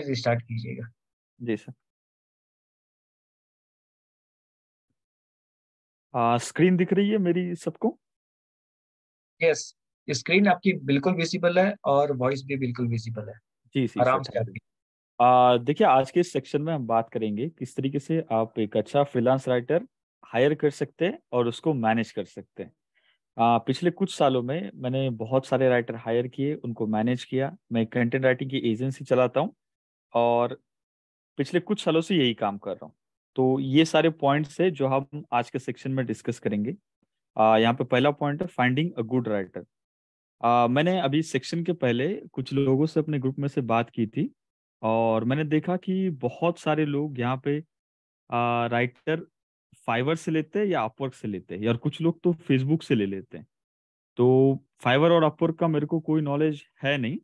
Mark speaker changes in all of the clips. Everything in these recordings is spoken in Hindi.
Speaker 1: प्लीज स्टार्ट कीजिएगा जी सर स्क्रीन दिख रही है मेरी
Speaker 2: सबको यस yes, स्क्रीन आपकी बिल्कुल विजिबल है और वॉइस भी बिल्कुल विजिबल है जी सी आराम से देखिए आज के इस सेक्शन में हम बात करेंगे किस तरीके से आप एक अच्छा फ्रीलांस राइटर हायर कर सकते हैं और उसको मैनेज कर सकते हैं आ, पिछले कुछ सालों में मैंने बहुत सारे राइटर हायर किए उनको मैनेज किया मैं कंटेंट राइटिंग की एजेंसी चलाता हूँ और पिछले कुछ सालों से यही काम कर रहा हूँ तो ये सारे पॉइंट्स है जो हम आज के सेक्शन में डिस्कस करेंगे यहाँ पे पहला पॉइंट है फाइंडिंग अ गुड राइटर मैंने अभी सेक्शन के पहले कुछ लोगों से अपने ग्रुप में से बात की थी और मैंने देखा कि बहुत सारे लोग यहाँ पे आ, राइटर फाइवर से लेते हैं या अपवर्क से लेते हैं और कुछ लोग तो फेसबुक से ले लेते हैं तो फाइवर और अपवर्क का मेरे को कोई नॉलेज है नहीं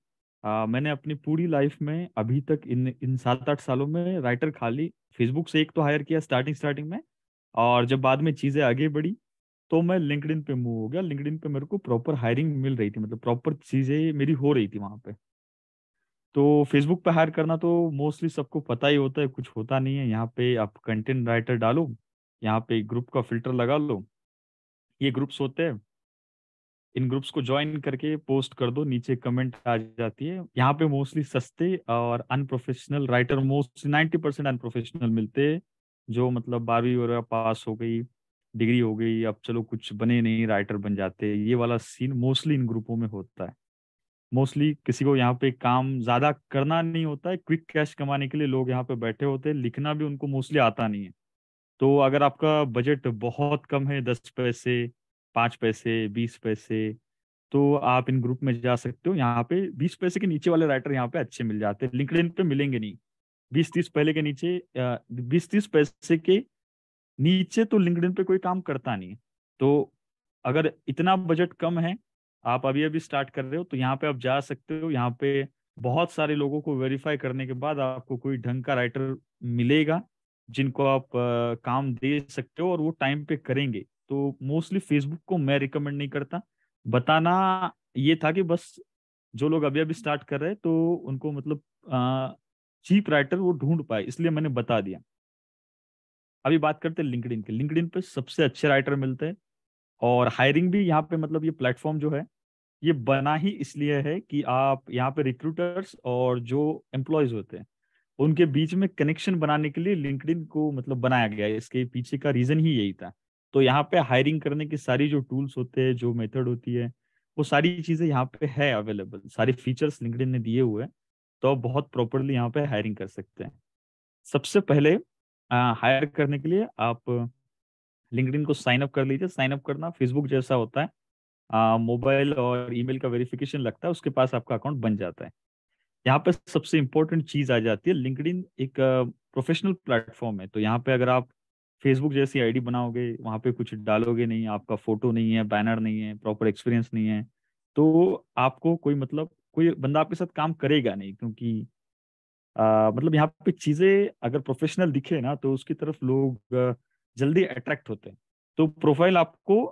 Speaker 2: आ, मैंने अपनी पूरी लाइफ में अभी तक इन इन सात आठ सालों में राइटर खाली फेसबुक से एक तो हायर किया स्टार्टिंग स्टार्टिंग में और जब बाद में चीजें आगे बढ़ी तो मैं लिंकड पे मूव हो गया लिंकड पे मेरे को प्रॉपर हायरिंग मिल रही थी मतलब प्रॉपर चीजें मेरी हो रही थी वहां पे तो फेसबुक पे हायर करना तो मोस्टली सबको पता ही होता है कुछ होता नहीं है यहाँ पे आप कंटेंट राइटर डालो यहाँ पे ग्रुप का फिल्टर लगा लो ये ग्रुप्स होते हैं इन ग्रुप्स को ज्वाइन करके पोस्ट कर दो नीचे कमेंट आ जाती है यहाँ पे मोस्टली सस्ते और unprofessional writer mostly ninety percent unprofessional मिलते हैं जो मतलब बारहवीं वगैरह पास हो गई डिग्री हो गई अब चलो कुछ बने नहीं राइटर बन जाते ये वाला सीन मोस्टली इन ग्रुपों में होता है मोस्टली किसी को यहाँ पे काम ज्यादा करना नहीं होता है क्विक कैश कमाने के लिए लोग यहाँ पे बैठे होते हैं लिखना भी उनको मोस्टली आता नहीं है तो अगर आपका बजट बहुत कम है दस पैसे पाँच पैसे बीस पैसे तो आप इन ग्रुप में जा सकते हो यहाँ पे बीस पैसे के नीचे वाले राइटर यहाँ पे अच्छे मिल जाते हैं लिंकड पे मिलेंगे नहीं बीस तीस पहले के नीचे बीस तीस पैसे के नीचे तो लिंकड पे कोई काम करता नहीं तो अगर इतना बजट कम है आप अभी अभी स्टार्ट कर रहे हो तो यहाँ पे आप जा सकते हो यहाँ पे बहुत सारे लोगों को वेरीफाई करने के बाद आपको कोई ढंग का राइटर मिलेगा जिनको आप आ, काम दे सकते हो और वो टाइम पे करेंगे तो मोस्टली फेसबुक को मैं रिकमेंड नहीं करता बताना ये था कि बस जो लोग अभी अभी स्टार्ट कर रहे हैं तो उनको मतलब चीप राइटर वो ढूंढ पाए इसलिए मैंने बता दिया अभी बात करते हैं लिंकड के लिंकड पे सबसे अच्छे राइटर मिलते हैं और हायरिंग भी यहाँ पे मतलब ये प्लेटफॉर्म जो है ये बना ही इसलिए है कि आप यहाँ पे रिक्रूटर्स और जो एम्प्लॉयज होते हैं उनके बीच में कनेक्शन बनाने के लिए लिंकड को मतलब बनाया गया है इसके पीछे का रीजन ही यही था तो यहाँ पे हायरिंग करने की सारी जो टूल्स होते हैं जो मेथड होती है वो सारी चीजें यहाँ पे है अवेलेबल सारे फीचर्स लिंकडिन ने दिए हुए तो आप बहुत प्रॉपरली यहाँ पे हायरिंग कर सकते हैं सबसे पहले हायर करने के लिए आप लिंकडिन को साइन अप कर लीजिए साइन अप करना फेसबुक जैसा होता है मोबाइल और ईमेल का वेरिफिकेशन लगता है उसके पास आपका अकाउंट बन जाता है यहाँ पे सबसे इंपॉर्टेंट चीज आ जाती है लिंकड एक प्रोफेशनल प्लेटफॉर्म है तो यहाँ पे अगर आप फेसबुक जैसी आईडी बनाओगे वहां पे कुछ डालोगे नहीं आपका फोटो नहीं है बैनर नहीं है प्रॉपर एक्सपीरियंस नहीं है तो आपको कोई मतलब कोई बंदा आपके साथ काम करेगा नहीं क्योंकि आ, मतलब यहाँ पे चीजें अगर प्रोफेशनल दिखे ना तो उसकी तरफ लोग जल्दी अट्रैक्ट होते हैं तो प्रोफाइल आपको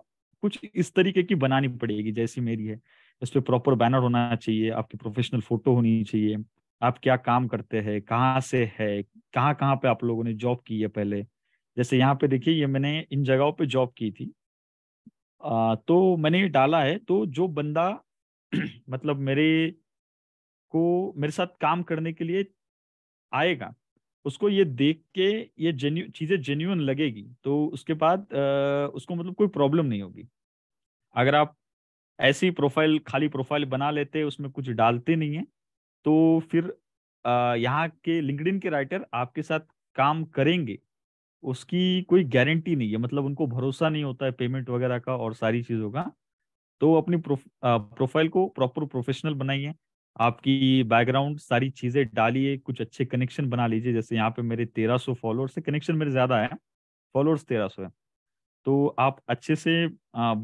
Speaker 2: कुछ इस तरीके की बनानी पड़ेगी जैसी मेरी है इस पर प्रॉपर बैनर होना चाहिए आपकी प्रोफेशनल फोटो होनी चाहिए आप क्या काम करते हैं कहाँ से है कहाँ कहाँ पे आप लोगों ने जॉब की है पहले जैसे यहाँ पे देखिए ये मैंने इन जगहों पे जॉब की थी आ, तो मैंने ये डाला है तो जो बंदा मतलब मेरे को मेरे साथ काम करने के लिए आएगा उसको ये देख के ये जेन्यू चीज़ें जेन्यून लगेगी तो उसके बाद आ, उसको मतलब कोई प्रॉब्लम नहीं होगी अगर आप ऐसी प्रोफाइल खाली प्रोफाइल बना लेते उसमें कुछ डालते नहीं है तो फिर यहाँ के लिंकड के राइटर आपके साथ काम करेंगे उसकी कोई गारंटी नहीं है मतलब उनको भरोसा नहीं होता है पेमेंट वगैरह का और सारी चीजों का तो अपनी प्रोफाइल को प्रॉपर प्रोफेशनल बनाइए आपकी बैकग्राउंड सारी चीजें डालिए कुछ अच्छे कनेक्शन बना लीजिए जैसे यहाँ पे मेरे तेरह सौ फॉलोअर्स है कनेक्शन मेरे ज्यादा है फॉलोअर्स तेरह सौ है तो आप अच्छे से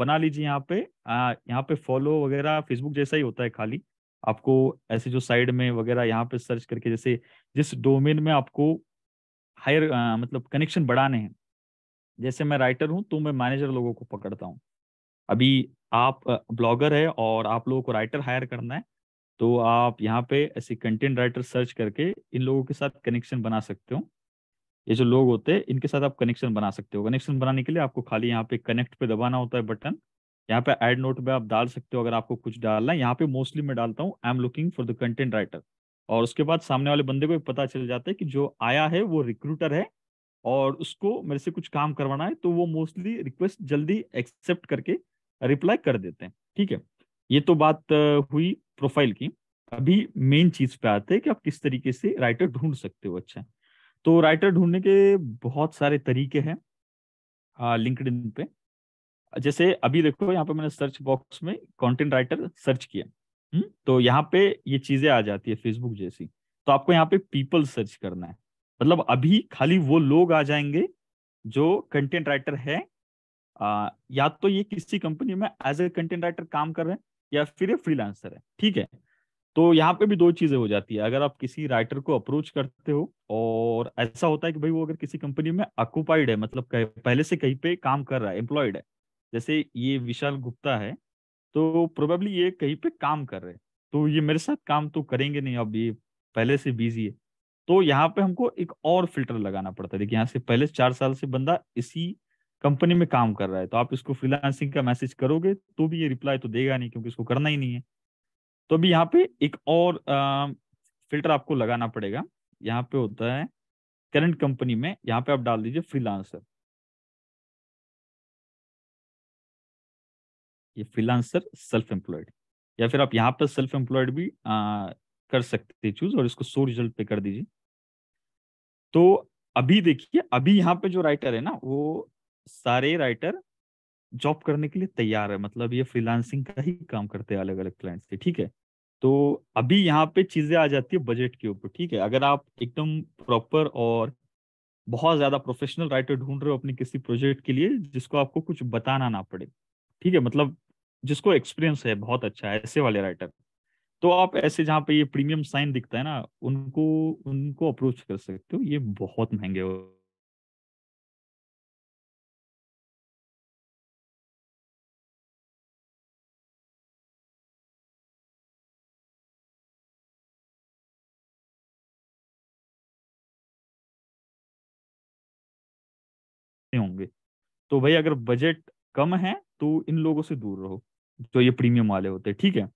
Speaker 2: बना लीजिए यहाँ पे यहाँ पे फॉलो वगैरह फेसबुक जैसा ही होता है खाली आपको ऐसे जो साइड में वगैरह यहाँ पे सर्च करके जैसे जिस डोमेन में आपको हायर मतलब कनेक्शन बढ़ाने हैं जैसे मैं राइटर हूँ तो मैं मैनेजर लोगों को पकड़ता हूँ अभी आप ब्लॉगर है और आप लोगों को राइटर हायर करना है तो आप यहाँ पे ऐसे कंटेंट राइटर सर्च करके इन लोगों के साथ कनेक्शन बना सकते हो ये जो लोग होते हैं इनके साथ आप कनेक्शन बना सकते हो कनेक्शन बनाने के लिए आपको खाली यहाँ पे कनेक्ट पे दबाना होता है बटन यहाँ पे एड नोट पे आप डाल सकते हो अगर आपको कुछ डालना है यहाँ पे मोस्टली मैं डालता हूँ I am looking for the content writer और उसके बाद सामने वाले बंदे को पता चल जाता है कि जो आया है वो रिक्रूटर है और उसको मेरे से कुछ काम करवाना है तो वो मोस्टली रिक्वेस्ट जल्दी एक्सेप्ट करके रिप्लाई कर देते हैं ठीक है ये तो बात हुई प्रोफाइल की अभी मेन चीज पे आते हैं कि आप किस तरीके से राइटर ढूंढ सकते हो अच्छा तो राइटर ढूंढने के बहुत सारे तरीके हैं लिंकड पे जैसे अभी देखो यहाँ पे मैंने सर्च बॉक्स में कंटेंट राइटर सर्च किया हम्म, तो यहाँ पे ये चीजें आ जाती है फेसबुक जैसी तो आपको यहाँ पे पीपल सर्च करना है मतलब अभी खाली वो लोग आ जाएंगे जो कंटेंट राइटर है आ, या तो ये किसी कंपनी में एज ए कंटेंट राइटर काम कर रहे हैं या फिर ये फ्रीलांसर है ठीक है तो यहाँ पे भी दो चीजें हो जाती है अगर आप किसी राइटर को अप्रोच करते हो और ऐसा होता है कि भाई वो अगर किसी कंपनी में अकुपाइड है मतलब पहले से कहीं पे काम कर रहा है एम्प्लॉयड है जैसे ये विशाल गुप्ता है तो प्रोबेबली ये कहीं पे काम कर रहे हैं तो ये मेरे साथ काम तो करेंगे नहीं अब ये पहले से बिजी है तो यहाँ पे हमको एक और फिल्टर लगाना पड़ता है देखिए यहाँ से पहले चार साल से बंदा इसी कंपनी में काम कर रहा है तो आप इसको फ्रीलांसिंग का मैसेज करोगे तो भी ये रिप्लाई तो देगा नहीं क्योंकि इसको करना ही नहीं है तो अभी यहाँ पे एक और आ, फिल्टर आपको लगाना पड़ेगा यहाँ पे होता है करंट कंपनी में यहाँ पे आप डाल दीजिए फ्रीलांसर ये फ्रीलांसर सेल्फ एम्प्लॉयड या फिर आप यहाँ पर सेल्फ एम्प्लॉयड भी आ, कर सकते हैं चूज और इसको सो रिजल्ट पे कर दीजिए तो अभी देखिए अभी यहाँ पे जो राइटर है ना वो सारे राइटर जॉब करने के लिए तैयार है मतलब ये फ्रीलांसिंग का ही काम करते हैं अलग अलग क्लाइंट्स के ठीक है तो अभी यहाँ पे चीजें आ जाती है बजट के ऊपर ठीक है अगर आप एकदम प्रॉपर और बहुत ज्यादा प्रोफेशनल राइटर ढूंढ रहे हो अपने किसी प्रोजेक्ट के लिए जिसको आपको कुछ बताना ना पड़े ठीक है मतलब जिसको एक्सपीरियंस है बहुत अच्छा है ऐसे वाले राइटर तो आप ऐसे जहाँ पे ये प्रीमियम साइन दिखता है ना उनको उनको अप्रोच कर सकते हो ये बहुत महंगे हो होंगे तो भाई अगर बजट कम है तो इन लोगों से दूर रहो जो ये प्रीमियम वाले होते हैं ठीक है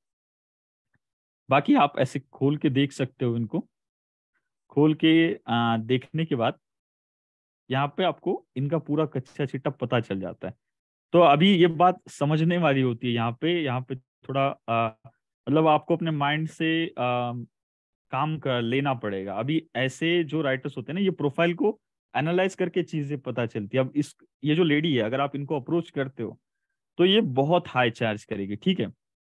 Speaker 2: बाकी आप ऐसे खोल के देख सकते हो इनको खोल के आ, देखने के बाद यहाँ पे आपको इनका पूरा कच्चा चिट्टा पता चल जाता है तो अभी ये बात समझने वाली होती है यहाँ पे यहाँ पे थोड़ा मतलब आपको अपने माइंड से आ, काम कर लेना पड़ेगा अभी ऐसे जो राइटर्स होते हैं ना ये प्रोफाइल को एनालाइज करके चीजें पता चलती है अब इस ये जो लेडी है अगर आप इनको अप्रोच करते हो तो ये बहुत हाई चार्ज करेगी ठीक है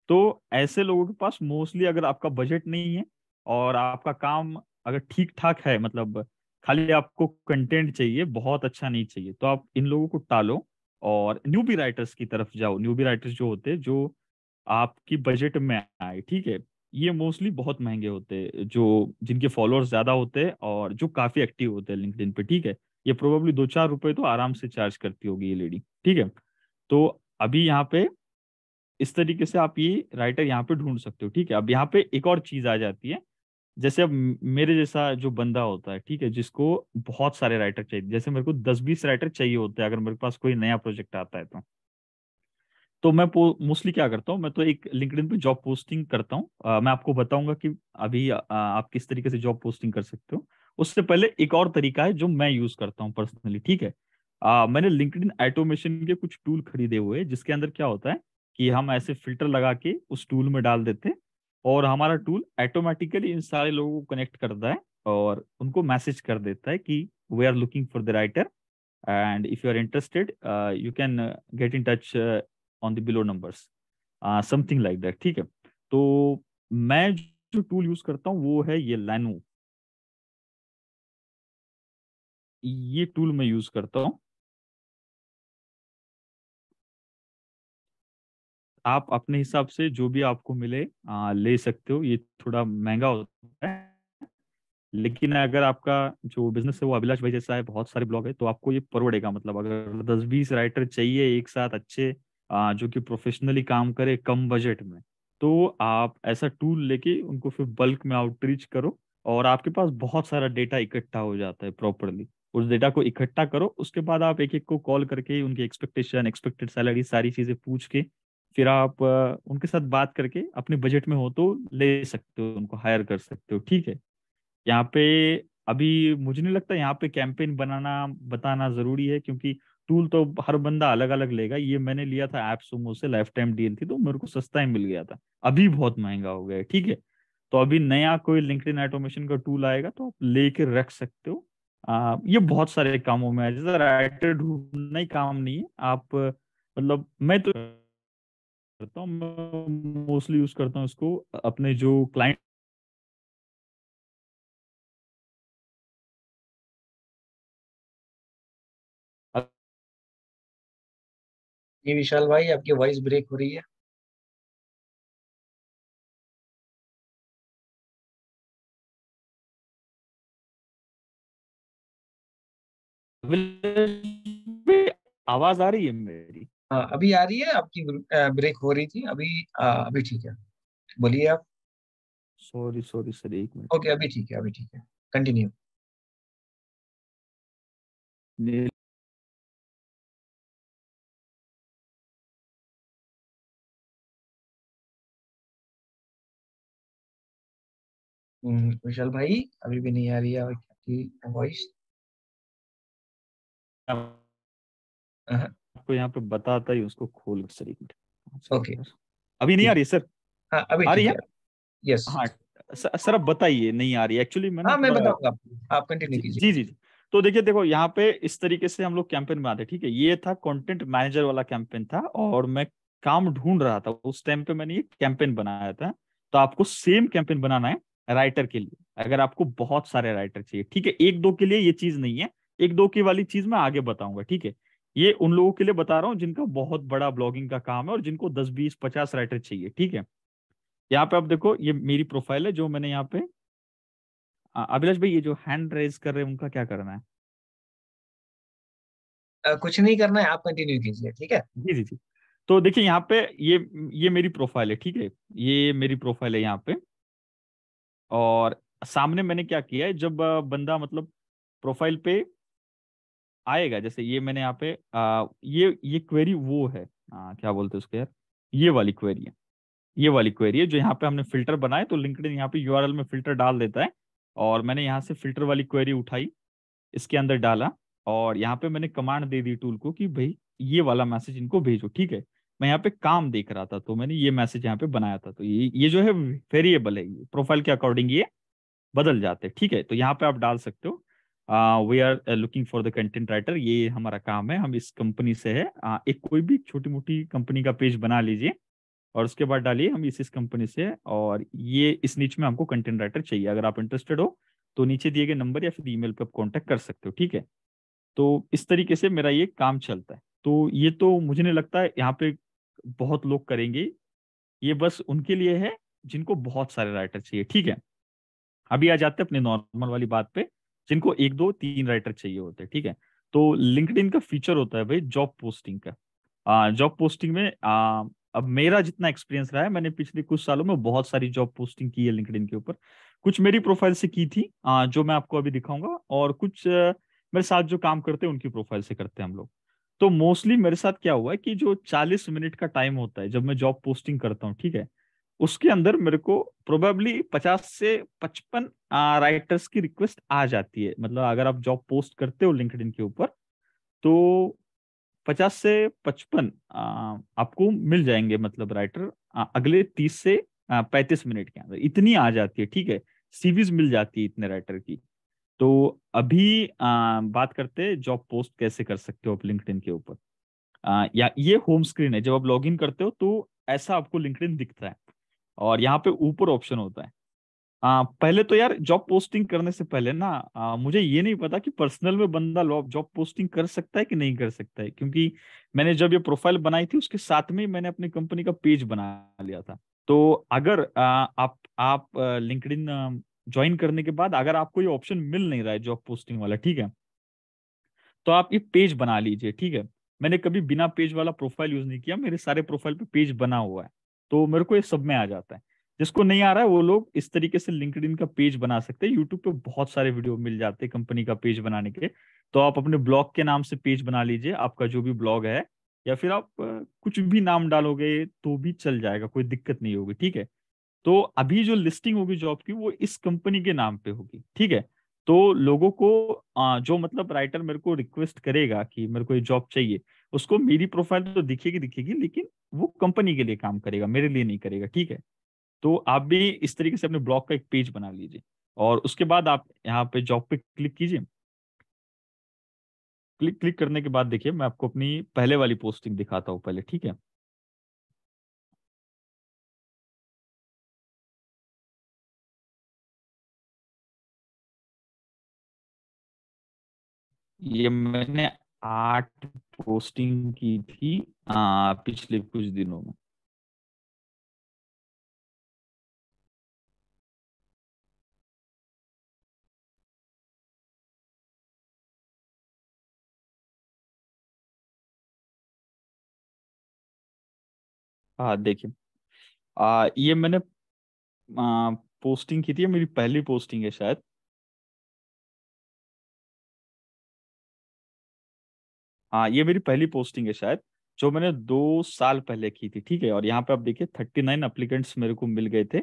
Speaker 2: तो ऐसे लोगों के पास मोस्टली अगर आपका बजट नहीं है और आपका काम अगर ठीक ठाक है मतलब खाली आपको कंटेंट चाहिए बहुत अच्छा नहीं चाहिए तो आप इन लोगों को टालो और न्यूबी राइटर्स की तरफ जाओ न्यूबी राइटर्स जो होते हैं जो आपकी बजट में आए ठीक है ये मोस्टली बहुत महंगे होते हैं जो जिनके फॉलोअर्स ज्यादा होते हैं और जो काफी एक्टिव होते हैं लिंकड पे ठीक है ये प्रोबेबली दो चार रुपए तो आराम से चार्ज करती होगी ये लेडी ठीक है तो अभी यहाँ पे इस तरीके से आप ये राइटर यहाँ पे ढूंढ सकते हो ठीक है अब यहाँ पे एक और चीज आ जाती है जैसे अब मेरे जैसा जो बंदा होता है ठीक है जिसको बहुत सारे राइटर चाहिए जैसे मेरे को दस बीस राइटर चाहिए होते हैं अगर मेरे पास कोई नया प्रोजेक्ट आता है तो तो मैं मोस्टली क्या करता हूँ मैं तो एक लिंक पे जॉब पोस्टिंग करता हूँ मैं आपको बताऊंगा कि अभी आ, आप किस तरीके से जॉब पोस्टिंग कर सकते हो उससे पहले एक और तरीका है जो मैं यूज करता हूँ पर्सनली ठीक है आ, मैंने लिंकड ऑटोमेशन के कुछ टूल खरीदे हुए जिसके अंदर क्या होता है कि हम ऐसे फिल्टर लगा के उस टूल में डाल देते और हमारा टूल ऑटोमेटिकली इन सारे लोगों को कनेक्ट करता है और उनको मैसेज कर देता है कि we are looking for the writer and if you are interested you can get in touch on the below number something like that ठीक है तो मैं जो टूल यूज करता हूँ वो है ये लैनो ये टूल मैं यूज करता हूँ आप अपने हिसाब से जो भी आपको मिले आ, ले सकते हो ये थोड़ा महंगा होता है लेकिन अगर आपका जो बिजनेस है वो अभिलाष भाई जैसा है बहुत सारे ब्लॉग है तो आपको ये परवड़ेगा मतलब अगर दस बीस राइटर चाहिए एक साथ अच्छे जो कि प्रोफेशनली काम करे कम बजट में तो आप ऐसा टूल लेके उनको फिर बल्क में आउटरीच करो और आपके पास बहुत सारा डेटा इकट्ठा हो जाता है प्रॉपरली उस डेटा को इकट्ठा करो उसके बाद आप एक एक को कॉल करके उनकी एक्सपेक्टेशन एक्सपेक्टेड सैलरी सारी चीजें पूछ के फिर आप उनके साथ बात करके अपने बजट में हो तो ले सकते हो उनको हायर कर सकते हो ठीक है यहाँ पे अभी मुझे नहीं लगता यहाँ पे कैंपेन बनाना बताना जरूरी है क्योंकि टूल तो हर बंदा अलग अलग लेगा ये मैंने लिया था ऐप सुमो से लाइफ टाइम डील थी तो मेरे को सस्ता ही मिल गया था अभी बहुत महंगा हो गया ठीक है तो अभी नया कोई लिंकड इन ऑटोमेशन का टूल आएगा तो आप लेके रख सकते हो आ, ये बहुत सारे कामों में जैसे राइटर ढूंढना ही काम नहीं है आप मतलब मैं तो करता हूँ मोस्टली यूज करता हूँ इसको अपने जो क्लाइंट
Speaker 1: जी विशाल भाई आपकी वॉइस ब्रेक हो रही है
Speaker 2: आवाज आ रही है मेरी आ, हाँ, अभी आ रही है आपकी ब्रेक हो रही थी अभी आ, अभी
Speaker 3: ठीक है बोलिए आप सॉरी
Speaker 1: सॉरी सर एक मिनट ओके अभी ठीक है अभी ठीक है कंटिन्यू विशाल भाई अभी भी नहीं आ रही है आपकी वॉइस
Speaker 2: आपको यहाँ पे बताता ही उसको खोल सर ओके अभी नहीं आ रही सर हाँ अभी आ रही है यस हाँ सर आप बताइए नहीं आ रही एक्चुअली मैंने हाँ, मैं बताऊंगा आप कंटिन्यू कीजिए जी जी जी तो देखिए देखो यहाँ पे इस तरीके से हम लोग कैंपेन में आते ठीक है ये था कंटेंट मैनेजर वाला कैंपेन था और मैं काम ढूंढ रहा था उस टाइम पे मैंने ये कैंपेन बनाया था तो आपको सेम कैंपेन बनाना है राइटर के लिए अगर आपको बहुत सारे राइटर चाहिए ठीक है एक दो के लिए ये चीज नहीं है एक दो की वाली चीज मैं आगे बताऊंगा ठीक है ये उन लोगों के लिए बता रहा हूँ जिनका बहुत बड़ा ब्लॉगिंग का काम है और जिनको दस बीस पचास राइटर चाहिए ठीक है यहाँ पे आप देखो ये मेरी प्रोफाइल है जो मैंने यहाँ पे अभिलाष भाई ये जो हैंड रेज कर रहे हैं उनका क्या करना है कुछ नहीं करना है आप कंटिन्यू कीजिए ठीक है जी जी जी तो देखिए यहाँ पे ये ये मेरी प्रोफाइल है ठीक है ये मेरी प्रोफाइल है यहाँ पे और सामने मैंने क्या किया है जब बंदा मतलब प्रोफाइल पे आएगा जैसे ये मैंने यहाँ पे आ, ये ये क्वेरी वो है आ, हाँ, क्या बोलते हैं उसके यार ये वाली क्वेरी है ये वाली क्वेरी है जो यहाँ पे हमने फिल्टर बनाए तो लिंकड यहाँ पे यूआरएल में फिल्टर डाल देता है और मैंने यहाँ से फिल्टर वाली क्वेरी उठाई इसके अंदर डाला और यहाँ पे मैंने कमांड दे दी टूल को कि भाई ये वाला मैसेज इनको भेजो ठीक है मैं यहाँ पे काम देख रहा था तो मैंने ये मैसेज यहाँ पे बनाया था तो ये ये जो है वेरिएबल है प्रोफाइल के अकॉर्डिंग ये बदल जाते हैं ठीक है तो यहाँ पे आप डाल सकते हो we are looking for the content writer ये हमारा काम है हम इस कंपनी से है uh, एक कोई भी छोटी मोटी कंपनी का पेज बना लीजिए और उसके बाद डालिए हम इस इस कंपनी से और ये इस नीच में हमको कंटेंट राइटर चाहिए अगर आप इंटरेस्टेड हो तो नीचे दिए गए नंबर या फिर ईमेल पे आप कांटेक्ट कर सकते हो ठीक है तो इस तरीके से मेरा ये काम चलता है तो ये तो मुझे नहीं लगता है यहाँ पे बहुत लोग करेंगे ये बस उनके लिए है जिनको बहुत सारे राइटर चाहिए ठीक है अभी आ जाते हैं अपने नॉर्मल वाली बात पे जिनको एक दो तीन राइटर चाहिए होते हैं ठीक है तो लिंकड का फीचर होता है भाई जॉब पोस्टिंग का जॉब पोस्टिंग में आ, अब मेरा जितना एक्सपीरियंस रहा है मैंने पिछले कुछ सालों में बहुत सारी जॉब पोस्टिंग की है लिंकड के ऊपर कुछ मेरी प्रोफाइल से की थी आ, जो मैं आपको अभी दिखाऊंगा और कुछ आ, मेरे साथ जो काम करते हैं उनकी प्रोफाइल से करते हैं हम लोग तो मोस्टली मेरे साथ क्या हुआ है कि जो 40 मिनट का टाइम होता है जब मैं जॉब पोस्टिंग करता हूँ ठीक है उसके अंदर मेरे को प्रोबेबली 50 से 55 राइटर्स की रिक्वेस्ट आ जाती है मतलब अगर आप जॉब पोस्ट करते हो लिंकड के ऊपर तो 50 से 55 आपको मिल जाएंगे मतलब राइटर अगले 30 से पैंतीस मिनट के अंदर इतनी आ जाती है ठीक है सीवीज मिल जाती है इतने राइटर की तो अभी आ, बात करते हैं जॉब पोस्ट कैसे कर सकते हो आप लिंक्डइन के ऊपर या ये होम स्क्रीन है जब आप लॉग करते हो तो ऐसा आपको लिंक्डइन दिखता है और यहाँ पे ऊपर ऑप्शन होता है आ, पहले तो यार जॉब पोस्टिंग करने से पहले ना आ, मुझे ये नहीं पता कि पर्सनल में बंदा जॉब पोस्टिंग कर सकता है कि नहीं कर सकता है क्योंकि मैंने जब ये प्रोफाइल बनाई थी उसके साथ में मैंने अपनी कंपनी का पेज बना लिया था तो अगर आ, आप आप लिंकड ज्वाइन करने के बाद अगर आपको ये ऑप्शन मिल नहीं रहा है जॉब पोस्टिंग वाला ठीक है तो आप ये पेज बना लीजिए ठीक है मैंने कभी बिना पेज वाला प्रोफाइल यूज नहीं किया मेरे सारे प्रोफाइल पे पेज बना हुआ है तो मेरे को ये सब में आ जाता है जिसको नहीं आ रहा है वो लोग इस तरीके से लिंकड का पेज बना सकते हैं यूट्यूब पे बहुत सारे वीडियो मिल जाते हैं कंपनी का पेज बनाने के तो आप अपने ब्लॉग के नाम से पेज बना लीजिए आपका जो भी ब्लॉग है या फिर आप कुछ भी नाम डालोगे तो भी चल जाएगा कोई दिक्कत नहीं होगी ठीक है तो अभी जो लिस्टिंग होगी जॉब की वो इस कंपनी के नाम पे होगी ठीक है तो लोगों को जो मतलब राइटर मेरे को रिक्वेस्ट करेगा कि मेरे को ये जॉब चाहिए उसको मेरी प्रोफाइल तो दिखेगी दिखेगी लेकिन वो कंपनी के लिए काम करेगा मेरे लिए नहीं करेगा ठीक है तो आप भी इस तरीके से अपने ब्लॉग का एक पेज बना लीजिए और उसके बाद आप यहाँ पे जॉब पे क्लिक कीजिए क्लिक क्लिक करने के बाद देखिए मैं आपको अपनी पहले वाली पोस्टिंग दिखाता हूँ पहले ठीक है
Speaker 1: ये मैंने आठ पोस्टिंग की थी आ, पिछले कुछ दिनों में हाँ देखिए ये मैंने आ, पोस्टिंग की थी मेरी पहली पोस्टिंग है शायद
Speaker 2: हाँ ये मेरी पहली पोस्टिंग है शायद जो मैंने दो साल पहले की थी ठीक है और यहाँ पे आप देखिए थर्टी नाइन अप्लीकेंट्स मेरे को मिल गए थे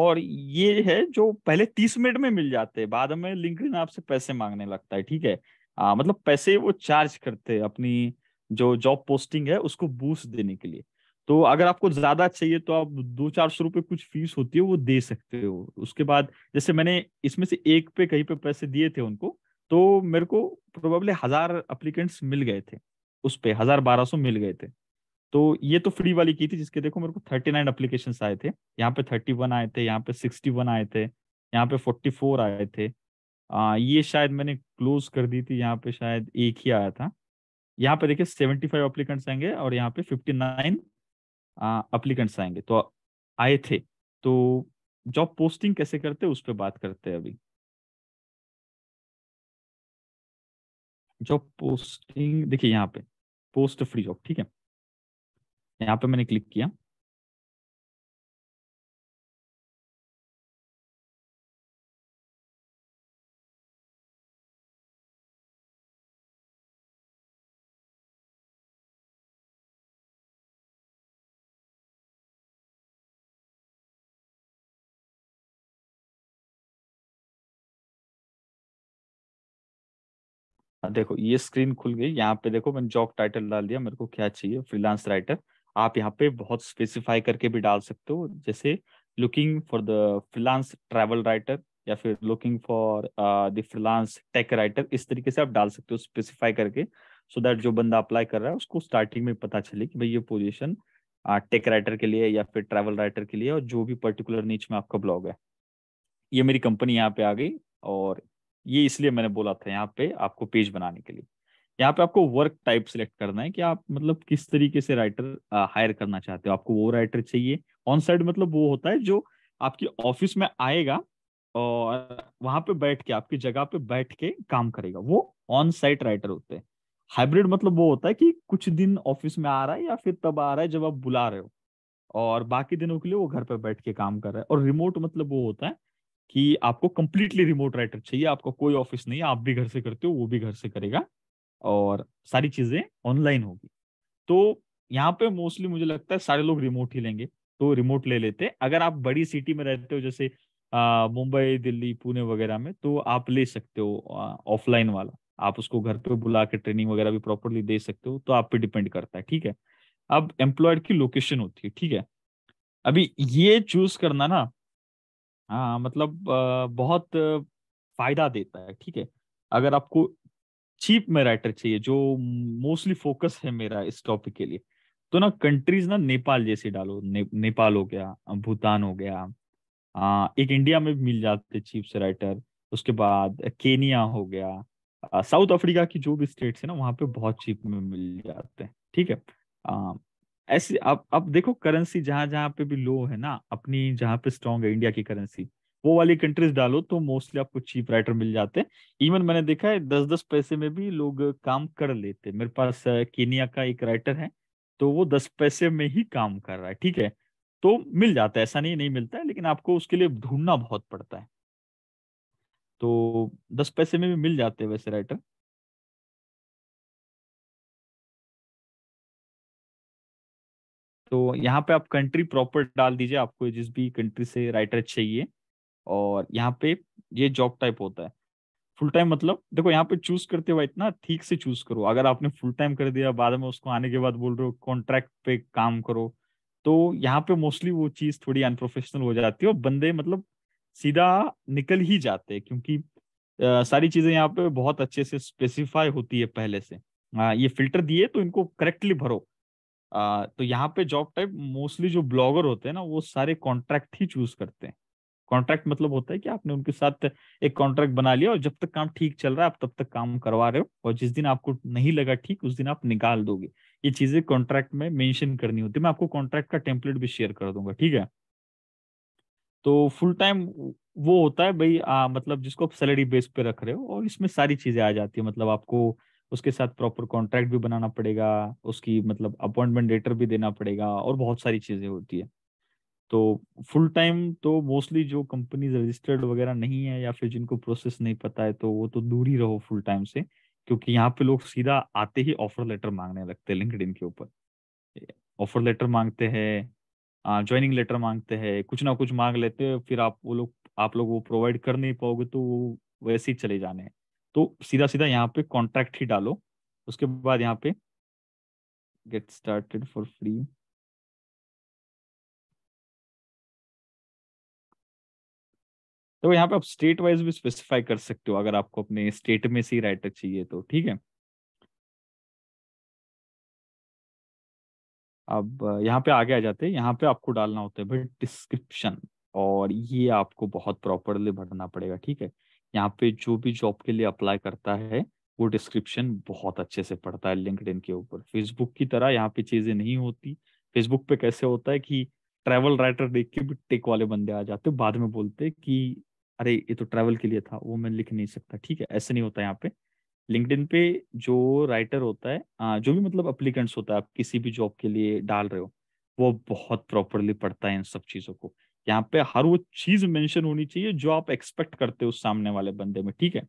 Speaker 2: और ये है जो पहले तीस मिनट में मिल जाते हैं बाद में लिंकडिन आपसे पैसे मांगने लगता है ठीक है आ, मतलब पैसे वो चार्ज करते हैं अपनी जो जॉब पोस्टिंग है उसको बूस्ट देने के लिए तो अगर आपको ज्यादा चाहिए तो आप दो चार सौ रुपये कुछ फीस होती है वो दे सकते हो उसके बाद जैसे मैंने इसमें से एक पे कहीं पे पैसे दिए थे उनको तो मेरे को प्रोबेबली हजार अप्लीकेंट्स मिल गए थे उस पर हजार बारह सौ मिल गए थे तो ये तो फ्री वाली की थी जिसके देखो मेरे को थर्टी नाइन अप्लीकेशन आए थे यहाँ पे थर्टी वन आए थे यहाँ पे सिक्सटी वन आए थे यहाँ पे फोर्टी फोर आए थे आ, ये शायद मैंने क्लोज कर दी थी यहाँ पे शायद एक ही आया था यहाँ पे देखिए सेवेंटी फाइव अप्लीकेंट्स आएंगे और यहाँ पे फिफ्टी नाइन अप्लीकेंट्स आएंगे तो आए थे तो जॉब पोस्टिंग कैसे करते उस
Speaker 1: पर बात करते हैं अभी जॉब पोस्टिंग देखिए यहाँ पे पोस्ट फ्री जॉब ठीक है यहाँ पे मैंने क्लिक किया
Speaker 2: देखो ये स्क्रीन खुल गई यहाँ पे देखो मैंने जॉब टाइटल डाल दिया मेरे को क्या चाहिए फ्रीलांस राइटर आप यहाँ पे बहुत स्पेसिफाई करके भी डाल सकते हो जैसे looking for the freelance travel writer या फिर looking for the freelance tech writer इस तरीके से आप डाल सकते हो स्पेसिफाई करके सो so दैट जो बंदा अप्लाई कर रहा है उसको स्टार्टिंग में पता चले कि भाई ये पोजिशन टेक राइटर के लिए या फिर ट्रैवल राइटर के लिए और जो भी पर्टिकुलर नीच में आपका ब्लॉग है ये मेरी कंपनी यहाँ पे आ गई और ये इसलिए मैंने बोला था यहाँ पे आपको पेज बनाने के लिए यहाँ पे आपको वर्क टाइप सिलेक्ट करना है कि आप मतलब किस तरीके से राइटर हायर करना चाहते हो आपको वो राइटर चाहिए ऑन साइड मतलब वो होता है जो आपके ऑफिस में आएगा और वहां पे बैठ के आपकी जगह पे बैठ के काम करेगा वो ऑन साइट राइटर होते हैं हाइब्रिड मतलब वो होता है कि कुछ दिन ऑफिस में आ रहा है या फिर तब आ रहा है जब आप बुला रहे हो और बाकी दिनों के लिए वो घर पर बैठ के काम कर रहा है और रिमोट मतलब वो होता है कि आपको कंप्लीटली रिमोट राइटर चाहिए आपका कोई ऑफिस नहीं आप भी घर से करते हो वो भी घर से करेगा और सारी चीजें ऑनलाइन होगी तो यहाँ पे मोस्टली मुझे लगता है सारे लोग रिमोट ही लेंगे तो रिमोट ले लेते हैं अगर आप बड़ी सिटी में रहते हो जैसे मुंबई दिल्ली पुणे वगैरह में तो आप ले सकते हो ऑफलाइन वाला आप उसको घर पे बुला के ट्रेनिंग वगैरह भी प्रॉपरली दे सकते हो तो आप पे डिपेंड करता है ठीक है अब एम्प्लॉयड की लोकेशन होती है ठीक है अभी ये चूज करना ना हाँ मतलब बहुत फायदा देता है ठीक है अगर आपको चीप में राइटर चाहिए जो मोस्टली फोकस है मेरा इस टॉपिक के लिए तो ना कंट्रीज ना नेपाल जैसे डालो ने, नेपाल हो गया भूटान हो गया आ, एक इंडिया में भी मिल जाते चीप से राइटर उसके बाद केनिया हो गया साउथ अफ्रीका की जो भी स्टेट्स है ना वहाँ पे बहुत चीप में मिल जाते हैं ठीक है आ, ऐसे आप आप देखो करेंसी जहां जहां पे भी लो है ना अपनी जहां पे स्ट्रांग है इंडिया की करेंसी वो वाली कंट्रीज डालो तो मोस्टली आपको चीप राइटर मिल जाते हैं इवन मैंने देखा है दस दस पैसे में भी लोग काम कर लेते मेरे पास केनिया का एक राइटर है तो वो दस पैसे में ही काम कर रहा है ठीक है तो मिल जाता है ऐसा नहीं नहीं मिलता है लेकिन आपको उसके लिए ढूंढना बहुत पड़ता है तो दस पैसे में भी मिल जाते हैं वैसे राइटर तो यहाँ पे आप कंट्री प्रॉपर डाल दीजिए आपको जिस भी कंट्री से राइटर चाहिए और यहाँ पे ये जॉब टाइप होता है फुल टाइम मतलब देखो यहाँ पे चूज करते हुए इतना ठीक से चूज करो अगर आपने फुल टाइम कर दिया बाद में उसको आने के बाद बोल रहे हो कॉन्ट्रैक्ट पे काम करो तो यहाँ पे मोस्टली वो चीज थोड़ी अनप्रोफेशनल हो जाती है और बंदे मतलब सीधा निकल ही जाते हैं क्योंकि आ, सारी चीजें यहाँ पे बहुत अच्छे से स्पेसिफाई होती है पहले से आ, हाँ, ये फिल्टर दिए तो इनको करेक्टली भरो तो यहाँ पे जॉब टाइप मोस्टली जो ब्लॉगर होते हैं ना वो सारे कॉन्ट्रैक्ट ही चूज करते हैं कॉन्ट्रैक्ट मतलब होता है कि आपने उनके साथ एक कॉन्ट्रैक्ट बना लिया और जब तक काम ठीक चल रहा है आप तब तक काम करवा रहे हो और जिस दिन आपको नहीं लगा ठीक उस दिन आप निकाल दोगे ये चीजें कॉन्ट्रैक्ट में मेंशन करनी होती है मैं आपको कॉन्ट्रैक्ट का टेम्पलेट भी शेयर कर दूंगा ठीक है तो फुल टाइम वो होता है भाई मतलब जिसको आप सैलरी बेस पे रख रहे हो और इसमें सारी चीजें आ जाती है मतलब आपको उसके साथ प्रॉपर कॉन्ट्रैक्ट भी बनाना पड़ेगा उसकी मतलब अपॉइंटमेंट लेटर भी देना पड़ेगा और बहुत सारी चीज़ें होती है तो फुल टाइम तो मोस्टली जो कंपनीज रजिस्टर्ड वगैरह नहीं है या फिर जिनको प्रोसेस नहीं पता है तो वो तो दूर ही रहो फुल टाइम से क्योंकि यहाँ पे लोग सीधा आते ही ऑफर लेटर मांगने लगते हैं लिंकड के ऊपर ऑफर लेटर मांगते हैं ज्वाइनिंग लेटर मांगते हैं कुछ ना कुछ मांग लेते हैं फिर आप वो लोग आप लोग वो प्रोवाइड कर नहीं पाओगे तो वो वैसे ही चले जाने हैं तो सीधा सीधा यहाँ पे कॉन्ट्रैक्ट ही डालो उसके बाद यहाँ पे गेट स्टार्टेड फॉर फ्री तो यहाँ पे आप स्टेट वाइज भी स्पेसिफाई कर सकते हो अगर आपको अपने स्टेट में से ही राइटर चाहिए तो ठीक है अब यहाँ पे आगे आ जाते हैं यहाँ पे आपको डालना होता है भाई डिस्क्रिप्शन और ये आपको बहुत प्रॉपरली भरना पड़ेगा ठीक है यहाँ पे जो भी जॉब के लिए अप्लाई करता है वो डिस्क्रिप्शन बहुत अच्छे से पढ़ता है लिंकड के ऊपर फेसबुक की तरह यहाँ पे चीजें नहीं होती फेसबुक पे कैसे होता है कि ट्रैवल राइटर देख के भी टेक वाले बंदे आ जाते बाद में बोलते कि अरे ये तो ट्रैवल के लिए था वो मैं लिख नहीं सकता ठीक है ऐसे नहीं होता यहाँ पे लिंकड पे जो राइटर होता है जो भी मतलब अप्लीकेंट्स होता है आप किसी भी जॉब के लिए डाल रहे हो वो बहुत प्रॉपरली पढ़ता है इन सब चीज़ों को यहाँ पे हर वो चीज मेंशन होनी चाहिए जो आप एक्सपेक्ट करते हो सामने वाले बंदे में ठीक है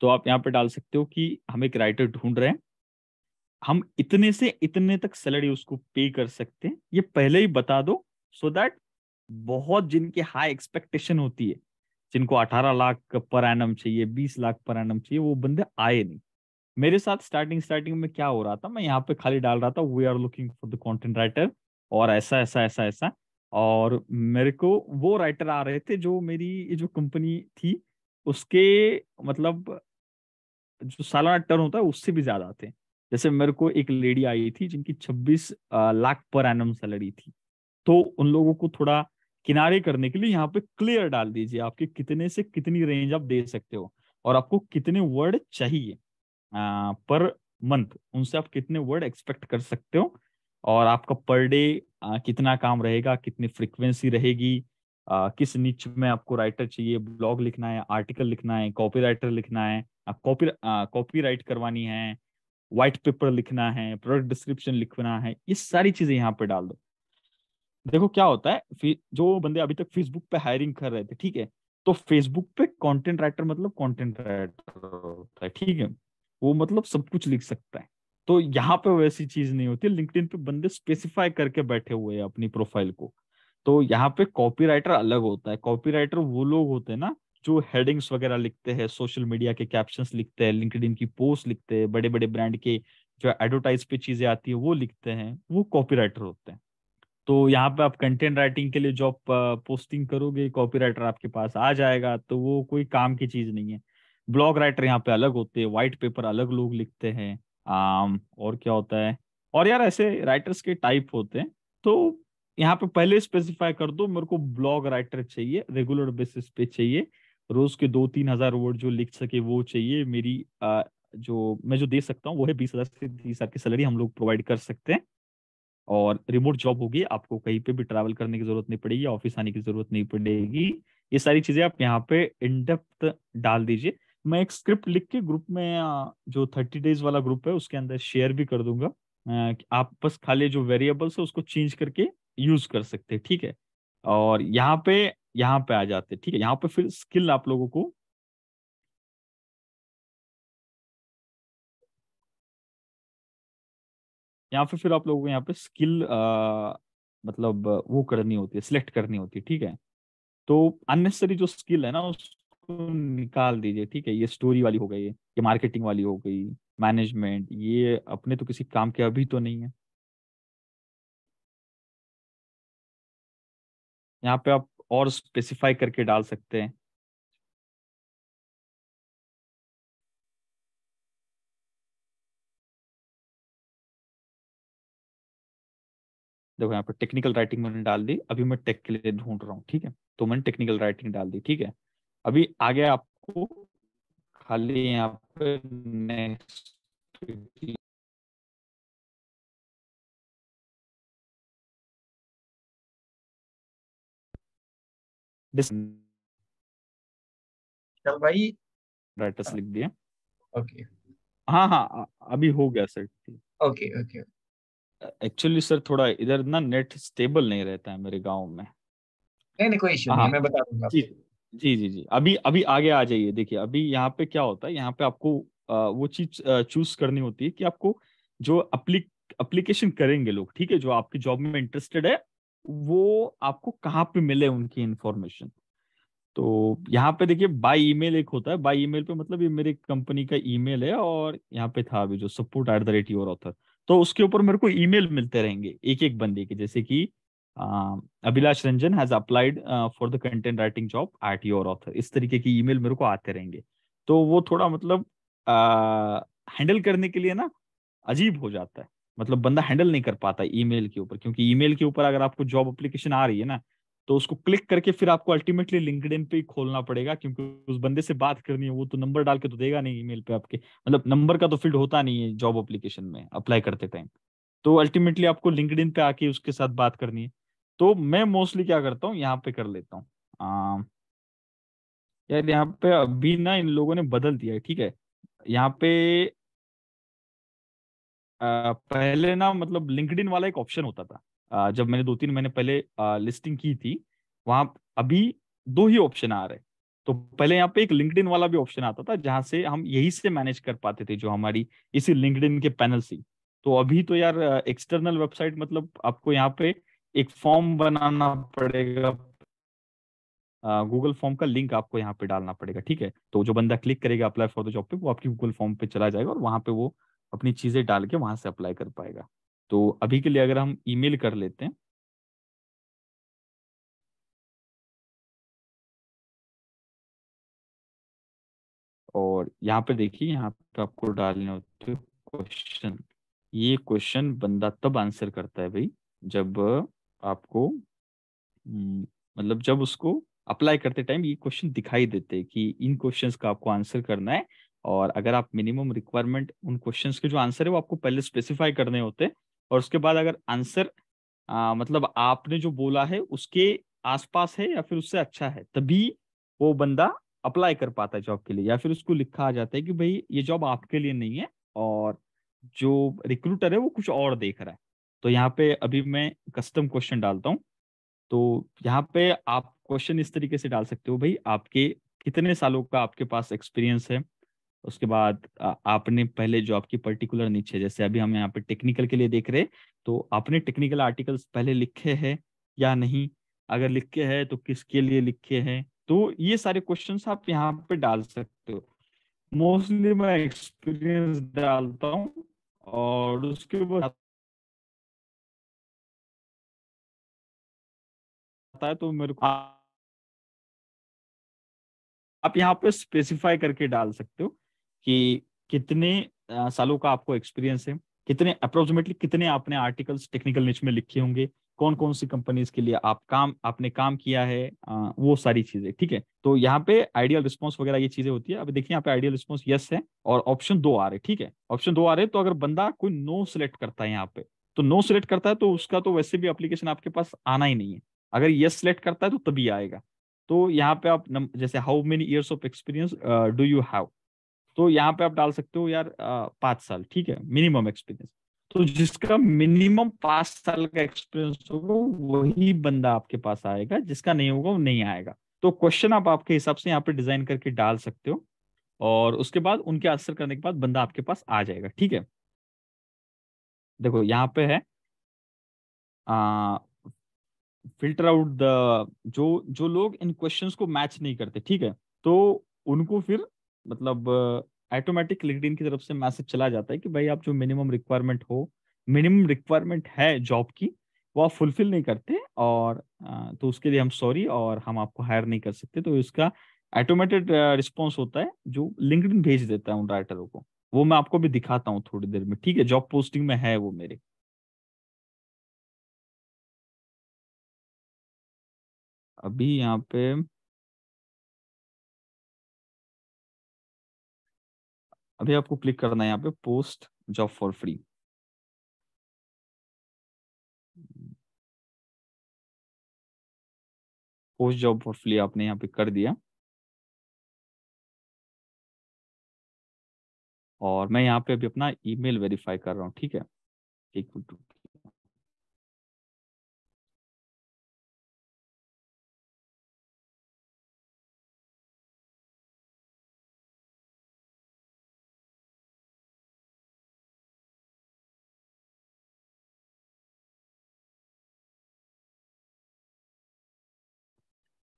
Speaker 2: तो आप यहाँ पे डाल सकते हो कि हम एक राइटर ढूंढ रहे हैं हम इतने से इतने तक सैलरी उसको पे कर सकते हैं ये पहले ही बता दो सो so दैट बहुत जिनके हाई एक्सपेक्टेशन होती है जिनको 18 लाख पर एनम चाहिए 20 लाख पर एनम चाहिए वो बंदे आए नहीं मेरे साथ स्टार्टिंग स्टार्टिंग में क्या हो रहा था मैं यहाँ पे खाली डाल रहा था we are looking for the content writer और ऐसा ऐसा ऐसा ऐसा और मेरे को वो राइटर आ रहे थे जो मेरी जो कंपनी थी उसके मतलब जो सालाना टर्न होता है उससे भी ज्यादा आते जैसे मेरे को एक लेडी आई थी जिनकी 26 लाख पर एनम सैलरी थी तो उन लोगों को थोड़ा किनारे करने के लिए यहाँ पे क्लियर डाल दीजिए आपके कितने से कितनी रेंज आप दे सकते हो और आपको कितने वर्ड चाहिए आ, पर मंथ उनसे आप कितने वर्ड एक्सपेक्ट कर सकते हो और आपका पर डे कितना काम रहेगा कितनी फ्रिक्वेंसी रहेगी आ, किस नीच में आपको राइटर चाहिए ब्लॉग लिखना है आर्टिकल लिखना है कॉपी राइटर लिखना है कॉपी कॉपी राइट करवानी है व्हाइट पेपर लिखना है प्रोडक्ट डिस्क्रिप्शन लिखना है ये सारी चीजें यहाँ पे डाल दो देखो क्या होता है जो बंदे अभी तक फेसबुक पे हायरिंग कर रहे थे ठीक है तो फेसबुक पे कंटेंट राइटर मतलब कंटेंट राइटर होता है ठीक है वो मतलब सब कुछ लिख सकता है तो यहाँ पे वैसी चीज नहीं होती लिंक्डइन पे बंदे स्पेसिफाई करके बैठे हुए हैं अपनी प्रोफाइल को तो यहाँ पे कॉपीराइटर अलग होता है कॉपीराइटर वो लोग होते हैं ना जो हेडिंग्स वगैरह लिखते हैं सोशल मीडिया के कैप्शन लिखते हैं लिंकड की पोस्ट लिखते हैं बड़े बड़े ब्रांड के जो एडवर्टाइज पे चीजें आती है वो लिखते हैं वो कॉपीराइटर होते हैं तो यहाँ पे आप कंटेंट राइटिंग के लिए जॉब पोस्टिंग करोगे कॉपीराइटर आपके पास आ जाएगा तो वो कोई काम की चीज नहीं है ब्लॉग राइटर यहाँ पे अलग होते हैं व्हाइट पेपर अलग लोग लिखते हैं आम, और क्या होता है और यार ऐसे राइटर्स के टाइप होते हैं तो यहाँ पे पहले स्पेसिफाई कर दो मेरे को ब्लॉग राइटर चाहिए रेगुलर बेसिस पे चाहिए रोज के दो तीन हजार वर्ड जो लिख सके वो चाहिए मेरी आ, जो मैं जो दे सकता हूँ वो है बीस हजार से तीस हजार की सैलरी हम लोग प्रोवाइड कर सकते हैं और रिमोट जॉब होगी आपको कहीं पे भी ट्रैवल करने की जरूरत नहीं पड़ेगी ऑफिस आने की जरूरत नहीं पड़ेगी ये सारी चीजें आप यहाँ पे इनडेप्थ डाल दीजिए मैं एक स्क्रिप्ट लिख के ग्रुप में जो थर्टी डेज वाला ग्रुप है उसके अंदर शेयर भी कर दूंगा आप बस खाली जो वेरिएबल्स है उसको चेंज करके यूज कर सकते हैं ठीक है और यहाँ पे यहाँ पे आ जाते ठीक है यहाँ पे फिर स्किल आप लोगों को यहाँ पे फिर आप लोगों को यहाँ पे स्किल आ, मतलब वो करनी होती है सिलेक्ट करनी होती है ठीक है तो अननेसेसरी जो स्किल है ना उस को निकाल दीजिए ठीक है ये स्टोरी वाली हो गई ये मार्केटिंग वाली हो गई मैनेजमेंट ये अपने तो किसी काम के अभी तो नहीं है यहाँ पे आप और स्पेसिफाई करके डाल सकते हैं देखो यहाँ पर टेक्निकल राइटिंग मैंने डाल दी अभी मैं टेक के लिए ढूंढ रहा हूँ ठीक है तो मैंने टेक्निकल राइटिंग डाल दी ठीक है अभी आगे आपको खाली यहाँ पे नेक्स्ट चल भाई राइटस लिख दिया ओके हाँ हाँ अभी हो गया sir okay okay actually sir थोड़ा इधर ना नेट स्टेबल नहीं रहता है मेरे गांव में नहीं नहीं कोई इशू नहीं हाँ। मैं बता दूंगा जी जी जी अभी अभी आगे आ जाइए देखिए अभी यहाँ पे क्या होता है यहाँ पे आपको वो चीज चूज करनी होती है कि आपको जो अप्लिक अप्लीकेशन करेंगे लोग ठीक है जो आपके जॉब में इंटरेस्टेड है वो आपको कहाँ पे मिले उनकी इंफॉर्मेशन तो यहाँ पे देखिए बाय ईमेल एक होता है बाय ईमेल पे मतलब ये मेरे कंपनी का ईमेल है और यहाँ पे था अभी जो support at the rate your author तो उसके ऊपर मेरे को ईमेल मिलते रहेंगे एक एक बंदे के जैसे कि um, Abhilash Ranjan has applied for the content writing job at your author इस तरीके की ईमेल मेरे को आते रहेंगे तो वो थोड़ा मतलब हैंडल uh, करने के लिए ना अजीब हो जाता है मतलब बंदा हैंडल नहीं कर पाता ईमेल के ऊपर क्योंकि ईमेल के ऊपर अगर आपको जॉब अप्लीकेशन आ रही है ना तो उसको क्लिक करके फिर आपको अल्टीमेटली लिंकड पे ही खोलना पड़ेगा क्योंकि उस बंदे से बात करनी है वो तो नंबर डाल के तो देगा नहीं ईमेल पे आपके मतलब नंबर का तो फील्ड होता नहीं है जॉब अप्लीकेशन में अप्लाई करते टाइम तो अल्टीमेटली आपको लिंकड पे आके उसके साथ बात करनी है तो मैं मोस्टली क्या करता हूँ यहाँ पे कर लेता हूँ यार यहाँ पे अभी ना इन लोगों ने बदल दिया है ठीक है यहाँ पे आ, पहले ना मतलब लिंकड वाला एक ऑप्शन होता था आ, जब मैंने दो तीन महीने पहले आ, लिस्टिंग की थी वहां अभी दो ही ऑप्शन आ रहे तो पहले यहाँ पे एक लिंकड वाला भी ऑप्शन आता था जहां से हम यही से मैनेज कर पाते थे जो हमारी इसी लिंकड के पैनल से तो अभी तो यार एक्सटर्नल वेबसाइट मतलब आपको यहाँ पे एक फॉर्म बनाना पड़ेगा गूगल फॉर्म का लिंक आपको यहाँ पे डालना पड़ेगा ठीक है तो जो बंदा क्लिक करेगा अप्लाई फॉर द जॉब पे वो आपकी गूगल फॉर्म पे चला जाएगा और वहां पे वो अपनी चीजें डाल के वहां से अप्लाई कर पाएगा तो अभी के लिए अगर हम ईमेल कर लेते हैं और यहाँ पे देखिए यहाँ पे आपको डालने होते क्वेश्चन ये क्वेश्चन बंदा तब आंसर करता है भाई जब आपको हम्म, मतलब जब उसको अप्लाई करते टाइम ये क्वेश्चन दिखाई देते कि इन क्वेश्चंस का आपको आंसर करना है और अगर आप मिनिमम रिक्वायरमेंट उन क्वेश्चंस के जो आंसर है वो आपको पहले स्पेसिफाई करने होते और उसके बाद अगर आंसर मतलब आपने जो बोला है उसके आसपास है या फिर उससे अच्छा है तभी वो बंदा अप्लाई कर पाता है जॉब के लिए या फिर उसको लिखा आ जाता है कि भाई ये जॉब आपके लिए नहीं है और जो रिक्रूटर है वो कुछ और देख रहा है तो यहाँ पे अभी मैं कस्टम क्वेश्चन डालता हूँ तो यहाँ पे आप क्वेश्चन इस तरीके से डाल सकते हो भाई आपके कितने सालों का आपके पास एक्सपीरियंस है उसके बाद आपने पहले जॉब की पर्टिकुलर नीचे जैसे अभी हम यहाँ पे टेक्निकल के लिए देख रहे तो आपने टेक्निकल आर्टिकल्स पहले लिखे हैं या नहीं अगर लिखे हैं तो किसके लिए लिखे हैं तो ये सारे क्वेश्चन आप यहाँ पे डाल सकते हो मोस्टली मैं एक्सपीरियंस डालता हूँ और उसके बाद
Speaker 1: आता है तो मेरे को
Speaker 2: आप यहाँ पे स्पेसिफाई करके डाल सकते हो कि कितने सालों का आपको एक्सपीरियंस है कितने अप्रोक्सीमेटली कितने आपने आर्टिकल्स टेक्निकल निच में लिखे होंगे कौन कौन सी कंपनीज के लिए आप काम आपने काम किया है आ, वो सारी चीजें ठीक है तो यहाँ पे आइडियल रिस्पांस वगैरह ये चीजें होती है अब देखिए यहाँ पे आइडियल रिस्पांस यस है और ऑप्शन दो आ रहे ठीक है ऑप्शन दो आ रहे तो अगर बंदा कोई नो सिलेक्ट करता है यहाँ पे तो नो सिलेक्ट करता है तो उसका तो वैसे भी अप्लीकेशन आपके पास आना ही नहीं है अगर यस सिलेक्ट करता है तो तभी आएगा तो यहाँ पे आप नम, जैसे how many years of experience do you have तो यहाँ पे आप डाल सकते हो यार पांच साल ठीक है मिनिमम एक्सपीरियंस तो जिसका मिनिमम पांच साल का एक्सपीरियंस होगा वही बंदा आपके पास आएगा जिसका नहीं होगा वो नहीं आएगा तो क्वेश्चन आप आपके हिसाब से यहाँ पे डिजाइन करके डाल सकते हो और उसके बाद उनके आंसर करने के बाद बंदा आपके पास आ जाएगा ठीक है देखो यहाँ पे है आ, फिल्टर आउट द जो जो लोग इन क्वेश्चंस को मैच नहीं करते ठीक है तो उनको फिर मतलब ऑटोमेटिक लिंक्डइन की तरफ से मैसेज चला जाता है कि भाई आप जो मिनिमम रिक्वायरमेंट हो मिनिमम रिक्वायरमेंट है जॉब की वो आप फुलफिल नहीं करते और तो उसके लिए हम सॉरी और हम आपको हायर नहीं कर सकते तो इसका ऑटोमेटेड रिस्पॉन्स होता है जो लिंकड भेज देता है उन राइटरों को वो मैं आपको भी दिखाता हूँ थोड़ी देर में ठीक है जॉब पोस्टिंग में है वो मेरे
Speaker 1: अभी यहाँ पे अभी आपको क्लिक करना है यहाँ पे post job for free post job for free आपने यहाँ पे कर दिया और मैं यहाँ पे अभी अपना ईमेल वेरीफाई कर रहा हूँ ठीक है एक मिनट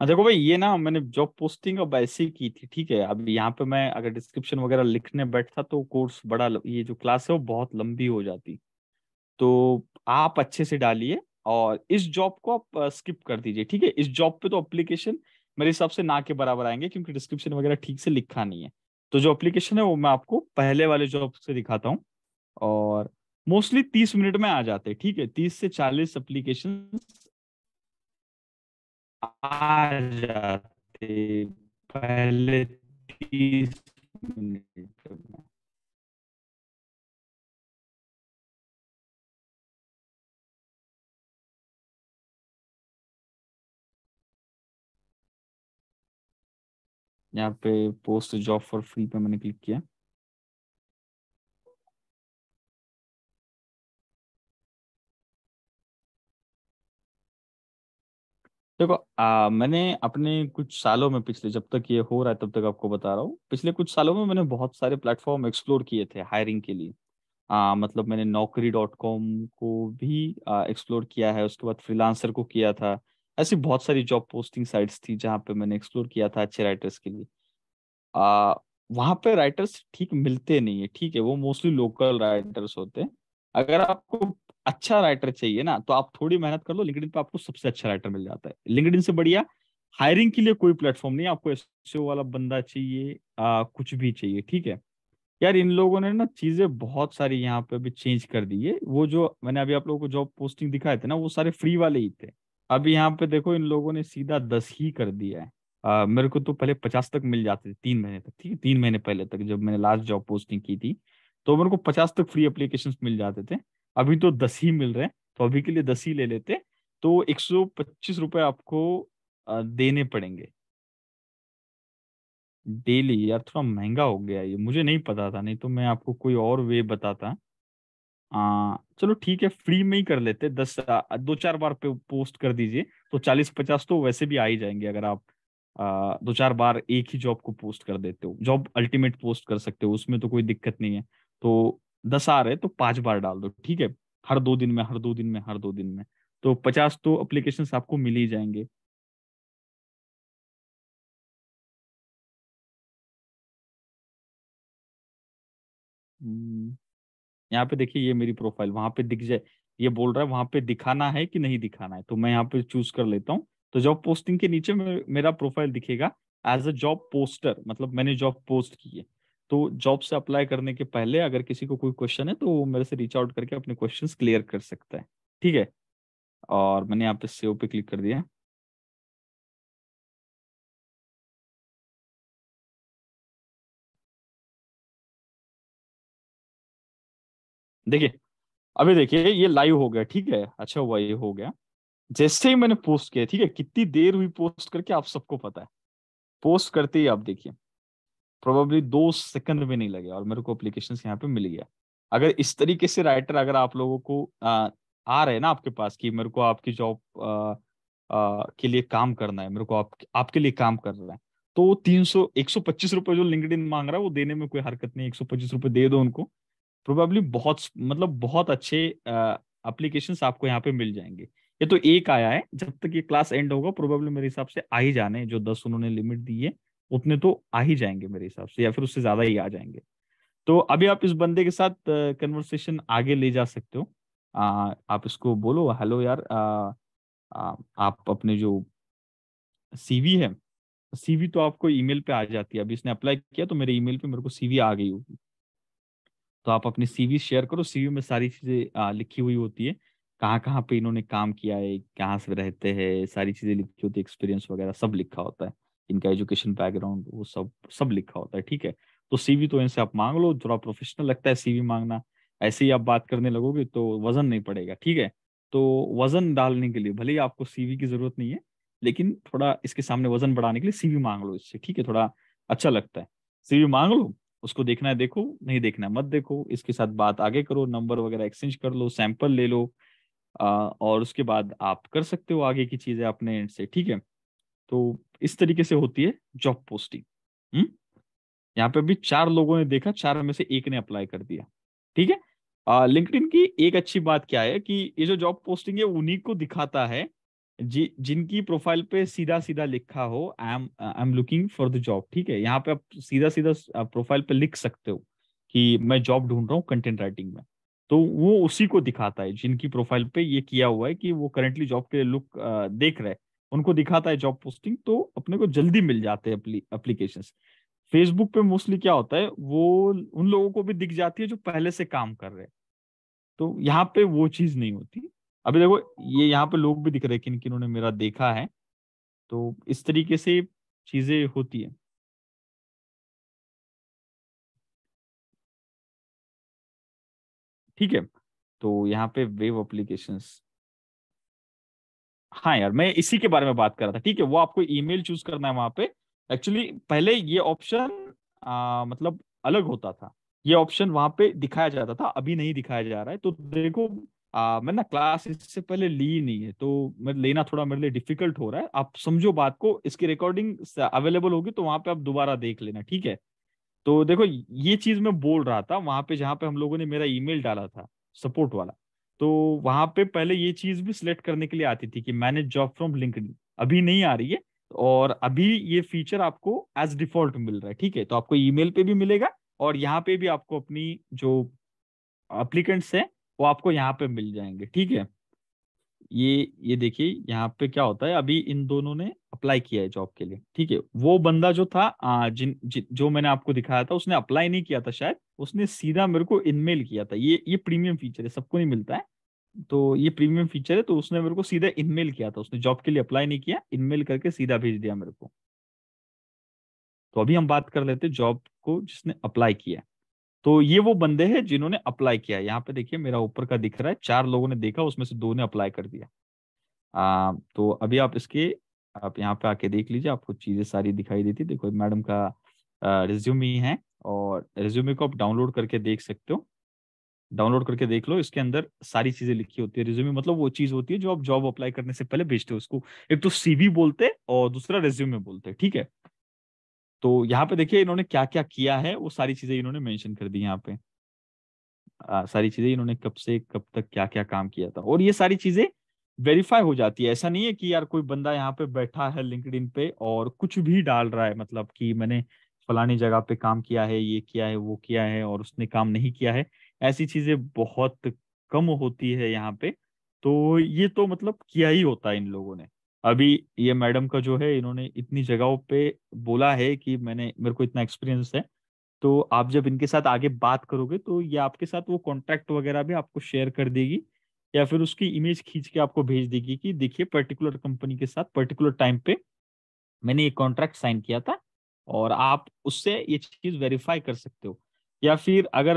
Speaker 2: हाँ, देखो भाई ये ना मैंने जॉब पोस्टिंग अब ऐसे ही की थी ठीक है अब यहाँ पे मैं अगर डिस्क्रिप्शन वगैरह लिखने बैठता तो कोर्स बड़ा ये जो क्लास है वो बहुत लंबी हो जाती तो आप अच्छे से डालिए और इस जॉब को आप स्किप कर दीजिए ठीक है इस जॉब पे तो अप्लीकेशन मेरे हिसाब से ना के बराबर आएंगे क्योंकि डिस्क्रिप्शन वगैरह ठीक से लिखा नहीं है तो जो अप्लीकेशन है वो मैं आपको पहले वाले जॉब से दिखाता हूँ और मोस्टली तीस मिनट में आ जाते हैं ठीक है तीस से चालीस अप्लीकेशन जाते
Speaker 1: पहले तीस मिनट में यहाँ पे पोस्ट जॉब फॉर फ्री पे मैंने क्लिक किया
Speaker 2: देखो आ, मैंने अपने कुछ सालों में पिछले जब तक ये हो रहा है तब तक आपको बता रहा हूँ पिछले कुछ सालों में मैंने बहुत सारे प्लेटफॉर्म एक्सप्लोर किए थे हायरिंग के लिए आ, मतलब मैंने नौकरी डॉट कॉम को भी एक्सप्लोर किया है उसके बाद फ्रीलांसर को किया था ऐसी बहुत सारी जॉब पोस्टिंग साइट्स थी जहाँ पे मैंने एक्सप्लोर किया था अच्छे राइटर्स के लिए आ, वहाँ पे राइटर्स ठीक मिलते नहीं है ठीक है वो मोस्टली लोकल राइटर्स होते हैं अगर आपको अच्छा राइटर चाहिए ना तो आप थोड़ी मेहनत कर लो लिंकडिन पे आपको सबसे अच्छा राइटर मिल जाता है लिंकडिन से बढ़िया हायरिंग के लिए कोई प्लेटफॉर्म नहीं आपको एसओ e वाला बंदा चाहिए आ, कुछ भी चाहिए ठीक है यार इन लोगों ने ना चीजें बहुत सारी यहाँ पे अभी चेंज कर दी है वो जो मैंने अभी आप लोगों को जॉब पोस्टिंग दिखाए थे ना वो सारे फ्री वाले ही थे अभी यहाँ पे देखो इन लोगों ने सीधा दस ही कर दिया है आ, मेरे को तो पहले पचास तक मिल जाते थे तीन महीने तक ठीक है तीन महीने पहले तक जब मैंने लास्ट जॉब पोस्टिंग की थी तो मेरे को पचास तक फ्री अप्लीकेशन मिल जाते थे अभी तो दस ही मिल रहे हैं तो अभी के लिए दस ही ले लेते तो एक सौ पच्चीस रुपए आपको देने पड़ेंगे डेली यार थोड़ा महंगा हो गया ये मुझे नहीं पता था नहीं तो मैं आपको कोई और वे बताता आ, चलो ठीक है फ्री में ही कर लेते दस दो चार बार पे पोस्ट कर दीजिए तो चालीस पचास तो वैसे भी आ ही जाएंगे अगर आप आ, दो चार बार एक ही जॉब को पोस्ट कर देते हो जॉब अल्टीमेट पोस्ट कर सकते हो उसमें तो कोई दिक्कत नहीं है तो दस आ रहे तो पांच बार डाल दो ठीक है हर दो दिन में हर दो दिन में हर दो दिन में तो पचास तो अप्लीकेशन आपको मिल ही जाएंगे हम्म, यहाँ पे देखिए ये मेरी प्रोफाइल वहां पे दिख जाए ये बोल रहा है वहां पे दिखाना है कि नहीं दिखाना है तो मैं यहाँ पे चूज कर लेता हूँ तो जॉब पोस्टिंग के नीचे मेरा प्रोफाइल दिखेगा एज अ जॉब पोस्टर मतलब मैंने जॉब पोस्ट की है तो जॉब से अप्लाई करने के पहले अगर किसी को कोई क्वेश्चन है तो वो मेरे से रीच आउट करके अपने क्वेश्चन क्लियर कर सकता है ठीक है और मैंने यहाँ पे सेव पे क्लिक कर दिया देखिए अभी देखिए ये लाइव हो गया ठीक है अच्छा हुआ ये हो गया जैसे ही मैंने पोस्ट किया ठीक है कितनी देर हुई पोस्ट करके आप सबको पता है पोस्ट करते ही आप देखिए प्रोबेबली दो सेकंड भी नहीं लगे और मेरे को अप्लीकेशन यहाँ पे मिल गया अगर इस तरीके से राइटर अगर आप लोगों को आ, आ रहे हैं ना आपके पास कि मेरे को आपकी जॉब के लिए काम करना है मेरे को आप, आपके लिए काम रहा है तो तीन सौ एक सौ पच्चीस रुपए जो लिंकड मांग रहा है वो देने में कोई हरकत नहीं एक सौ पच्चीस रुपए दे दो उनको प्रोबेबली बहुत मतलब बहुत अच्छे अप्लीकेशन आपको यहाँ पे मिल जाएंगे ये तो एक आया है जब तक ये क्लास एंड होगा प्रोबेबली मेरे हिसाब से आ ही जाने जो दस उन्होंने लिमिट दी है उतने तो आ ही जाएंगे मेरे हिसाब से या फिर उससे ज्यादा ही आ जाएंगे तो अभी आप इस बंदे के साथ कन्वर्सेशन आगे ले जा सकते हो आ, आप इसको बोलो हेलो यार आ, आ, आप अपने जो सीवी है सीवी तो आपको ईमेल पे आ जाती है अभी इसने अप्लाई किया तो मेरे ईमेल पे मेरे को सीवी आ गई होगी तो आप अपनी सीवी शेयर करो सीवी में सारी चीजें लिखी हुई होती है कहाँ कहाँ पे इन्होंने काम किया है कहाँ से रहते हैं सारी चीजें लिखी होती है एक्सपीरियंस वगैरह सब लिखा होता है इनका एजुकेशन बैकग्राउंड वो सब सब लिखा होता है ठीक है तो सीवी तो इनसे आप मांग लो थोड़ा प्रोफेशनल लगता है सीवी मांगना ऐसे ही आप बात करने लगोगे तो वजन नहीं पड़ेगा ठीक है तो वजन डालने के लिए भले ही आपको सीवी की जरूरत नहीं है लेकिन थोड़ा इसके सामने वजन बढ़ाने के लिए सीवी मांग लो इससे ठीक है थोड़ा अच्छा लगता है सीवी मांग लो उसको देखना है देखो नहीं देखना है मत देखो इसके साथ बात आगे करो नंबर वगैरह एक्सचेंज कर लो सैंपल ले लो आ, और उसके बाद आप कर सकते हो आगे की चीजें अपने एंड से ठीक है तो इस तरीके से होती है जॉब पोस्टिंग हम्म? यहाँ पे अभी चार लोगों ने देखा चार में से एक ने अप्लाई कर दिया ठीक है लिंक्डइन की एक अच्छी बात क्या है कि ये जो जॉब पोस्टिंग है उन्हीं को दिखाता है जि, जिनकी प्रोफाइल पे सीधा सीधा लिखा हो I am I am looking for the job ठीक है यहाँ पे आप सीधा सीधा प्रोफाइल पे लिख सकते हो कि मैं जॉब ढूंढ रहा हूँ कंटेंट राइटिंग में तो वो उसी को दिखाता है जिनकी प्रोफाइल पे ये किया हुआ है कि वो करेंटली जॉब के लुक देख रहे हैं उनको दिखाता है जॉब पोस्टिंग तो अपने को जल्दी मिल जाते हैं अप्लीकेशन फेसबुक पे मोस्टली क्या होता है वो उन लोगों को भी दिख जाती है जो पहले से काम कर रहे हैं तो यहाँ पे वो चीज नहीं होती अभी देखो ये यहाँ पे लोग भी दिख रहे हैं कि उन्होंने मेरा देखा है तो इस तरीके से चीजें होती है ठीक है तो यहाँ पे वेब एप्लीकेशंस हाँ यार मैं इसी के बारे में बात कर रहा था ठीक है वो आपको ईमेल चूज करना है वहां पे एक्चुअली पहले ये ऑप्शन मतलब अलग होता था ये ऑप्शन वहां पे दिखाया जाता था अभी नहीं दिखाया जा रहा है तो देखो आ, मैं ना क्लास इससे पहले ली नहीं है तो मैं लेना थोड़ा मेरे लिए डिफिकल्ट हो रहा है आप समझो बात को इसकी रिकॉर्डिंग अवेलेबल होगी तो वहां पे आप दोबारा देख लेना ठीक है तो देखो ये चीज मैं बोल रहा था वहां पे जहाँ पे हम लोगों ने मेरा ईमेल डाला था सपोर्ट वाला तो वहां पे पहले ये चीज भी सिलेक्ट करने के लिए आती थी कि मैनेज जॉब फ्रॉम लिंक अभी नहीं आ रही है और अभी ये फीचर आपको एज डिफॉल्ट मिल रहा है ठीक है तो आपको ईमेल पे भी मिलेगा और यहाँ पे भी आपको अपनी जो अप्लीकेंट्स हैं वो आपको यहाँ पे मिल जाएंगे ठीक है ये ये देखिए यहाँ पे क्या होता है अभी इन दोनों ने अप्लाई किया है जॉब के लिए ठीक है वो बंदा जो था आ, जिन, जिन जो मैंने आपको दिखाया था उसने अप्लाई नहीं किया था शायद उसने सीधा मेरे को इनमेल किया था ये ये प्रीमियम फीचर है सबको नहीं मिलता है तो ये प्रीमियम फीचर है तो उसने मेरे को सीधा इनमेल किया था उसने जॉब के लिए अप्लाई नहीं किया इनमेल करके सीधा भेज दिया मेरे को तो अभी हम बात कर लेते जॉब को जिसने अप्लाई किया तो ये वो बंदे हैं जिन्होंने अप्लाई किया यहाँ पे देखिए मेरा ऊपर का दिख रहा है चार लोगों ने देखा उसमें से दो ने अप्लाई कर दिया आ, तो अभी आप इसके आप यहाँ पे आके देख लीजिए आपको चीजें सारी दिखाई देती देखो मैडम का रिज्यूमी है और रिज्यूमे को आप डाउनलोड करके देख सकते हो डाउनलोड करके देख लो इसके अंदर सारी चीजें लिखी होती है रिज्यूमे मतलब वो चीज होती है जो आप जॉब अप्लाई करने से पहले भेजते हो उसको एक तो सीवी बोलते और दूसरा रिज्यूमे बोलते ठीक है तो यहाँ पे देखिए इन्होंने क्या क्या किया है वो सारी चीजें इन्होंने मेंशन कर दी यहाँ पे आ, सारी चीजें इन्होंने कब से कब तक क्या क्या काम किया था और ये सारी चीजें वेरीफाई हो जाती है ऐसा नहीं है कि यार कोई बंदा यहाँ पे बैठा है लिंकड पे और कुछ भी डाल रहा है मतलब कि मैंने फलानी जगह पे काम किया है ये किया है वो किया है और उसने काम नहीं किया है ऐसी चीजें बहुत कम होती है यहाँ पे तो ये तो मतलब किया ही होता है इन लोगों ने अभी ये मैडम का जो है इन्होंने इतनी जगहों पे बोला है कि मैंने मेरे को इतना एक्सपीरियंस है तो आप जब इनके साथ आगे बात करोगे तो ये आपके साथ वो कॉन्ट्रैक्ट वगैरह भी आपको शेयर कर देगी या फिर उसकी इमेज खींच के आपको भेज देगी कि देखिए पर्टिकुलर कंपनी के साथ पर्टिकुलर टाइम पे मैंने ये कॉन्ट्रैक्ट साइन किया था और आप उससे ये चीज वेरीफाई कर सकते हो या फिर अगर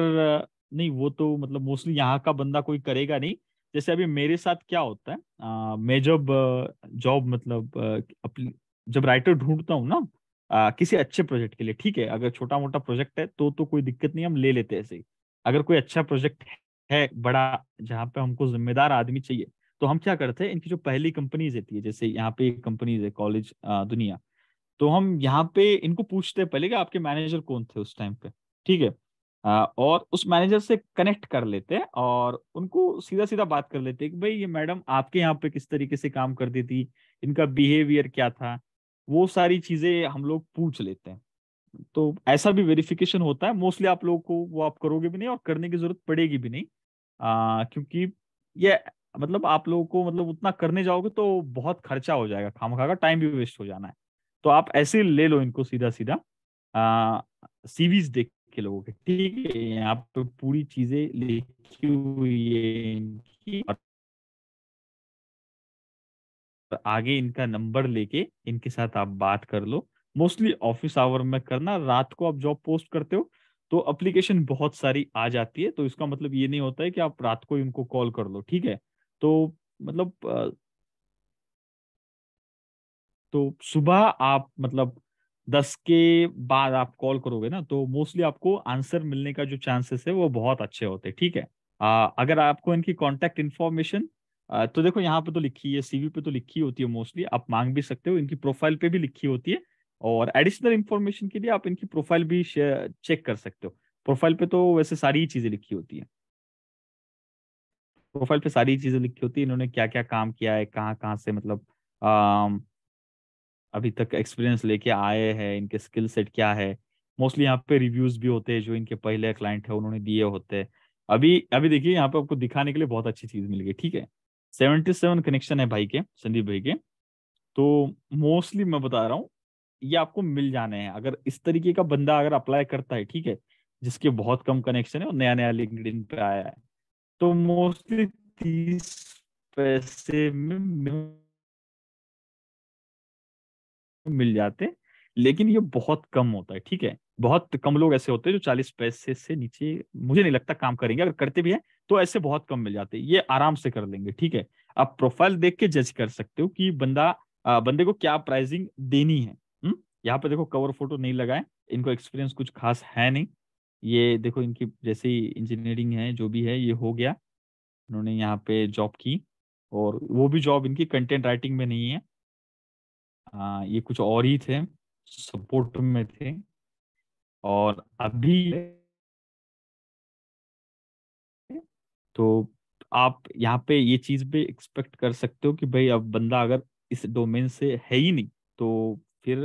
Speaker 2: नहीं वो तो मतलब मोस्टली यहाँ का बंदा कोई करेगा नहीं जैसे अभी मेरे साथ क्या होता है आ, मैं जब जॉब मतलब जब राइटर ढूंढता हूँ ना आ, किसी अच्छे प्रोजेक्ट के लिए ठीक है अगर छोटा मोटा प्रोजेक्ट है तो तो कोई दिक्कत नहीं हम ले लेते ऐसे ही अगर कोई अच्छा प्रोजेक्ट है बड़ा जहाँ पे हमको जिम्मेदार आदमी चाहिए तो हम क्या करते हैं इनकी जो पहली कंपनीज रहती है जैसे यहाँ पे कंपनीज है कॉलेज दुनिया तो हम यहाँ पे इनको पूछते हैं पहले कि आपके मैनेजर कौन थे उस टाइम पे ठीक है और उस मैनेजर से कनेक्ट कर लेते हैं और उनको सीधा सीधा बात कर लेते कि भाई ये मैडम आपके यहाँ पे किस तरीके से काम करती थी इनका बिहेवियर क्या था वो सारी चीजें हम लोग पूछ लेते हैं तो ऐसा भी वेरिफिकेशन होता है मोस्टली आप लोगों को वो आप करोगे भी नहीं और करने की जरूरत पड़ेगी भी नहीं आ, क्योंकि ये मतलब आप लोगों को मतलब उतना करने जाओगे तो बहुत खर्चा हो जाएगा खाम खा का टाइम भी वेस्ट हो जाना है तो आप ऐसे ले लो इनको सीधा सीधा सीवीज देख के लोगों के ठीक है यहाँ पे पूरी चीजें लिखी हुई है इनकी और आगे इनका नंबर लेके इनके साथ आप बात कर लो मोस्टली ऑफिस आवर में करना रात को आप जॉब पोस्ट करते हो तो अप्लीकेशन बहुत सारी आ जाती है तो इसका मतलब ये नहीं होता है कि आप रात को इनको कॉल कर लो ठीक है तो मतलब तो सुबह आप मतलब दस के बाद आप कॉल करोगे ना तो मोस्टली आपको आंसर मिलने का जो चांसेस है वो बहुत अच्छे होते हैं ठीक है आ, अगर आपको इनकी कॉन्टेक्ट इन्फॉर्मेशन तो देखो यहाँ पे तो लिखी है सीवी पे तो लिखी होती है मोस्टली आप मांग भी सकते हो इनकी प्रोफाइल पे भी लिखी होती है और एडिशनल इन्फॉर्मेशन के लिए आप इनकी प्रोफाइल भी चेक कर सकते हो प्रोफाइल पे तो वैसे सारी चीजें लिखी होती है प्रोफाइल पे सारी चीजें लिखी होती है इन्होंने क्या क्या काम किया है कहाँ कहाँ से मतलब अभी तक एक्सपीरियंस लेके आए हैं इनके स्किल सेट क्या है मोस्टली यहाँ पे रिव्यूज भी होते हैं जो इनके पहले क्लाइंट है उन्होंने दिए होते हैं अभी अभी देखिए यहाँ पे आपको दिखाने के लिए बहुत अच्छी चीज मिल गई ठीक है सेवेंटी सेवन कनेक्शन है भाई के संदीप भाई के तो मोस्टली मैं बता रहा हूँ ये आपको मिल जाने हैं अगर इस तरीके का बंदा अगर अप्लाई करता है ठीक है जिसके बहुत कम कनेक्शन है और नया नया लिंकड पे आया है तो मोस्टली तीस पैसे में मिल जाते लेकिन ये बहुत कम होता है ठीक है बहुत कम लोग ऐसे होते हैं जो चालीस पैसे से नीचे मुझे नहीं लगता काम करेंगे अगर करते भी हैं तो ऐसे बहुत कम मिल जाते हैं ये आराम से कर लेंगे ठीक है आप प्रोफाइल देख के जज कर सकते हो कि बंदा आ, बंदे को क्या प्राइसिंग देनी है यहाँ पे देखो कवर फोटो नहीं लगाए इनको एक्सपीरियंस कुछ खास है नहीं ये देखो इनकी जैसे ही इंजीनियरिंग है जो भी है ये हो गया उन्होंने यहाँ पे जॉब की और वो भी जॉब इनकी कंटेंट राइटिंग में नहीं है हाँ, ये कुछ और ही थे सपोर्ट में थे और अभी तो आप यहाँ पे ये चीज भी एक्सपेक्ट कर सकते हो कि भाई अब बंदा अगर इस डोमेन से है ही नहीं तो फिर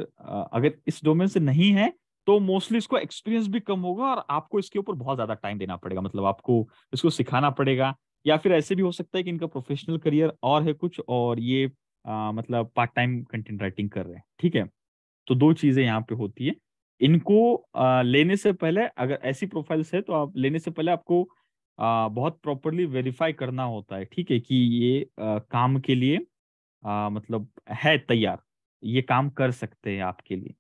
Speaker 2: अगर इस डोमेन से नहीं है तो मोस्टली इसको एक्सपीरियंस भी कम होगा और आपको इसके ऊपर बहुत ज्यादा टाइम देना पड़ेगा मतलब आपको इसको सिखाना पड़ेगा या फिर ऐसे भी हो सकता है कि इनका प्रोफेशनल करियर और है कुछ और ये आ, मतलब पार्ट टाइम कंटेंट राइटिंग कर रहे हैं ठीक है तो दो चीजें यहाँ पे होती है इनको आ, लेने से पहले अगर ऐसी प्रोफाइल्स है तो आप लेने से पहले आपको आ, बहुत प्रॉपरली वेरीफाई करना होता है ठीक है कि ये आ, काम के लिए आ, मतलब है तैयार ये काम कर सकते हैं आपके लिए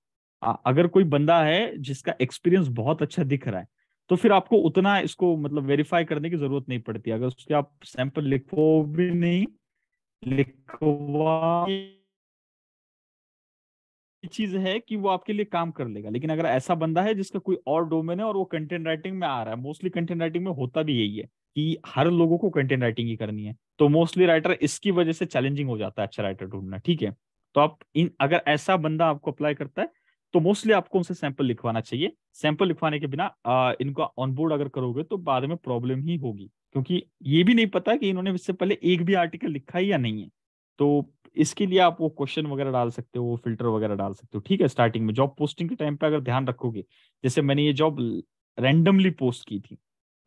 Speaker 2: आ, अगर कोई बंदा है जिसका एक्सपीरियंस बहुत अच्छा दिख रहा है तो फिर आपको उतना इसको मतलब वेरीफाई करने की जरूरत नहीं पड़ती अगर उसके आप सैंपल लिखो भी नहीं लिखवा चीज है कि वो आपके लिए काम कर लेगा लेकिन अगर ऐसा बंदा है जिसका कोई और डोमेन है और वो कंटेंट राइटिंग में आ रहा है मोस्टली कंटेंट राइटिंग में होता भी यही है कि हर लोगों को कंटेंट राइटिंग ही करनी है तो मोस्टली राइटर इसकी वजह से चैलेंजिंग हो जाता है अच्छा राइटर ढूंढना ठीक है तो आप इन अगर ऐसा बंदा आपको अप्लाई करता है तो मोस्टली आपको उनसे सैंपल लिखवाना चाहिए सैंपल लिखवाने के बिना आ, इनका ऑनबोर्ड अगर करोगे तो बाद में प्रॉब्लम ही होगी क्योंकि ये भी नहीं पता कि इन्होंने इससे पहले एक भी आर्टिकल लिखा है या नहीं है तो इसके लिए आप वो क्वेश्चन वगैरह डाल सकते हो वो फिल्टर वगैरह डाल सकते हो ठीक है स्टार्टिंग में जॉब पोस्टिंग के टाइम पे अगर ध्यान रखोगे जैसे मैंने ये जॉब रैंडमली पोस्ट की थी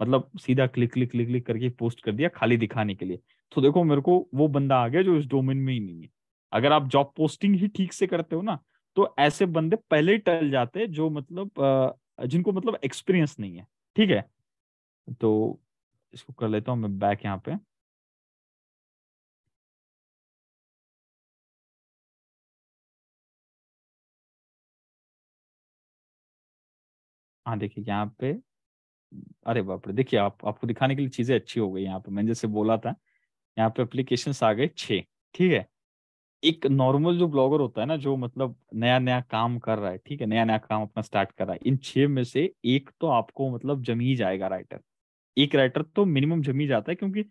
Speaker 2: मतलब सीधा क्लिक क्लिक क्लिक क्लिक करके पोस्ट कर दिया खाली दिखाने के लिए तो देखो मेरे को वो बंदा आ गया जो इस डोमेन में ही नहीं है अगर आप जॉब पोस्टिंग ही ठीक से करते हो ना तो ऐसे बंदे पहले ही टल जाते जो मतलब जिनको मतलब एक्सपीरियंस नहीं है ठीक है तो इसको कर लेता हूं मैं बैक यहां पे हाँ देखिए यहाँ पे अरे बाप रे देखिए आप आपको दिखाने के लिए चीजें अच्छी हो गई यहाँ पे मैंने जैसे बोला था यहाँ पे एप्लीकेशन आ गए छे ठीक है एक नॉर्मल जो ब्लॉगर होता है ना जो मतलब नया नया काम कर रहा है ठीक है नया नया काम अपना स्टार्ट कर रहा है इन छह में से एक तो आपको मतलब जमी ही जाएगा राइटर एक राइटर तो मिनिमम जम ही जाता है क्योंकि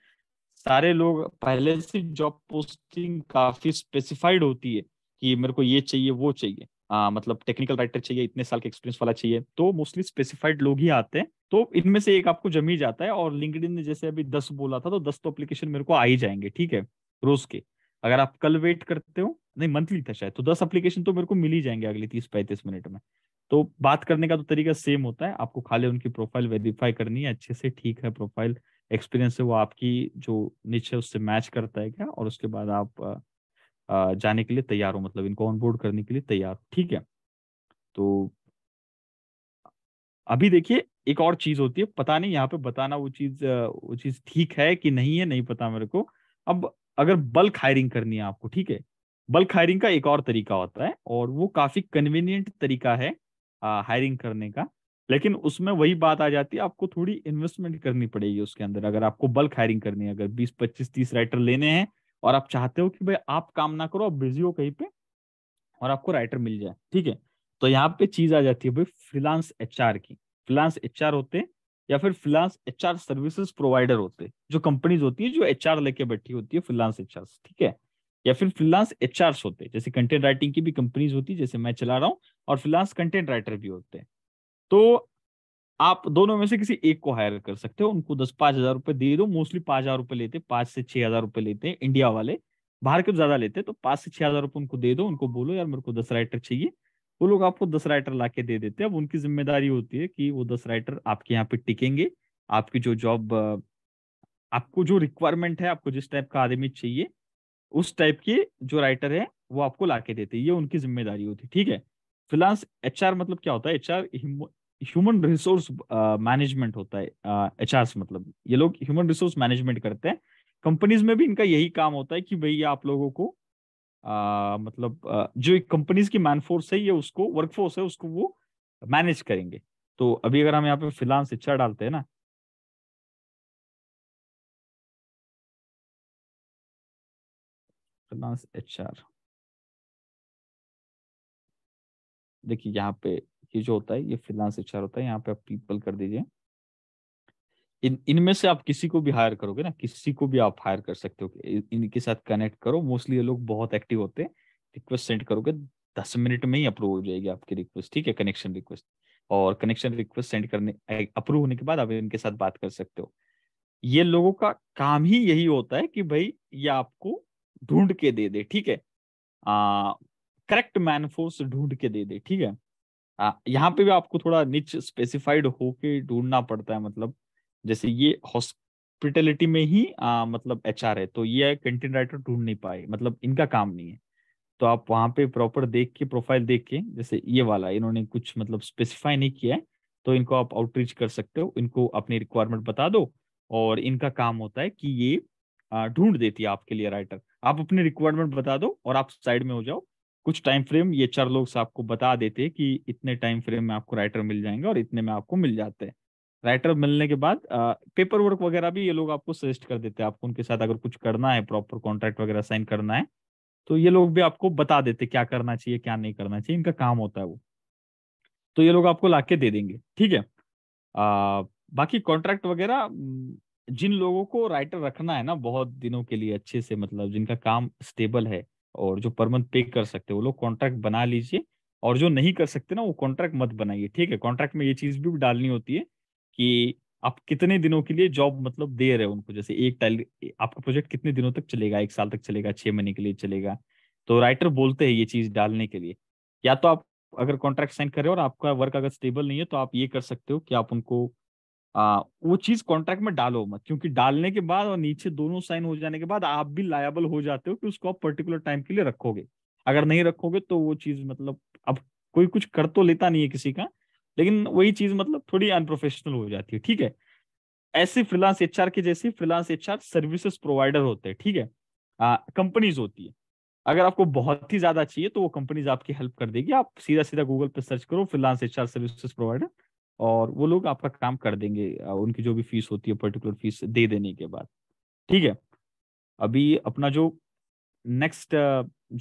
Speaker 2: सारे लोग पहले से जॉब पोस्टिंग काफी स्पेसिफाइड होती है कि मेरे को ये चाहिए वो चाहिए आ, मतलब टेक्निकल राइटर चाहिए इतने साल के एक्सपीरियंस वाला चाहिए तो मोस्टली स्पेसिफाइड लोग ही आते हैं तो इनमें से एक आपको जम ही जाता है और लिंकड ने जैसे अभी दस बोला था तो दस तो अप्लीकेशन मेरे को आ ही जाएंगे ठीक है रोज के अगर आप कल वेट करते हो नहीं मंथली था शायद तो दस अप्लीकेशन तो मेरे को मिल ही जाएंगे अगले तीस पैंतीस मिनट में तो बात करने का तो तरीका सेम होता है आपको खाली उनकी प्रोफाइल वेरीफाई करनी है अच्छे से ठीक है प्रोफाइल एक्सपीरियंस है वो आपकी जो नीचे उससे मैच करता है क्या और उसके बाद आप जाने के लिए तैयार हो मतलब इनको ऑनबोर्ड करने के लिए तैयार हो ठीक है तो अभी देखिए एक और चीज होती है पता नहीं यहाँ पे बताना वो चीज वो चीज ठीक है कि नहीं है नहीं पता मेरे को अब अगर बल्क हायरिंग करनी है आपको ठीक है बल्क हायरिंग का एक और तरीका होता है और वो काफी कन्वीनियंट तरीका है हायरिंग करने का लेकिन उसमें वही बात आ जाती है आपको थोड़ी इन्वेस्टमेंट करनी पड़ेगी उसके अंदर अगर आपको बल्क हायरिंग करनी है अगर बीस पच्चीस तीस राइटर लेने हैं और आप चाहते हो कि भाई आप काम ना करो आप बिजी हो कहीं पे और आपको राइटर मिल जाए ठीक है तो यहाँ पे चीज आ जाती है भाई फ्रीलांस एच की फ्रीलांस एच होते या फिर फ्रीलांस एच सर्विसेज प्रोवाइडर होते जो कंपनीज होती है जो एच लेके बैठी होती है फ्रीलांस एच ठीक है या फिर फ्रीलांस एच होते हैं जैसे कंटेंट राइटिंग की भी कंपनीज होती है जैसे मैं चला रहा हूँ और फ्रीलांस कंटेंट राइटर भी होते हैं तो आप दोनों में से किसी एक को हायर कर सकते हो उनको दस पांच हजार रुपए दे दो मोस्टली पांच हजार रुपए लेते पांच से छह हजार रुपए लेते हैं इंडिया वाले बाहर के तो ज्यादा लेते हैं तो पांच से छह हजार रुपए उनको दे दो उनको बोलो यार मेरे को दस राइटर चाहिए वो लोग आपको दस राइटर ला के दे देते हैं अब उनकी जिम्मेदारी होती है कि वो दस राइटर आपके यहाँ पे टिकेंगे आपकी जो जॉब आपको जो रिक्वायरमेंट है आपको जिस टाइप का आदमी चाहिए उस टाइप के जो राइटर है वो आपको लाके देते ये उनकी जिम्मेदारी होती ठीक है फिलहाल एच मतलब क्या होता है एच ह्यूमन रिसोर्स मैनेजमेंट होता है एच uh, मतलब ये लोग ह्यूमन रिसोर्स मैनेजमेंट करते हैं कंपनीज में भी इनका यही काम होता है कि भाई आप लोगों को uh, मतलब uh, जो कंपनीज की मैनफोर्स है ये उसको वर्कफोर्स है उसको वो मैनेज करेंगे तो अभी अगर हम यहाँ पे फिलहाल शिक्षा डालते हैं ना
Speaker 1: प्रदांस एच आर देखिए यहाँ पे
Speaker 2: ये जो होता है ये फ्रीलांस एच होता है यहाँ पे आप पीपल कर दीजिए इन इनमें से आप किसी को भी हायर करोगे ना किसी को भी आप हायर कर सकते हो इनके साथ कनेक्ट करो मोस्टली ये लोग बहुत एक्टिव होते हैं रिक्वेस्ट सेंड करोगे दस मिनट में ही अप्रूव हो जाएगी आपकी रिक्वेस्ट ठीक है कनेक्शन रिक्वेस्ट और कनेक्शन रिक्वेस्ट सेंड करने अप्रूव होने के बाद आप इनके साथ बात कर सकते हो ये लोगों का काम ही यही होता है कि भाई ये आपको ढूंढ के दे दे ठीक है करेक्ट मैनफोर्स ढूंढ के दे दे ठीक है यहाँ पे भी आपको थोड़ा निच स्पेसिफाइड होके ढूंढना पड़ता है मतलब जैसे ये हॉस्पिटलिटी में ही आ, मतलब एच है तो ये कंटेंट राइटर ढूंढ नहीं पाए मतलब इनका काम नहीं है तो आप वहां पे प्रॉपर देख के प्रोफाइल देख के जैसे ये वाला इन्होंने कुछ मतलब स्पेसिफाई नहीं किया है तो इनको आप आउटरीच कर सकते हो इनको अपनी रिक्वायरमेंट बता दो और इनका काम होता है कि ये ढूंढ देती है आपके लिए राइटर आप अपने रिक्वायरमेंट बता दो और आप साइड में हो जाओ कुछ टाइम फ्रेम ये चार लोग आपको बता देते कि इतने टाइम फ्रेम में आपको राइटर मिल जाएंगे और इतने में आपको मिल जाते हैं राइटर मिलने के बाद पेपर वर्क वगैरह भी ये लोग आपको सजेस्ट कर देते हैं आपको उनके साथ अगर कुछ करना है प्रॉपर कॉन्ट्रैक्ट वगैरह साइन करना है तो ये लोग भी आपको बता देते क्या करना चाहिए क्या नहीं करना चाहिए इनका काम होता है वो तो ये लोग आपको ला दे देंगे ठीक है आ, बाकी कॉन्ट्रैक्ट वगैरह जिन लोगों को राइटर रखना है ना बहुत दिनों के लिए अच्छे से मतलब जिनका काम स्टेबल है और जो पर मंथ पे कर सकते वो लोग कॉन्ट्रैक्ट बना लीजिए और जो नहीं कर सकते ना वो कॉन्ट्रैक्ट मत बनाइए ठीक है कॉन्ट्रैक्ट में ये चीज भी डालनी होती है कि आप कितने दिनों के लिए जॉब मतलब दे रहे हो उनको जैसे एक टाइल आपका प्रोजेक्ट कितने दिनों तक चलेगा एक साल तक चलेगा छह महीने के लिए चलेगा तो राइटर बोलते हैं ये चीज डालने के लिए या तो आप अगर कॉन्ट्रैक्ट साइन कर रहे हो और आपका वर्क अगर स्टेबल नहीं है तो आप ये कर सकते हो कि आप उनको आ, वो चीज कॉन्ट्रैक्ट में डालो मत क्योंकि डालने के बाद और नीचे दोनों साइन हो जाने के बाद आप भी लायबल हो जाते हो कि उसको आप पर्टिकुलर टाइम के लिए रखोगे अगर नहीं रखोगे तो वो चीज मतलब अब कोई कुछ कर तो लेता नहीं है किसी का लेकिन वही चीज मतलब थोड़ी अनप्रोफेशनल हो जाती है ठीक है ऐसे फ्रीलांस एच के जैसे फ्रीलांस एच सर्विसेज प्रोवाइडर होते हैं ठीक है कंपनीज होती है अगर आपको बहुत ही ज्यादा चाहिए तो वो कंपनीज आपकी हेल्प कर देगी आप सीधा सीधा गूगल पर सर्च करो फ्रीलांस एच सर्विसेज प्रोवाइडर और वो लोग आपका काम कर देंगे उनकी जो भी फीस होती है पर्टिकुलर फीस दे देने के बाद ठीक है अभी अपना जो नेक्स्ट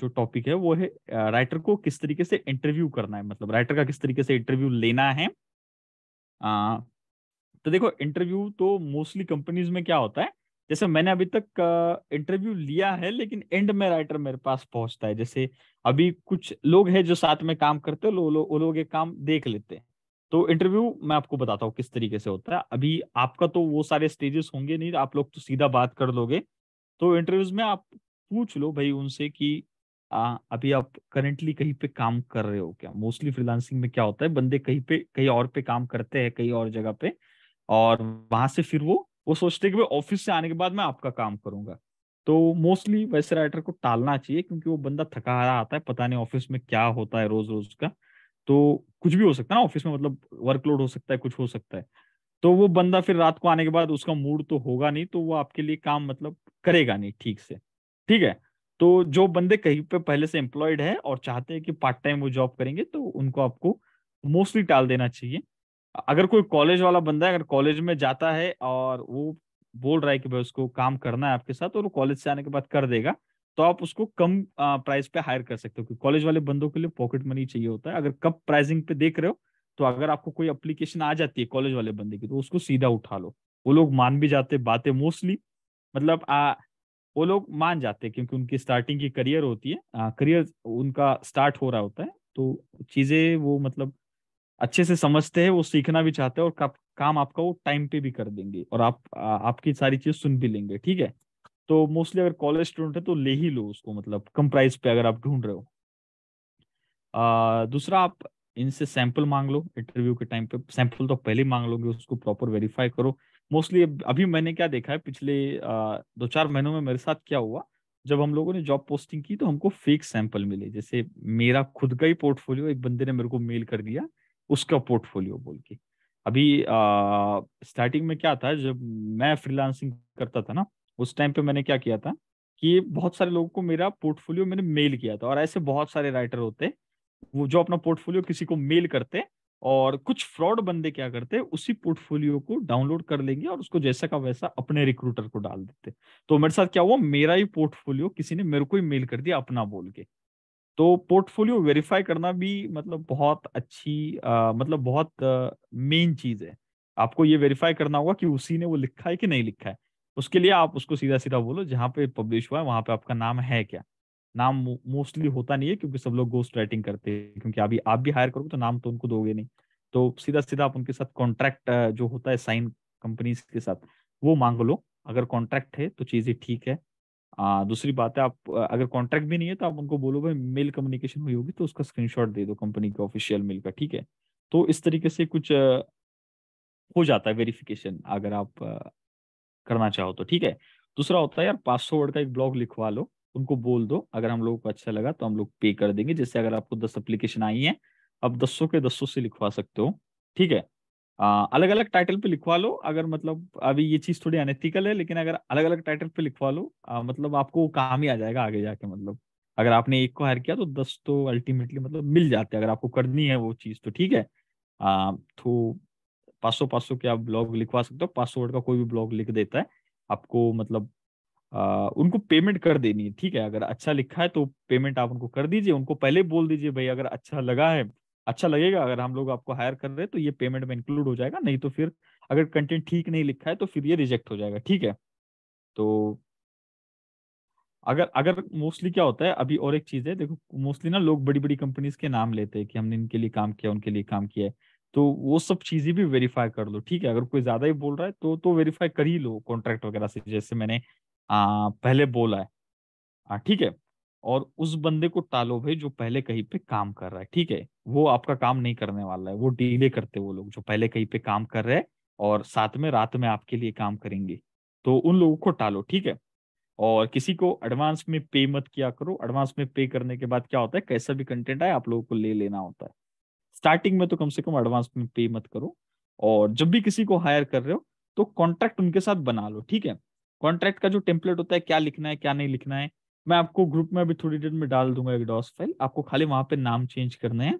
Speaker 2: जो टॉपिक है वो है राइटर को किस तरीके से इंटरव्यू करना है मतलब राइटर का किस तरीके से इंटरव्यू लेना है आ, तो देखो इंटरव्यू तो मोस्टली कंपनीज में क्या होता है जैसे मैंने अभी तक इंटरव्यू लिया है लेकिन एंड में राइटर मेरे पास पहुंचता है जैसे अभी कुछ लोग हैं जो साथ में काम करते हैं लो, लो, वो लोग एक काम देख लेते हैं तो इंटरव्यू मैं आपको बताता हूँ किस तरीके से होता है अभी आपका तो वो सारे स्टेजेस होंगे नहीं आप लोग तो सीधा बात कर लोगे तो इंटरव्यूज में आप पूछ लो भाई उनसे कि आ, अभी आप करेंटली कहीं पे काम कर रहे हो क्या मोस्टली फ्रीलांसिंग में क्या होता है बंदे कहीं पे कहीं और पे काम करते हैं कहीं और जगह पे और वहां से फिर वो वो सोचते हैं कि भाई ऑफिस से आने के बाद मैं आपका काम करूंगा तो मोस्टली वैसे राइटर को टालना चाहिए क्योंकि वो बंदा थका रहा आता है पता नहीं ऑफिस में क्या होता है रोज रोज का तो कुछ भी हो सकता है ना ऑफिस में मतलब वर्कलोड हो सकता है कुछ हो सकता है तो वो बंदा फिर रात को आने के बाद उसका मूड तो होगा नहीं तो वो आपके लिए काम मतलब करेगा नहीं ठीक से ठीक है तो जो बंदे कहीं पे पहले से एम्प्लॉयड है और चाहते हैं कि पार्ट टाइम वो जॉब करेंगे तो उनको आपको मोस्टली टाल देना चाहिए अगर कोई कॉलेज वाला बंदा है अगर कॉलेज में जाता है और वो बोल रहा है कि भाई उसको काम करना है आपके साथ और वो कॉलेज से आने के बाद कर देगा तो आप उसको कम प्राइस पे हायर कर सकते हो क्योंकि कॉलेज वाले बंदों के लिए पॉकेट मनी चाहिए होता है अगर कब प्राइसिंग पे देख रहे हो तो अगर आपको कोई अप्लीकेशन आ जाती है कॉलेज वाले बंदे की तो उसको सीधा उठा लो वो लोग मान भी जाते बातें मोस्टली मतलब आ, वो लोग मान जाते हैं क्योंकि उनकी स्टार्टिंग की करियर होती है आ, करियर उनका स्टार्ट हो रहा होता है तो चीजें वो मतलब अच्छे से समझते हैं वो सीखना भी चाहते हैं और काम आपका वो टाइम पे भी कर देंगे और आप आ, आपकी सारी चीज सुन भी लेंगे ठीक है तो मोस्टली अगर कॉलेज स्टूडेंट है तो ले ही लो उसको मतलब कम प्राइस पे अगर आप ढूंढ रहे हो दूसरा आप इनसे सैंपल मांग लो इंटरव्यू के टाइम पे सैंपल तो पहले मांग लोगे उसको प्रॉपर वेरीफाई करो मोस्टली अभी मैंने क्या देखा है पिछले दो चार महीनों में मेरे साथ क्या हुआ जब हम लोगों ने जॉब पोस्टिंग की तो हमको फेक सैंपल मिले जैसे मेरा खुद का ही पोर्टफोलियो एक बंदे ने मेरे को मेल कर दिया उसका पोर्टफोलियो बोल के अभी स्टार्टिंग में क्या था जब मैं फ्रीलांसिंग करता था ना उस टाइम पे मैंने क्या किया था कि बहुत सारे लोगों को मेरा पोर्टफोलियो मैंने मेल किया था और ऐसे बहुत सारे राइटर होते वो जो अपना पोर्टफोलियो किसी को मेल करते और कुछ फ्रॉड बंदे क्या करते उसी पोर्टफोलियो को डाउनलोड कर लेंगे और उसको जैसा का वैसा अपने रिक्रूटर को डाल देते तो मेरे साथ क्या हुआ मेरा ही पोर्टफोलियो किसी ने मेरे को ही मेल कर दिया अपना बोल के तो पोर्टफोलियो वेरीफाई करना भी मतलब बहुत अच्छी आ, मतलब बहुत मेन चीज है आपको ये वेरीफाई करना होगा कि उसी ने वो लिखा है कि नहीं लिखा है उसके लिए आप उसको सीधा सीधा बोलो जहाँ पे पब्लिश हुआ है वहां पे आपका नाम है क्या नाम मोस्टली होता नहीं है क्योंकि सब लोग गोस्ट राइटिंग करते हैं क्योंकि अभी आप भी हायर करोगे तो नाम तो उनको दोगे नहीं तो सीधा सीधा आप उनके साथ कॉन्ट्रैक्ट जो होता है साइन कंपनीज के साथ वो मांग लो अगर कॉन्ट्रैक्ट है तो चीजें ठीक है आ, दूसरी बात है आप अगर कॉन्ट्रैक्ट भी नहीं है तो आप उनको बोलो भाई मेल कम्युनिकेशन हुई होगी तो उसका स्क्रीनशॉट दे दो कंपनी के ऑफिशियल मेल का ठीक है तो इस तरीके से कुछ हो जाता है वेरिफिकेशन अगर आप करना चाहो तो ठीक है दूसरा होता है यार पांच सौ वर्ड का एक ब्लॉग लिखवा लो उनको बोल दो अगर हम लोगों को अच्छा लगा तो हम लोग पे कर देंगे जैसे अगर आपको दस अप्लीकेशन आई है आप दस के दस से लिखवा सकते हो ठीक है आ, अलग अलग टाइटल पे लिखवा लो अगर मतलब अभी ये चीज थोड़ी अनैथिकल है लेकिन अगर अलग अलग टाइटल पे लिखवा लो आ, मतलब आपको काम ही आ जाएगा आगे जाके मतलब अगर आपने एक को हायर किया तो दस तो अल्टीमेटली मतलब मिल जाते हैं अगर आपको करनी है वो चीज तो ठीक है आ, तो पाँच सौ पाँच सौ के आप ब्लॉग लिखवा सकते हो पाँच सौ वर्ड का कोई भी ब्लॉग लिख देता है आपको मतलब आ, उनको पेमेंट कर देनी है ठीक है अगर अच्छा लिखा है तो पेमेंट आप उनको कर दीजिए उनको पहले बोल दीजिए भाई अगर अच्छा लगा है अच्छा लगेगा अगर हम लोग आपको हायर कर रहे हैं तो ये पेमेंट में इंक्लूड हो जाएगा नहीं तो फिर अगर कंटेंट ठीक नहीं लिखा है तो फिर ये रिजेक्ट हो जाएगा ठीक है तो अगर अगर मोस्टली क्या होता है अभी और एक चीज है देखो मोस्टली ना लोग बड़ी बड़ी कंपनीज के नाम लेते हैं कि हमने इनके लिए काम किया उनके लिए काम किया है तो वो सब चीजें भी वेरीफाई कर लो ठीक है अगर कोई ज्यादा ही बोल रहा है तो तो वेरीफाई कर ही लो कॉन्ट्रैक्ट वगैरह से जैसे मैंने आ, पहले बोला है ठीक है और उस बंदे को टालो भाई जो पहले कहीं पे काम कर रहा है ठीक है वो आपका काम नहीं करने वाला है वो डीले करते वो लोग जो पहले कहीं पे काम कर रहे हैं और साथ में रात में आपके लिए काम करेंगे तो उन लोगों को टालो ठीक है और किसी को एडवांस में पे मत किया करो एडवांस में पे करने के बाद क्या होता है कैसा भी कंटेंट आए आप लोगों को ले लेना होता है स्टार्टिंग में तो कम से कम एडवांस में पे मत करो और जब भी किसी को हायर कर रहे हो तो कॉन्ट्रैक्ट उनके साथ बना लो ठीक है कॉन्ट्रैक्ट का जो टेम्पलेट होता है क्या लिखना है क्या नहीं लिखना है मैं आपको ग्रुप में अभी थोड़ी देर में डाल दूंगा एक डॉस फाइल आपको खाली वहां पे नाम चेंज करने हैं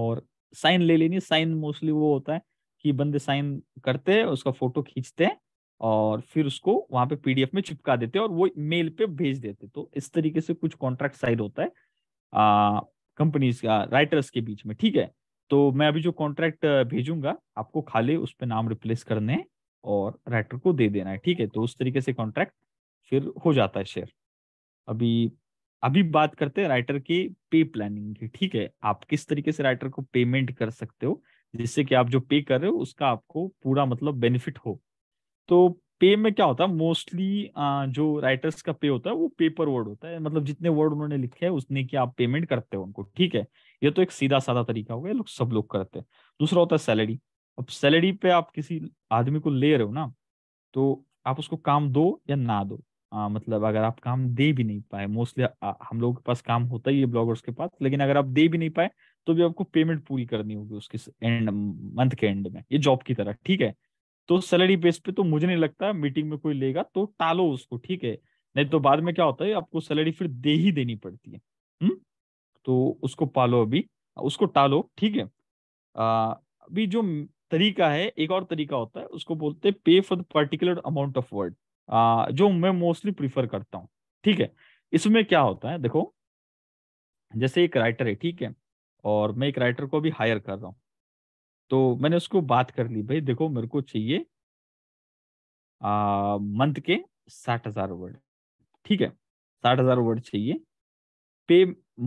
Speaker 2: और साइन ले लेनी साइन मोस्टली वो होता है कि बंदे साइन करते हैं उसका फोटो खींचते हैं और फिर उसको वहां पे पीडीएफ में चिपका देते हैं और वो मेल पे भेज देते तो इस तरीके से कुछ कॉन्ट्रैक्ट साइन होता है आ, कंपनीज का राइटर्स के बीच में ठीक है तो मैं अभी जो कॉन्ट्रैक्ट भेजूंगा आपको खाली उस पर नाम रिप्लेस करने और राइटर को दे देना है ठीक है तो उस तरीके से कॉन्ट्रैक्ट फिर हो जाता है शेयर अभी अभी बात करते हैं राइटर के पे प्लानिंग की ठीक है आप किस तरीके से राइटर को पेमेंट कर सकते हो जिससे कि आप जो पे कर रहे हो उसका आपको पूरा मतलब बेनिफिट हो तो पे में क्या होता है मोस्टली जो राइटर्स का पे होता है वो पेपर वर्ड होता है मतलब जितने वर्ड उन्होंने लिखे हैं उसने की आप पेमेंट करते हो उनको ठीक है ये तो एक सीधा साधा तरीका हो गया लोग सब लोग करते हैं दूसरा होता है सैलरी अब सैलरी पे आप किसी आदमी को ले रहे हो ना तो आप उसको काम दो या ना दो आ, मतलब अगर आप काम दे भी नहीं पाए मोस्टली हम लोगों के पास काम होता ही है ब्लॉगर्स के पास लेकिन अगर आप दे भी नहीं पाए तो भी आपको पेमेंट पूरी करनी होगी उसके एंड मंथ के एंड में ये जॉब की तरह ठीक है तो सैलरी बेस पे तो मुझे नहीं लगता मीटिंग में कोई लेगा तो टालो उसको ठीक है नहीं तो बाद में क्या होता है आपको सैलरी फिर दे ही देनी पड़ती है हुँ? तो उसको पालो अभी उसको टालो ठीक है आ, अभी जो तरीका है एक और तरीका होता है उसको बोलते हैं pay for the particular amount of word जो मैं मोस्टली प्रीफर करता हूँ ठीक है इसमें क्या होता है देखो जैसे एक राइटर है ठीक है और मैं एक राइटर को भी हायर कर रहा हूँ तो मैंने उसको बात कर ली भाई देखो मेरे को चाहिए मंथ के साठ हजार वर्ड ठीक है साठ हजार वर्ड चाहिए पे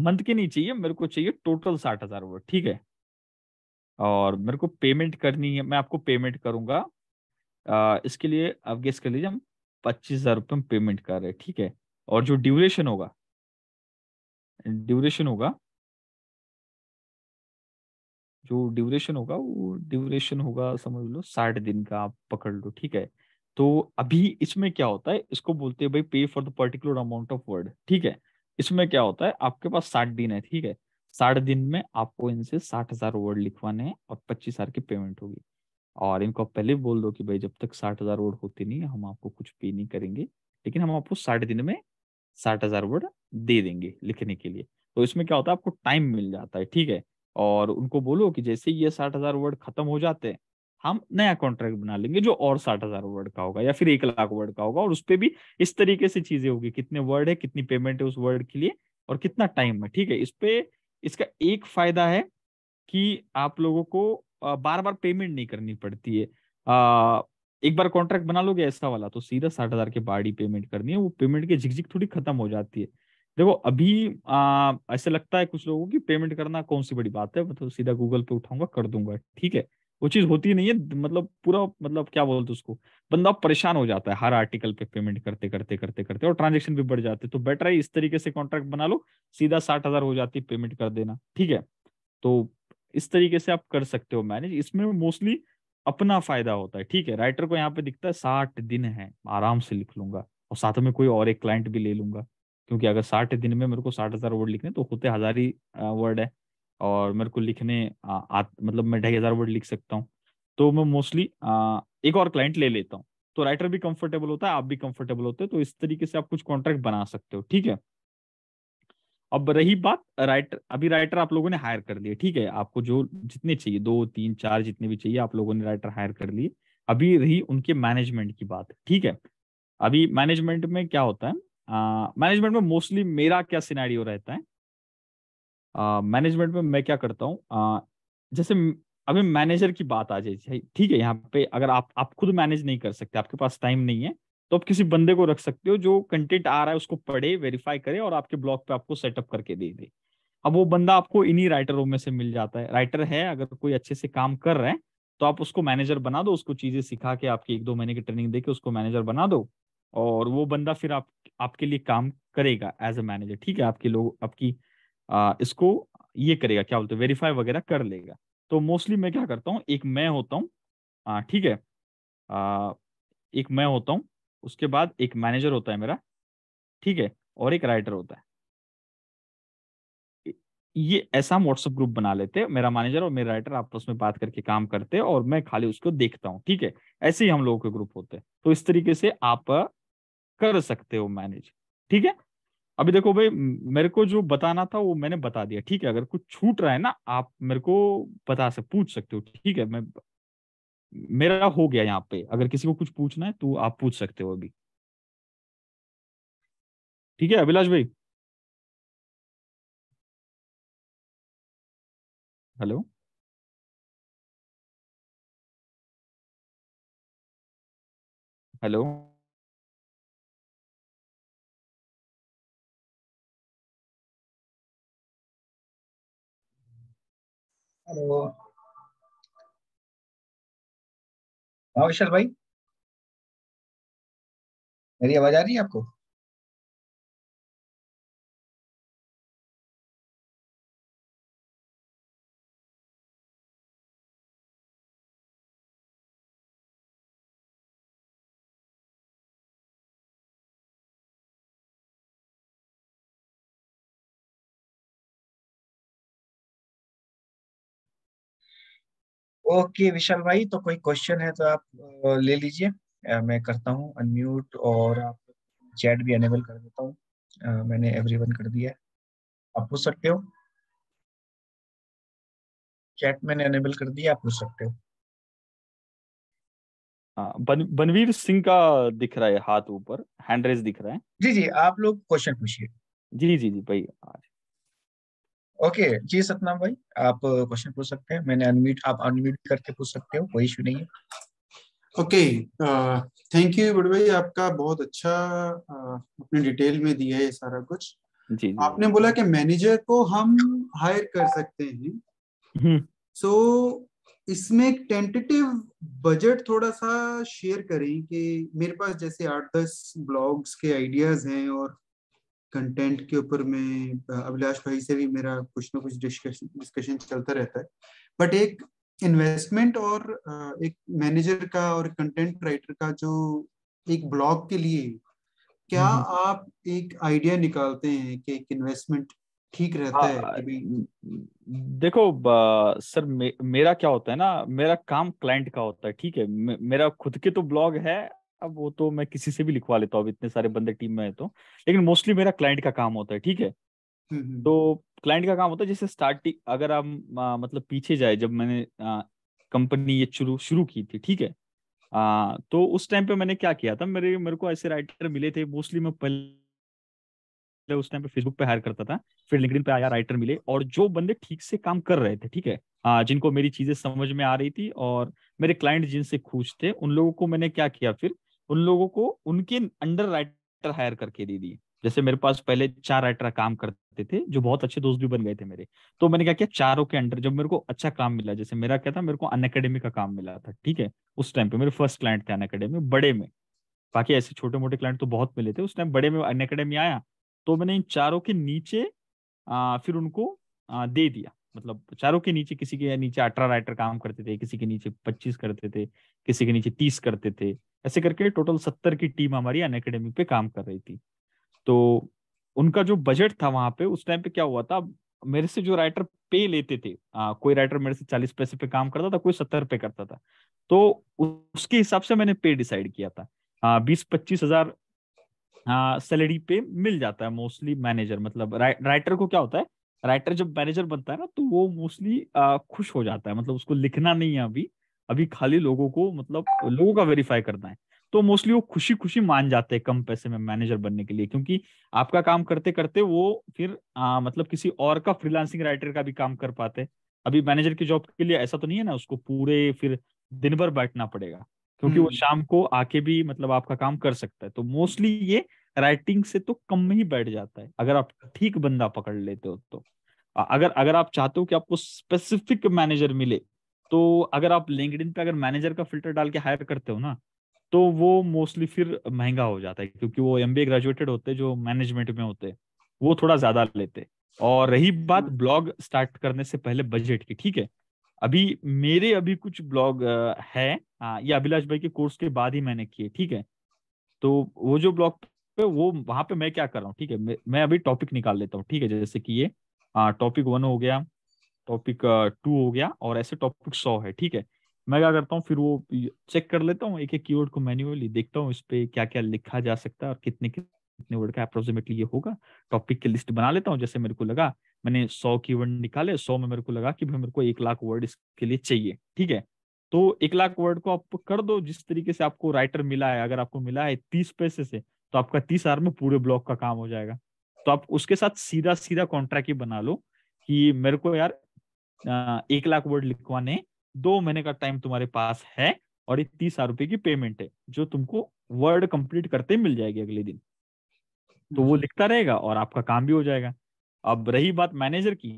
Speaker 2: मंथ के नहीं चाहिए मेरे को चाहिए टोटल साठ हजार वर्ड ठीक है और मेरे को पेमेंट करनी है मैं आपको पेमेंट करूंगा आ, इसके लिए आप गेस कर लीजिए हम पच्चीस हजार रुपये में पेमेंट कर रहे हैं ठीक है और जो ड्यूरेशन होगा
Speaker 1: ड्यूरेशन होगा
Speaker 2: जो ड्यूरेशन होगा वो ड्यूरेशन होगा समझ लो साठ दिन का आप पकड़ लो ठीक है तो अभी इसमें क्या होता है इसको बोलते हैं भाई pay for the particular amount of word ठीक है इसमें क्या होता है आपके पास साठ दिन है ठीक है साठ दिन में आपको इनसे साठ हजार वर्ड लिखवाने हैं और पच्चीस हजार की पेमेंट होगी और इनको पहले बोल दो कि भाई जब तक साठ हजार वर्ड होते नहीं हम आपको कुछ पे नहीं करेंगे लेकिन हम आपको साठ दिन में साठ हजार वर्ड दे देंगे लिखने के लिए तो इसमें क्या होता है आपको टाइम मिल जाता है ठीक है और उनको बोलो कि जैसे ये साठ हजार वर्ड खत्म हो जाते हैं हम नया कॉन्ट्रैक्ट बना लेंगे जो और साठ हजार वर्ड का होगा या फिर एक लाख वर्ड का होगा और उस पर भी इस तरीके से चीजें होगी कितने वर्ड है कितनी पेमेंट है उस वर्ड के लिए और कितना टाइम है ठीक है इस पे इसका एक फायदा है कि आप लोगों को बार बार पेमेंट नहीं करनी पड़ती है आ, एक बार कॉन्ट्रैक्ट बना लोगे ऐसा वाला तो सीधा साठ हजार के बाद ही पेमेंट करनी है वो पेमेंट की झिकझिक थोड़ी खत्म हो जाती है देखो अभी आ, ऐसे लगता है कुछ लोगों की पेमेंट करना कौन सी बड़ी बात है मतलब सीधा गूगल पे उठाऊंगा कर दूंगा ठीक है वो चीज होती नहीं है मतलब पूरा मतलब क्या बोलते उसको बंदा परेशान हो जाता है हर आर्टिकल पे पेमेंट करते करते करते करते और ट्रांजेक्शन भी बढ़ जाते तो बेटर है इस तरीके से कॉन्ट्रैक्ट बना लो सीधा साठ हजार हो जाती है पेमेंट कर देना ठीक है तो इस तरीके से आप कर सकते हो मैनेज इसमें मोस्टली अपना फायदा होता है ठीक है राइटर को यहाँ पे दिखता है साठ दिन है आराम से लिख लूंगा और साथ में कोई और एक क्लाइंट भी ले लूंगा क्योंकि अगर साठ दिन में मेरे को साठ हजार वर्ड लिखने तो होते हजार ही वर्ड है और मेरे को लिखने आ, आ, मतलब मैं ढाई हजार वर्ड लिख सकता हूँ तो मैं मोस्टली एक और क्लाइंट ले लेता हूँ तो राइटर भी कंफर्टेबल होता है आप भी कंफर्टेबल होते हैं तो इस तरीके से आप कुछ कॉन्ट्रैक्ट बना सकते हो ठीक है अब रही बात राइटर अभी राइटर आप लोगों ने हायर कर लिए ठीक है आपको जो जितने चाहिए दो तीन चार जितने भी चाहिए आप लोगों ने राइटर हायर कर लिए अभी रही उनके मैनेजमेंट की बात ठीक है अभी मैनेजमेंट में क्या होता है मैनेजमेंट में मोस्टली मेरा क्या सिनेरियो रहता है मैनेजमेंट uh, में मैं क्या करता हूँ uh, जैसे अभी मैनेजर की बात आ जाए ठीक है यहाँ पे अगर आप आप खुद मैनेज नहीं कर सकते आपके पास टाइम नहीं है तो आप किसी बंदे को रख सकते हो जो कंटेंट आ रहा है उसको पढ़े वेरीफाई करे और आपके ब्लॉग पे आपको सेटअप करके दे दे अब वो बंदा आपको इन्हीं राइटरों में से मिल जाता है राइटर है अगर कोई अच्छे से काम कर रहे हैं तो आप उसको मैनेजर बना दो उसको चीजें सिखा के आपकी एक दो महीने की ट्रेनिंग देके उसको मैनेजर बना दो और वो बंदा फिर आप आपके लिए काम करेगा एज अ मैनेजर ठीक है आपके लोग आपकी आ, इसको ये करेगा क्या बोलते वेरीफाई वगैरह कर लेगा तो मोस्टली मैं क्या करता हूँ एक मैं होता हूँ ठीक है आ, एक मैं होता हूँ उसके बाद एक मैनेजर होता है मेरा ठीक है और एक राइटर होता है ये ऐसा हम व्हाट्सएप ग्रुप बना लेते मेरा मैनेजर और मेरा राइटर आपस में बात करके काम करते और मैं खाली उसको देखता हूँ ठीक है ऐसे ही हम लोगों के ग्रुप होते हैं तो इस तरीके से आप कर सकते हो मैनेज ठीक है अभी देखो भाई मेरे को जो बताना था वो मैंने बता दिया ठीक है अगर कुछ छूट रहा है ना आप मेरे को बता से पूछ सकते हो ठीक है मैं मेरा हो गया यहाँ पे अगर किसी को कुछ पूछना है तो आप पूछ सकते हो अभी ठीक है अभिलाष भाई
Speaker 1: हेलो हेलो हेलो हाँ भाई मेरी आवाज आ रही है आपको
Speaker 3: ओके विशाल भाई तो कोई क्वेश्चन है तो आप ले लीजिए मैं करता हूँ अनम्यूट और आप चैट भी अनेबल कर देता हूँ मैंने एवरीवन
Speaker 1: कर दिया है आप पूछ सकते हो चैट मैंने अनेबल कर दिया आप पूछ सकते हो
Speaker 2: बन, बनवीर सिंह का दिख रहा है हाथ ऊपर हैंड रेस दिख रहा है जी जी आप लोग क्वेश्चन पूछिए जी जी जी भाई ओके जी सतनाम भाई आप क्वेश्चन पूछ सकते हैं मैंने
Speaker 3: अनम्यूट आप अनम्यूट करके पूछ सकते हो कोई इशू नहीं है ओके थैंक यू बड़े भाई आपका बहुत अच्छा uh, अपने डिटेल में दिया है सारा कुछ जी, जी आपने बोला कि मैनेजर को हम हायर कर सकते हैं सो हम्म। so, इसमें एक टेंटेटिव बजट थोड़ा सा शेयर करें कि मेरे पास जैसे आठ दस ब्लॉग्स के आइडियाज हैं और कंटेंट के ऊपर मैं अभिलाष भाई से भी मेरा कुछ ना कुछ डिस्कशन चलता रहता है बट एक इन्वेस्टमेंट और एक मैनेजर का और कंटेंट राइटर का जो एक ब्लॉग के लिए क्या हम्म, हम्म। आप एक आइडिया निकालते हैं कि एक इन्वेस्टमेंट ठीक रहता आ, है हाँ,
Speaker 2: देखो आ, सर मे, मेरा क्या होता है ना मेरा काम क्लाइंट का होता है ठीक है मे, मेरा खुद के तो ब्लॉग है अब वो तो मैं किसी से भी लिखवा लेता हूँ इतने सारे बंदे टीम में है तो लेकिन मोस्टली मेरा क्लाइंट का काम होता है ठीक है हम्म, हम्म, हम्म। तो क्लाइंट का काम होता है जैसे स्टार्टिंग अगर आप मतलब पीछे जाए जब मैंने कंपनी ये शुरू शुरू की थी ठीक है आ, तो उस टाइम पे मैंने क्या किया था मेरे मेरे को ऐसे राइटर मिले थे मोस्टली मैं पहले उस टाइम पे फेसबुक पे हायर करता था फिर लिंकडिन पे आया राइटर मिले और जो बंदे ठीक से काम कर रहे थे ठीक है आ, जिनको मेरी चीजें समझ में आ रही थी और मेरे क्लाइंट जिनसे खुश थे उन लोगों को मैंने क्या किया फिर उन लोगों को उनके अंडर राइटर हायर करके दे दिए जैसे मेरे पास पहले चार राइटर काम करते थे जो बहुत अच्छे दोस्त भी बन गए थे मेरे तो मैंने क्या किया चारों के अंडर जब मेरे को अच्छा काम मिला जैसे मेरा क्या था मेरे को अन का काम मिला था ठीक है उस टाइम पे मेरे फर्स्ट क्लाइंट थे अन बड़े में बाकी ऐसे छोटे मोटे क्लाइंट तो बहुत मिले थे उस टाइम बड़े में अन आया तो मैंने इन चारों के नीचे आ, फिर उनको आ, दे दिया मतलब चारों के नीचे किसी के नीचे अठारह राइटर काम करते थे किसी के नीचे पच्चीस करते थे किसी के नीचे तीस करते थे ऐसे करके टोटल सत्तर की टीम हमारी अन अकेडमी पे काम कर रही थी तो उनका जो बजट था वहां पे उस टाइम पे क्या हुआ था मेरे से जो राइटर पे लेते थे आ, कोई राइटर मेरे से चालीस पैसे पे काम करता था कोई सत्तर पे करता था तो उसके हिसाब से मैंने पे डिसाइड किया था बीस पच्चीस हजार सैलरी पे मिल जाता है मोस्टली मैनेजर मतलब रा, राइटर को क्या होता है राइटर जब मैनेजर बनता है ना तो वो मोस्टली खुश हो जाता है मतलब उसको लिखना नहीं है अभी अभी खाली लोगों को मतलब लोगों का वेरीफाई करना है तो मोस्टली वो खुशी खुशी मान जाते हैं कम पैसे में मैनेजर बनने के लिए क्योंकि आपका काम करते करते वो फिर आ, मतलब किसी और का फ्रीलांसिंग राइटर का भी काम कर पाते अभी मैनेजर की जॉब के लिए ऐसा तो नहीं है ना उसको पूरे फिर दिन भर बैठना पड़ेगा क्योंकि वो हम्म। शाम को आके भी मतलब आपका काम कर सकता है तो मोस्टली ये राइटिंग से तो कम ही बैठ जाता है अगर आप ठीक बंदा पकड़ लेते हो तो अगर अगर आप चाहते हो कि आपको स्पेसिफिक मैनेजर मिले तो अगर आप लिंकड पे अगर मैनेजर का फिल्टर डाल के हायर करते हो ना तो वो मोस्टली फिर महंगा हो जाता है क्योंकि वो एम ग्रेजुएटेड होते जो मैनेजमेंट में होते वो थोड़ा ज्यादा लेते और रही बात ब्लॉग हम्म। स्टार्ट करने से पहले बजट की ठीक है अभी मेरे अभी कुछ ब्लॉग है ये अभिलाष भाई के कोर्स के बाद ही मैंने किए ठीक है तो वो जो ब्लॉग पे वो वहां पे मैं क्या कर रहा हूँ ठीक है मैं, अभी टॉपिक निकाल लेता हूँ ठीक है जैसे कि ये टॉपिक वन हो गया टॉपिक टू हो गया और ऐसे टॉपिक सौ है ठीक है मैं क्या करता हूँ फिर वो चेक कर लेता हूँ एक एक कीवर्ड को मैन्युअली देखता हूँ इस पे क्या क्या लिखा जा सकता है और कितने कितने वर्ड का अप्रोक्सीमेटली ये होगा टॉपिक की लिस्ट बना लेता हूँ जैसे मेरे को लगा मैंने सौ की वर्ड निकाले सौ में मेरे को लगा कि भाई मेरे को एक लाख वर्ड इसके लिए चाहिए ठीक है तो एक लाख वर्ड को आप कर दो जिस तरीके से आपको राइटर मिला है अगर आपको मिला है तीस पैसे से तो आपका तीस हजार में पूरे ब्लॉक का काम हो जाएगा तो आप उसके साथ सीधा सीधा कॉन्ट्रैक्ट ही बना लो कि मेरे को यार एक लाख वर्ड लिखवाने दो महीने का टाइम तुम्हारे पास है और ये तीस हजार रुपए की पेमेंट है जो तुमको वर्ड कंप्लीट करते मिल जाएगी अगले दिन तो वो हम्म। लिखता रहेगा और आपका काम भी हो जाएगा अब रही बात मैनेजर की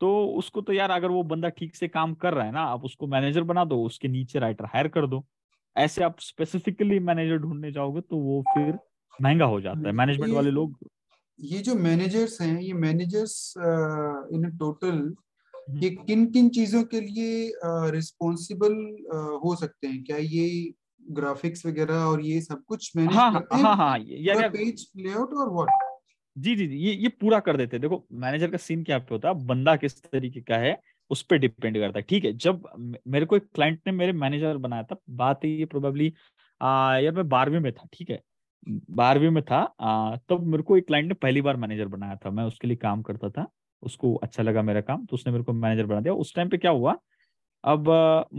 Speaker 2: तो उसको तो यार अगर वो बंदा ठीक से काम कर रहा है ना आप उसको मैनेजर बना दो उसके नीचे राइटर हायर कर दो ऐसे आप स्पेसिफिकली मैनेजर ढूंढने जाओगे तो वो फिर महंगा हो जाता है मैनेजमेंट वाले लोग ये जो मैनेजर्स हैं
Speaker 3: ये मैनेजर्स इन टोटल ये किन किन चीजों के लिए रिस्पॉन्सिबल हो सकते हैं क्या ये ग्राफिक्स वगैरह और ये सब
Speaker 2: कुछ मैनेज हाँ, हाँ, हाँ, हाँ, या, पेज लेआउट और व्हाट जी जी जी ये ये पूरा कर देते हैं देखो मैनेजर का सीन क्या होता है बंदा किस तरीके का है उस पर डिपेंड करता है ठीक है जब मेरे को एक क्लाइंट ने मेरे मैनेजर बनाया था बात ये प्रोबेबली यार मैं बारहवीं में था ठीक है बारहवीं में था आ, तब मेरे को एक क्लाइंट ने पहली बार मैनेजर बनाया था मैं उसके लिए काम करता था उसको अच्छा लगा मेरा काम तो उसने मेरे को मैनेजर बना दिया उस टाइम पे क्या हुआ अब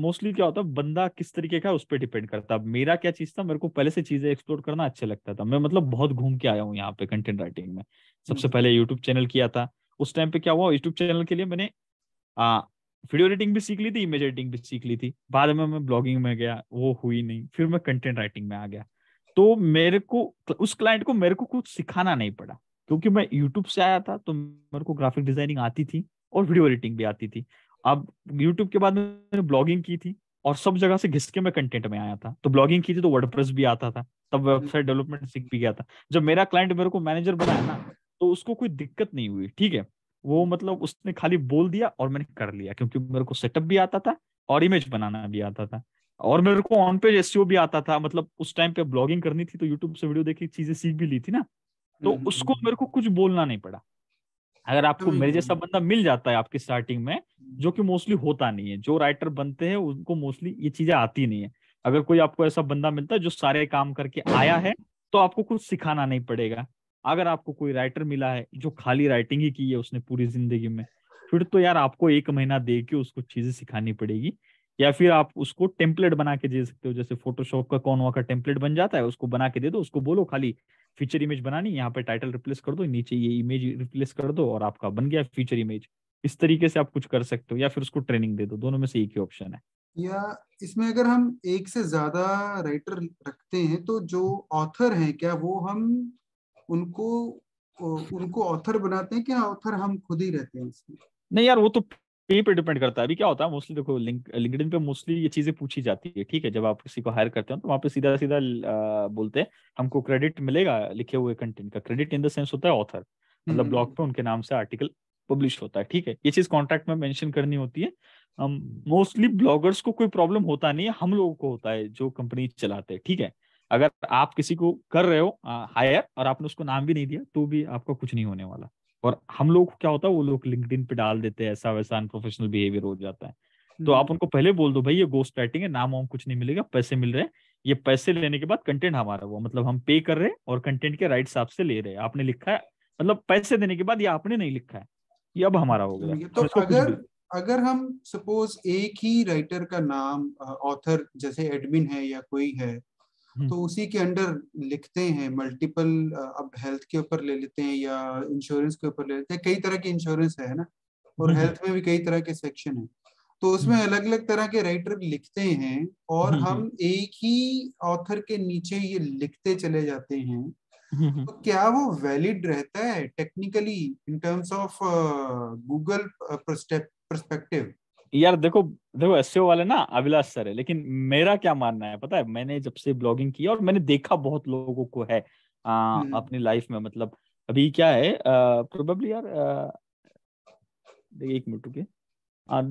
Speaker 2: मोस्टली uh, क्या होता है बंदा किस तरीके का उस पर डिपेंड करता है मेरा क्या चीज था मेरे को पहले से चीजें एक्सप्लोर करना अच्छा लगता था मैं मतलब बहुत घूम के आया हूँ यहाँ पे कंटेंट राइटिंग में सबसे हम्म। पहले यूट्यूब चैनल किया था उस टाइम पे क्या हुआ यूट्यूब चैनल के लिए मैंने आ, वीडियो एडिटिंग भी सीख ली थी इमेज एडिटिंग भी सीख ली थी बाद में मैं ब्लॉगिंग में गया वो हुई नहीं फिर मैं कंटेंट राइटिंग में आ गया तो मेरे को उस क्लाइंट को मेरे को कुछ सिखाना नहीं पड़ा क्योंकि मैं यूट्यूब से आया था तो मेरे को ग्राफिक डिजाइनिंग आती थी और वीडियो एडिटिंग भी आती थी अब यूट्यूब के बाद मैंने ब्लॉगिंग की थी और सब जगह से घिसके मैं कंटेंट में आया था तो ब्लॉगिंग की थी तो वर्डप्रेस भी आता था तब वेबसाइट हम्म। डेवलपमेंट सीख भी गया था जब मेरा क्लाइंट मेरे को मैनेजर बनाया ना तो उसको कोई दिक्कत नहीं हुई ठीक है वो मतलब उसने खाली बोल दिया और मैंने कर लिया क्योंकि मेरे को सेटअप भी आता था और इमेज बनाना भी आता था और मेरे को ऑन पेज एसईओ भी आता था मतलब उस टाइम पे ब्लॉगिंग करनी थी तो यूट्यूब से वीडियो देखी चीजें सीख भी ली थी ना तो हम्म, उसको हम्म, मेरे को हम्म। कुछ बोलना नहीं पड़ा अगर आपको मेरे जैसा बंदा मिल जाता है आपकी स्टार्टिंग में जो कि मोस्टली होता नहीं है जो राइटर बनते हैं उनको मोस्टली ये चीजें आती नहीं है अगर कोई आपको ऐसा बंदा मिलता है जो सारे काम करके आया है तो आपको कुछ सिखाना नहीं पड़ेगा अगर आपको कोई राइटर मिला है जो खाली राइटिंग ही की है उसने पूरी जिंदगी में फिर तो यार आपको एक महीना दे के उसको चीजें सिखानी पड़ेगी या फिर आप उसको टेम्पलेट बना के दे सकते हो जैसे फोटोशॉप का कौन का टेम्पलेट बन जाता है उसको बना के दे दो उसको बोलो खाली फीचर इमेज बनानी यहाँ पे टाइटल रिप्लेस कर दो नीचे ये इमेज रिप्लेस कर दो और आपका बन गया फीचर इमेज इस तरीके से आप कुछ कर सकते हो या फिर उसको ट्रेनिंग दे दो दोनों में से एक ही ऑप्शन है
Speaker 3: या इसमें अगर हम एक से ज्यादा राइटर रखते हैं तो जो ऑथर हैं क्या वो हम उनको उनको ऑथर बनाते हैं क्या ऑथर हम खुद ही रहते हैं इसमें
Speaker 2: नहीं यार वो तो पे पे डिपेंड करता है अभी क्या होता है मोस्टली देखो लिंक लिंकडिन पे मोस्टली ये चीजें पूछी जाती है ठीक है जब आप किसी को हायर करते हो तो वहाँ पे सीधा सीधा बोलते हैं हमको क्रेडिट मिलेगा लिखे हुए कंटेंट का क्रेडिट इन द सेंस होता है ऑथर मतलब ब्लॉग हम्म, हम्म। पे उनके नाम से आर्टिकल पब्लिश होता है ठीक है ये चीज कॉन्ट्रैक्ट में मेंशन करनी होती है मोस्टली um, ब्लॉगर्स को कोई प्रॉब्लम होता नहीं है हम लोगों को होता है जो कंपनी चलाते हैं ठीक है अगर आप किसी को कर रहे हो हायर और आपने उसको नाम भी नहीं दिया तो भी आपका कुछ नहीं होने वाला और हम लोग क्या होता है वो लोग लिंकड पे डाल देते हैं ऐसा वैसा अनप्रोफेशनल बिहेवियर हो जाता है तो हम्म। आप उनको पहले बोल दो भाई ये गोस्ट राइटिंग है नाम वाम कुछ नहीं मिलेगा पैसे मिल रहे हैं ये पैसे लेने के बाद कंटेंट हमारा हुआ मतलब हम पे कर रहे हैं और कंटेंट के राइट्स आपसे ले रहे हैं आपने लिखा है मतलब पैसे देने के बाद ये आपने नहीं लिखा है ये अब हमारा हो गया तो, तो, तो अगर
Speaker 3: अगर हम सपोज एक ही राइटर का नाम ऑथर जैसे एडमिन है या कोई है हम्म। तो उसी के अंडर लिखते हैं मल्टीपल अब हेल्थ के ऊपर ले लेते हैं या इंश्योरेंस के ऊपर ले लेते हैं कई तरह के इंश्योरेंस है ना और हेल्थ हम्म। में भी कई तरह के सेक्शन है तो उसमें हम्म। अलग अलग तरह के राइटर लिखते हैं और हम एक ही ऑथर के नीचे ये लिखते चले जाते हैं तो क्या वो वैलिड रहता है technically in
Speaker 2: terms of Google perspective यार देखो देखो एस e वाले ना अभिलाष सर है लेकिन मेरा क्या मानना है पता है मैंने जब से ब्लॉगिंग की और मैंने देखा बहुत लोगों को है आ, हम्म। अपनी लाइफ में मतलब अभी क्या है प्रोबेबली यार एक मिनट रुके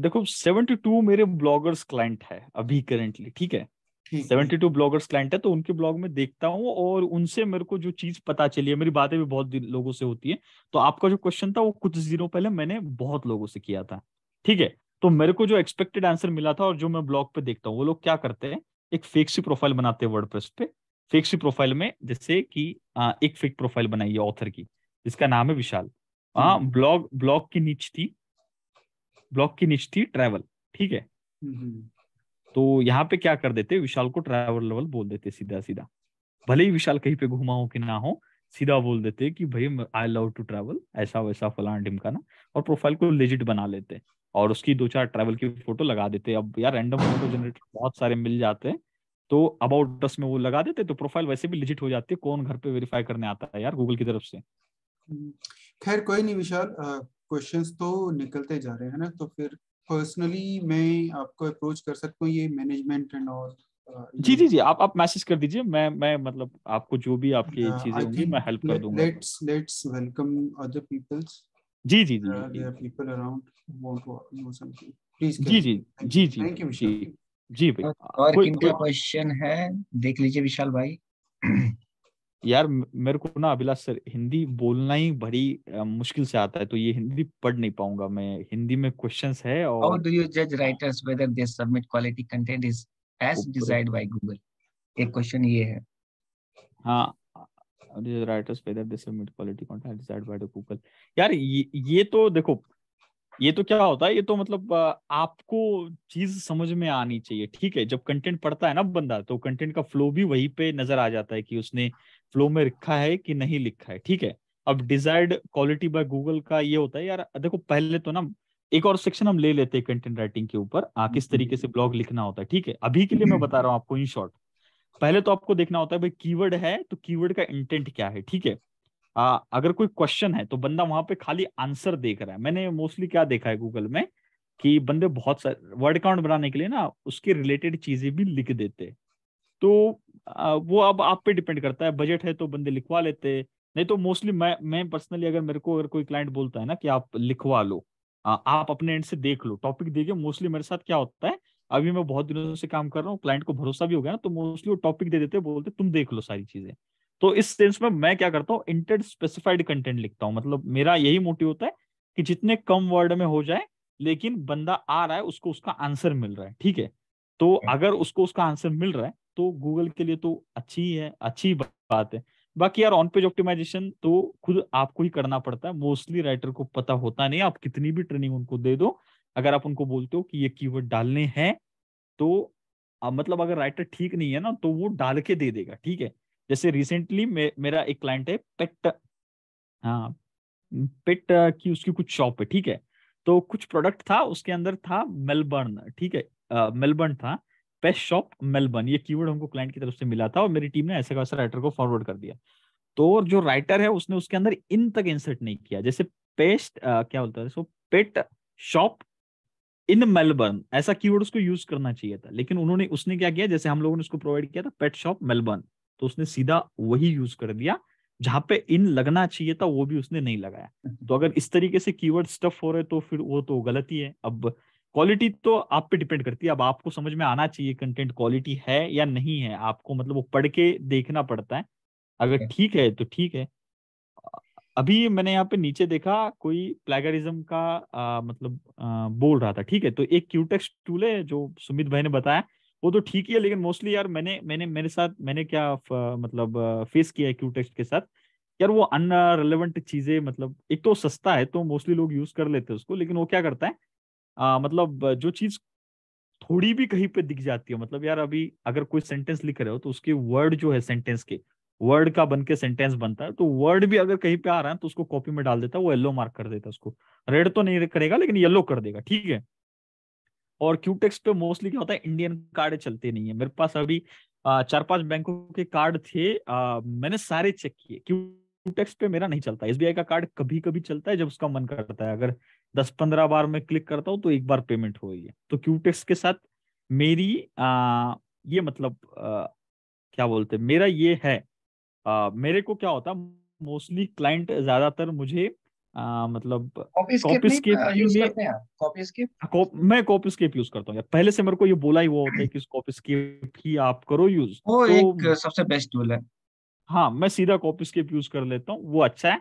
Speaker 2: देखो सेवेंटी टू मेरे ब्लॉगर्स क्लाइंट है अभी करेंटली ठीक है सेवेंटी टू ब्लॉगर्स क्लाइंट है तो उनके ब्लॉग में देखता हूँ और उनसे मेरे को जो चीज पता चली है मेरी बातें भी बहुत लोगों से होती है तो आपका जो क्वेश्चन था वो कुछ दिनों पहले मैंने बहुत लोगों से किया था ठीक है तो मेरे को जो एक्सपेक्टेड आंसर मिला था और जो मैं ब्लॉग पे देखता हूँ वो लोग क्या करते हैं एक फेक सी प्रोफाइल बनाते हैं वर्ड पे फेक सी प्रोफाइल में जैसे कि आ, एक फेक प्रोफाइल बनाई है ऑथर की जिसका नाम है विशाल हाँ ब्लॉग ब्लॉग की नीच थी ब्लॉग की नीच थी ट्रैवल ठीक है हम्म। तो यहाँ पे क्या कर देते विशाल को ट्रैवल लेवल बोल देते सीधा सीधा भले ही विशाल कहीं पे घुमा हो कि ना हो सीधा बोल देते कि भाई आई लव टू ट्रैवल ऐसा वैसा फलान ढिमकाना और प्रोफाइल को लेजिट बना लेते और उसकी दो चार ट्रैवल की फोटो लगा देते अब यार रैंडम फोटो जनरेटर बहुत सारे मिल जाते हैं तो अबाउट दस में वो लगा देते तो प्रोफाइल वैसे भी लिजिट हो जाती है कौन घर पे वेरीफाई करने आता है यार गूगल की तरफ से
Speaker 3: हम्म। खैर कोई नहीं विशाल क्वेश्चंस तो निकलते जा रहे हैं ना तो फिर पर्सनली मैं आपको अप्रोच कर सकता हूँ ये मैनेजमेंट एंड और जी
Speaker 2: जी जी आप आप मैसेज कर दीजिए मैं मैं मतलब आपको जो भी आपकी चीजें होंगी मैं हेल्प कर दूंगा let's let's welcome other peoples
Speaker 3: जी जी जी पीपल अराउंड जी जी जी जी थैंक यू जी
Speaker 2: जी भाई और क्वेश्चन है देख लीजिए विशाल भाई यार मेरे को ना अभिलाष सर हिंदी बोलना ही बड़ी मुश्किल से आता है तो ये हिंदी पढ़ नहीं पाऊंगा मैं हिंदी में क्वेश्चंस है और हाउ डू यू जज writers whether they submit quality content is as by Google एक क्वेश्चन ये है हाँ these writers whether they submit quality content desired by the यार ये ये तो देखो ये तो क्या होता है ये तो मतलब आपको चीज समझ में आनी चाहिए ठीक है जब कंटेंट पढ़ता है ना बंदा तो कंटेंट का फ्लो भी वहीं पे नजर आ जाता है कि उसने फ्लो में लिखा है कि नहीं लिखा है ठीक है अब डिजायर्ड क्वालिटी बाय गूगल का ये होता है यार देखो पहले तो ना एक और सेक्शन हम ले लेते हैं कंटेंट राइटिंग के ऊपर किस हम्म, हम्म। तरीके से ब्लॉग लिखना होता है ठीक है अभी के लिए मैं बता रहा हूँ आपको इन शॉर्ट पहले तो आपको देखना होता है भाई कीवर्ड है तो कीवर्ड का इंटेंट क्या है ठीक है आ, अगर कोई क्वेश्चन है तो बंदा वहां पे खाली आंसर देख रहा है मैंने मोस्टली क्या देखा है गूगल में कि बंदे बहुत सारे वर्ड काउंट बनाने के लिए ना उसके रिलेटेड चीजें भी लिख देते तो आ, वो अब आप पे डिपेंड करता है बजट है तो बंदे लिखवा लेते नहीं तो मोस्टली मैं मैं पर्सनली अगर मेरे को अगर कोई क्लाइंट बोलता है ना कि आप लिखवा लो आ, आप अपने एंड से देख लो टॉपिक देखिए मोस्टली मेरे साथ क्या होता है अभी मैं बहुत दिनों से काम कर रहा हूँ क्लाइंट को भरोसा भी हो गया ना तो मोस्टली वो टॉपिक दे देते बोलते तुम देख लो सारी चीजें तो इस सेंस में मैं क्या करता हूँ इंटर स्पेसिफाइड कंटेंट लिखता हूँ मतलब मेरा यही मोटिव होता है कि जितने कम वर्ड में हो जाए लेकिन बंदा आ रहा है उसको उसका आंसर मिल रहा है ठीक है तो अगर उसको उसका आंसर मिल रहा है तो गूगल के लिए तो अच्छी है अच्छी बात है बाकी यार ऑन पेज ऑप्टिमाइजेशन तो खुद आपको ही करना पड़ता है मोस्टली राइटर को पता होता नहीं आप कितनी भी ट्रेनिंग उनको दे दो अगर आप उनको बोलते हो कि ये कीवर्ड डालने हैं तो आ, मतलब अगर राइटर ठीक नहीं है ना तो वो डाल के दे देगा ठीक है जैसे रिसेंटली मे, मेरा एक क्लाइंट है पेट हाँ पेट की उसकी कुछ शॉप है ठीक है तो कुछ प्रोडक्ट था उसके अंदर था मेलबर्न ठीक है मेलबर्न था पेस्ट शॉप मेलबर्न ये कीवर्ड हमको क्लाइंट की तरफ से मिला था और मेरी टीम ने ऐसे ऐसा राइटर को फॉरवर्ड कर दिया तो जो राइटर है उसने उसके अंदर इन तक इंसर्ट नहीं किया जैसे पेस्ट आ, क्या बोलता है so pet shop in Melbourne ऐसा कीवर्ड उसको यूज करना चाहिए था लेकिन उन्होंने उसने क्या किया जैसे हम लोगों ने उसको प्रोवाइड किया था पेट शॉप मेलबर्न तो उसने सीधा वही यूज कर दिया जहां पे इन लगना चाहिए था वो भी उसने नहीं लगाया तो अगर इस तरीके से कीवर्ड स्टफ हो रहे तो फिर वो तो गलत ही है अब क्वालिटी तो आप पे डिपेंड करती है अब आपको समझ में आना चाहिए कंटेंट क्वालिटी है या नहीं है आपको मतलब वो पढ़ के देखना पड़ता है अगर ठीक है तो ठीक है अभी मैंने यहाँ पे नीचे देखा कोई प्लेगरिज्म का आ, मतलब आ, बोल रहा था ठीक है तो एक क्यूटेक्स टूल है जो सुमित भाई ने बताया वो तो ठीक ही है लेकिन मोस्टली यार मैंने मैंने मेरे साथ मैंने क्या फ, मतलब फेस किया है क्यूटेक्स के साथ यार वो अन रेलिवेंट चीजें मतलब एक तो सस्ता है तो मोस्टली लोग यूज कर लेते हैं उसको लेकिन वो क्या करता है आ, मतलब जो चीज थोड़ी भी कहीं पे दिख जाती है मतलब यार अभी अगर कोई सेंटेंस लिख रहे हो तो उसके वर्ड जो है सेंटेंस के वर्ड का बन के सेंटेंस बनता है तो वर्ड भी अगर कहीं पे आ रहा है तो उसको कॉपी में डाल देता है वो येलो मार्क कर देता है उसको रेड तो नहीं करेगा लेकिन येलो कर देगा ठीक है और क्यूटेक्स पे मोस्टली क्या होता है इंडियन कार्ड चलते नहीं है मेरे पास अभी चार पांच बैंकों के कार्ड थे आ, मैंने सारे चेक किए क्यूटेक्स पे मेरा नहीं चलता एसबीआई का कार्ड कभी कभी चलता है जब उसका मन करता है अगर दस पंद्रह बार मैं क्लिक करता हूँ तो एक बार पेमेंट हो गई है तो क्यूटेक्स के साथ मेरी आ, ये मतलब आ, क्या बोलते मेरा ये है मेरे को क्या होता मोस्टली क्लाइंट ज्यादातर मुझे आ, मतलब कॉपीस्केप मैं कॉपीस्केप यूज करता हूँ पहले से मेरे को ये बोला ही वो होता है कि कॉपी स्केप ही आप करो यूज वो तो, एक सबसे बेस्ट टूल है हाँ मैं सीधा कॉपी स्केप यूज कर लेता हूँ वो अच्छा है